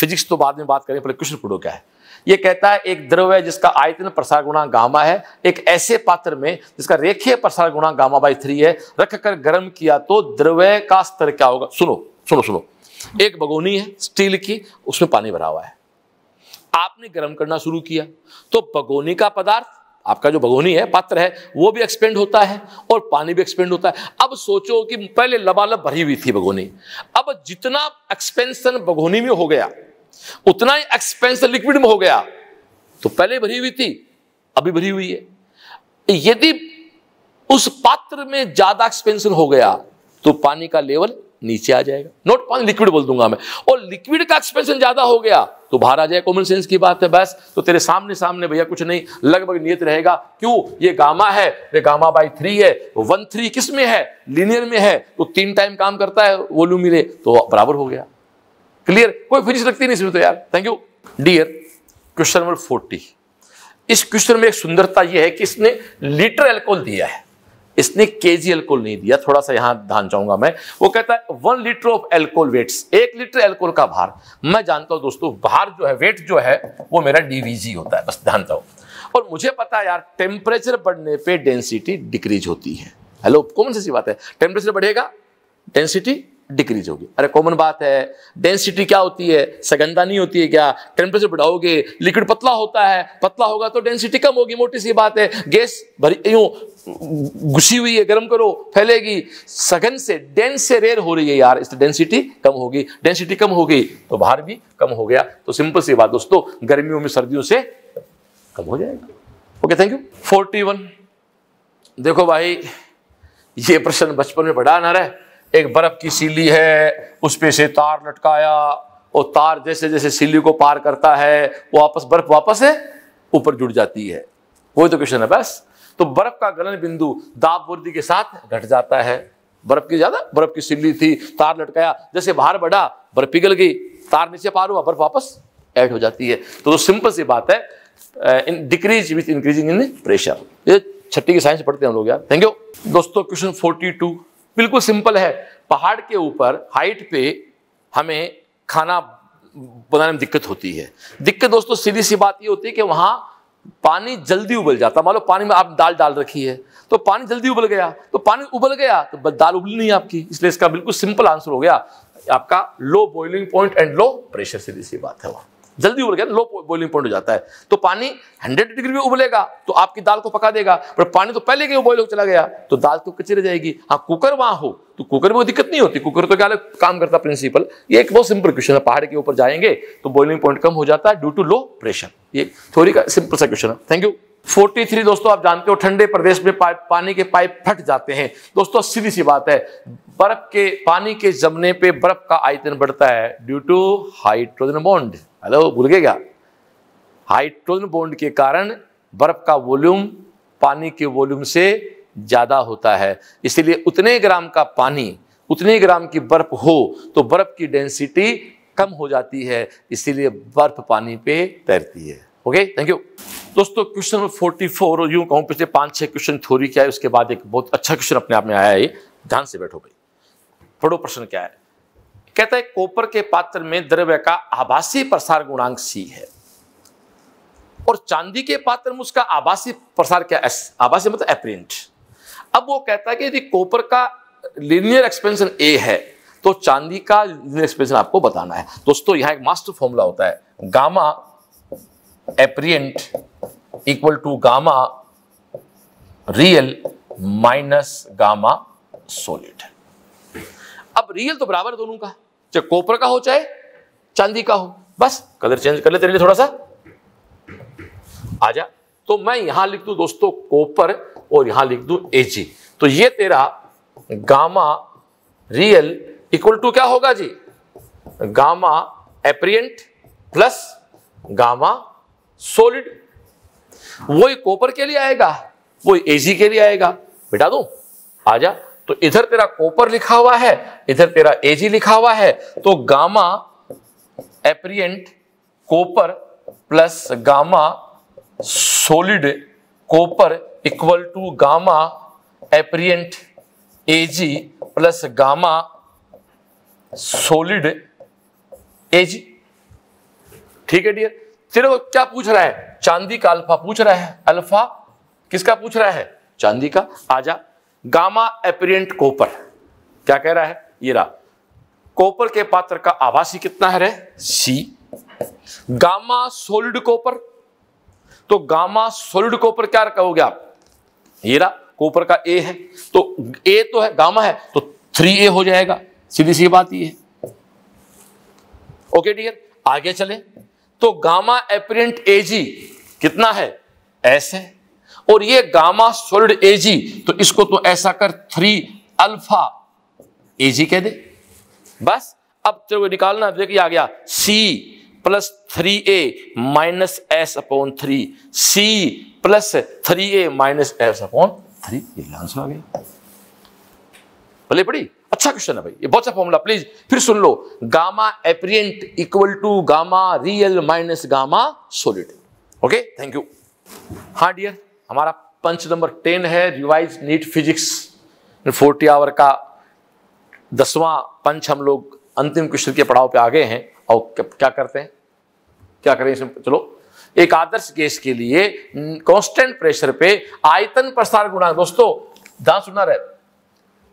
physics तो बाद में बात करें पहले कृष्ण कुडो क्या है ये कहता है एक द्रव्य है जिसका आयतन प्रसार गुणा गामा है एक ऐसे पात्र में जिसका रेखीय प्रसार गुणा गामा बाई थ्री है रख कर गर्म किया तो द्रव्य का स्तर क्या होगा सुनो सुनो सुनो एक बगोनी है स्टील की उसमें पानी भरा हुआ है आपने गर्म करना शुरू किया तो बगोनी का पदार्थ आपका जो भगोनी है पात्र है वो भी एक्सपेंड होता है और पानी भी एक्सपेंड होता है अब सोचो कि पहले लबालब भरी हुई थी भगोनी अब जितना एक्सपेंशन भगोनी में हो गया उतना ही एक्सपेंस लिक्विड में हो गया तो पहले भरी हुई थी अभी भरी हुई है यदि उस पात्र में ज्यादा एक्सपेंशन हो गया तो पानी का लेवल नीचे आ जाएगा नोट पानी लिक्विड बोल दूंगा मैं और लिक्विड का एक्सपेंशन ज्यादा हो गया तो बाहर आ जाए कॉमन सेंस की बात है बस तो तेरे सामने सामने भैया कुछ नहीं लगभग नियत रहेगा क्यों ये गामा है ये गामा बाई थ्री है वन थ्री किस में है लीनियर में है तो तीन टाइम काम करता है वॉल्यूम मिले तो बराबर हो गया क्लियर कोई फिजिक्स लगती नहीं इसमें तो यार thank you dear question number forty इस क्वेश्चन में एक सुंदरता यह है कि इसने लीटर एल्कोहल दिया है इसने केजी एल्कोहल नहीं दिया थोड़ा सा यहां ध्यान चाहूंगा मैं वो कहता है one litre of alcohol weights एक लीटर एल्कोहल का भार मैं जानता हूं दोस्तों भार जो है वेट जो है वो मेरा डीवीजी होता है बस ध्यान दो और मुझे पता है यार टेम्परेचर बढ़ने पर डेंसिटी डिक्रीज होती है हेलो कौन सी बात है टेम्परेचर बढ़ेगा डेंसिटी डिक्रीज होगी अरे कॉमन बात है डेंसिटी क्या होती है सगंधा नहीं होती है क्या टेम्परेचर बढ़ाओगे लिक्विड पतला होता है पतला होगा तो डेंसिटी कम होगी मोटी सी बात है गैस भरी यूं घुसी हुई है गर्म करो फैलेगी सघन से डेंस से रेयर हो रही है यार इससे डेंसिटी कम होगी डेंसिटी कम हो गई तो बाहर भी कम हो गया तो सिंपल सी बात दोस्तों गर्मियों में सर्दियों से कम हो जाएगा ओके थैंक यू फोर्टी देखो भाई ये प्रश्न बचपन में पढ़ा ना रहे एक बर्फ की सीली है उस पे से तार लटकाया और तार जैसे जैसे सीली को पार करता है वो वापस बर्फ वापस है ऊपर जुड़ जाती है वही तो क्वेश्चन है बस तो बर्फ का गलन बिंदु दाब बुर्दी के साथ घट जाता है बर्फ की ज्यादा बर्फ की सिल्ली थी तार लटकाया जैसे बाहर बढ़ा बर्फ पिघल गई तार नीचे पार हुआ बर्फ वापस ऐड हो जाती है तो, तो सिंपल सी बात है in decrease with increasing in pressure ये छठी की साइंस पढ़ते हैं हम लोग यार थैंक यू दोस्तों क्वेश्चन फोर्टी टू बिल्कुल सिंपल है पहाड़ के ऊपर हाइट पे हमें खाना बनाने में दिक्कत होती है दिक्कत दोस्तों सीधी सी बात ये होती है कि वहाँ पानी जल्दी उबल जाता मान लो पानी में आप दाल डाल रखी है तो पानी जल्दी उबल गया तो पानी उबल गया तो दाल उबली नहीं आपकी इसलिए इसका बिल्कुल सिंपल आंसर हो गया आपका low boiling point and low pressure सीधी सी बात है वहाँ जल्दी उबल गया लो बॉइलिंग पॉइंट हो जाता है तो पानी हंड्रेड डिग्री में उबलेगा तो आपकी दाल को पका देगा पर पानी तो पहले कहीं बॉइल हो चला गया तो दाल तो कच्ची रह जाएगी हाँ कुकर वहां हो तो कुकर में दिक्कत नहीं होती कुकर तो क्या काम करता प्रिंसिपल ये एक बहुत सिंपल क्वेश्चन है पहाड़ के ऊपर जाएंगे तो बॉइलिंग पॉइंट कम हो जाता है ड्यू टू लो प्रेशर ये थोड़ी का सिंपल सा क्वेश्चन है थैंक यू 43 दोस्तों आप जानते हो ठंडे प्रदेश में पानी के पाइप फट जाते हैं दोस्तों सीधी सी बात है बर्फ के पानी के जमने पे बर्फ का आयतन बढ़ता है due to hydrogen bond hello क्या हाइड्रोजन बॉन्ड के कारण बर्फ का वॉल्यूम पानी के वॉल्यूम से ज़्यादा होता है इसलिए उतने ग्राम का पानी उतने ग्राम की बर्फ हो तो बर्फ की डेंसिटी कम हो जाती है इसीलिए बर्फ पानी पे तैरती है ओके थैंक यू दोस्तों क्वेश्चन नंबर फोर्टी फोर यू कहूँ पिछले पांच छह क्वेश्चन थोड़ी क्या है उसके बाद एक बहुत अच्छा क्वेश्चन अपने आप में आया है ध्यान से बैठो भाई पढ़ो प्रश्न क्या है कहता है कोपर के पात्र में द्रव्य का आभासी प्रसार गुणांक सी है और चांदी के पात्र में उसका आभासी प्रसार क्या एस आभासी मतलब एप्रिंट अब वो कहता है कि यदि कोपर का लिनियर एक्सपेंशन ए है तो चांदी का लिनियर एक्सपेंशन आपको बताना है दोस्तों यहां एक मास्टर फॉर्मूला होता है gamma apparent equal to gamma real minus gamma solid अब रियल तो बराबर दोनों का चाहे कोपर का हो चाहे चांदी का हो बस कलर चेंज कर लेते रहिए थोड़ा सा आजा तो मैं यहां लिख दू दोस्तों कोपर और यहां लिख दू एजी तो ये तेरा गामा रियल इक्वल टू क्या होगा जी gamma apparent plus gamma solid वो कोपर के लिए आएगा वो एजी के लिए आएगा बिटा दू आजा तो इधर तेरा कोपर लिखा हुआ है इधर तेरा एजी लिखा हुआ है तो gamma apparent copper plus gamma solid copper equal to gamma apparent AG plus gamma solid AG ठीक है डियर तेरे को क्या पूछ रहा है चांदी का अल्फा पूछ रहा है अल्फा किसका पूछ रहा है चांदी का आजा गामा एपरियंट कोपर क्या कह रहा है ये रहा कोपर के पात्र का आभासी कितना है रे सी गामा सोलिड कोपर तो गामा सोलिड कोपर क्या कहोगे आप ये रहा कोपर का ए है तो ए तो है गामा है तो थ्री ए हो जाएगा सीधी सी बात ये है ओके डियर आगे चले तो गामा एपरियंट एजी कितना है एस है और ये गामा सोल्ड एजी तो इसको तो ऐसा कर थ्री अल्फा एजी कह दे बस अब तेरे निकालना देखिए आ गया C plus three A minus S upon three C plus three A minus S upon three ये आंसर आ गया भले पड़ी अच्छा क्वेश्चन है भाई ये बहुत सा फॉर्मूला प्लीज फिर सुन लो gamma apparent equal to gamma real minus gamma solid okay thank you हाँ डियर हमारा पंच नंबर टेन है revise NEET physics forty hour का दसवां पंच हम लोग अंतिम क्वेश्चन के पड़ाव पे आ गए हैं और क्या करते हैं क्या करें इसमें चलो एक आदर्श गैस के लिए कांस्टेंट प्रेशर पे आयतन प्रसार गुणांक दोस्तों ध्यान सुनना रहे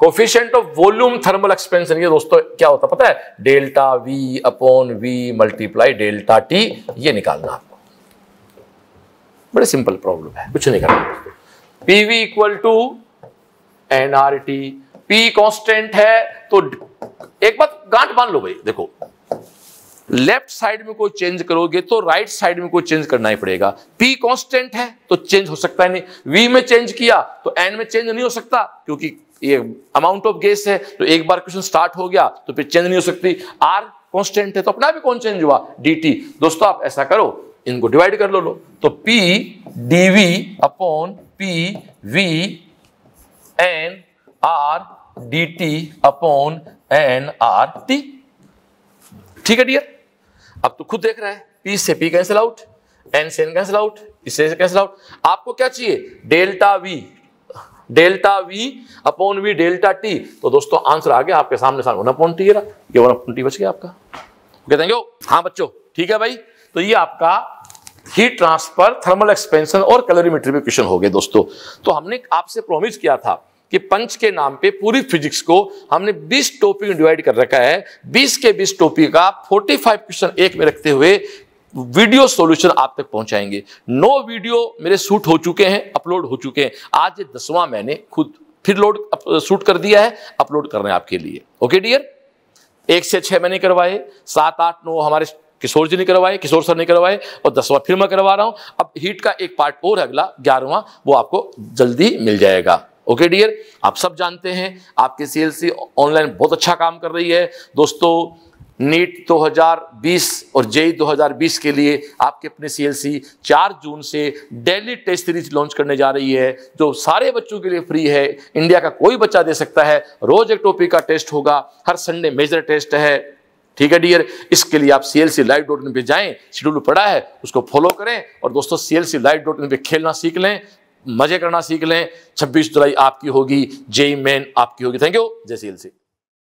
coefficient of volume thermal expansion ये दोस्तों क्या होता पता है delta V upon V multiply delta T ये निकालना बड़े सिंपल प्रॉब्लम है कुछ नहीं करना P V equal to N R T P constant है तो एक बात गांठ मान लो भाई देखो लेफ्ट साइड में कोई चेंज करोगे तो राइट right साइड में कोई चेंज करना ही पड़ेगा पी कांस्टेंट है तो चेंज हो सकता है नहीं वी में चेंज किया तो एन में चेंज नहीं हो सकता क्योंकि ये अमाउंट ऑफ गैस है तो एक बार क्वेश्चन स्टार्ट हो गया तो फिर चेंज नहीं हो सकती आर कांस्टेंट है तो अपना भी कौन चेंज हुआ डी दोस्तों आप ऐसा करो इनको डिवाइड कर लो लो तो P D V upon P V N R D T upon N R T ठीक है डियर अब तो खुद देख रहे हैं पी से पी कैंसिल आउट एन से एन कैंसिल आउट इससे कैंसिल आउट आपको क्या चाहिए delta V delta V upon V delta T तो दोस्तों आंसर आ गया आपके सामने सामने वन अपॉन टी ये वन अपॉन टी बच गया आपका ओके थैंक यू हाँ बच्चों ठीक है भाई तो ये आपका हीट ट्रांसफर थर्मल एक्सपेंशन और कैलोरीमीटर पे क्वेश्चन हो गए दोस्तों तो हमने आपसे प्रॉमिस किया था कि पंच के नाम पे पूरी फिजिक्स को हमने 20 टॉपिक डिवाइड कर रखा है 20 के 20 टॉपिक का 45 क्वेश्चन एक में रखते हुए वीडियो सॉल्यूशन आप तक पहुंचाएंगे नौ वीडियो मेरे शूट हो चुके हैं अपलोड हो चुके हैं आज ये दसवां मैंने खुद फिर लोड शूट कर दिया है अपलोड कर रहे हैं आपके लिए ओके डियर एक से छह मैंने करवाए सात आठ नौ हमारे किशोर जी ने करवाए किशोर सर ने करवाए और दसवां फिर मैं करवा रहा हूँ अब हीट का एक पार्ट और अगला ग्यारहवा वो आपको जल्दी मिल जाएगा ओके डियर आप सब जानते हैं आपके सीएलसी ऑनलाइन बहुत अच्छा काम कर रही है दोस्तों नीट 2020 और e e जेई 2020 के लिए आपके अपने सीएलसी 4 जून से डेली टेस्ट सीरीज लॉन्च करने जा रही है जो सारे बच्चों के लिए फ्री है इंडिया का कोई बच्चा दे सकता है रोज एक टॉपिक का टेस्ट होगा हर संडे मेजर टेस्ट है ठीक है डियर इसके लिए आप सी लाइव डॉट इन पर जाएँ शेड्यूल पड़ा है उसको फॉलो करें और दोस्तों सी लाइव डॉट इन पर खेलना सीख लें मजे करना सीख लें 26 जुलाई आपकी होगी जेई मेन आपकी होगी थैंक यू जय सी एल सी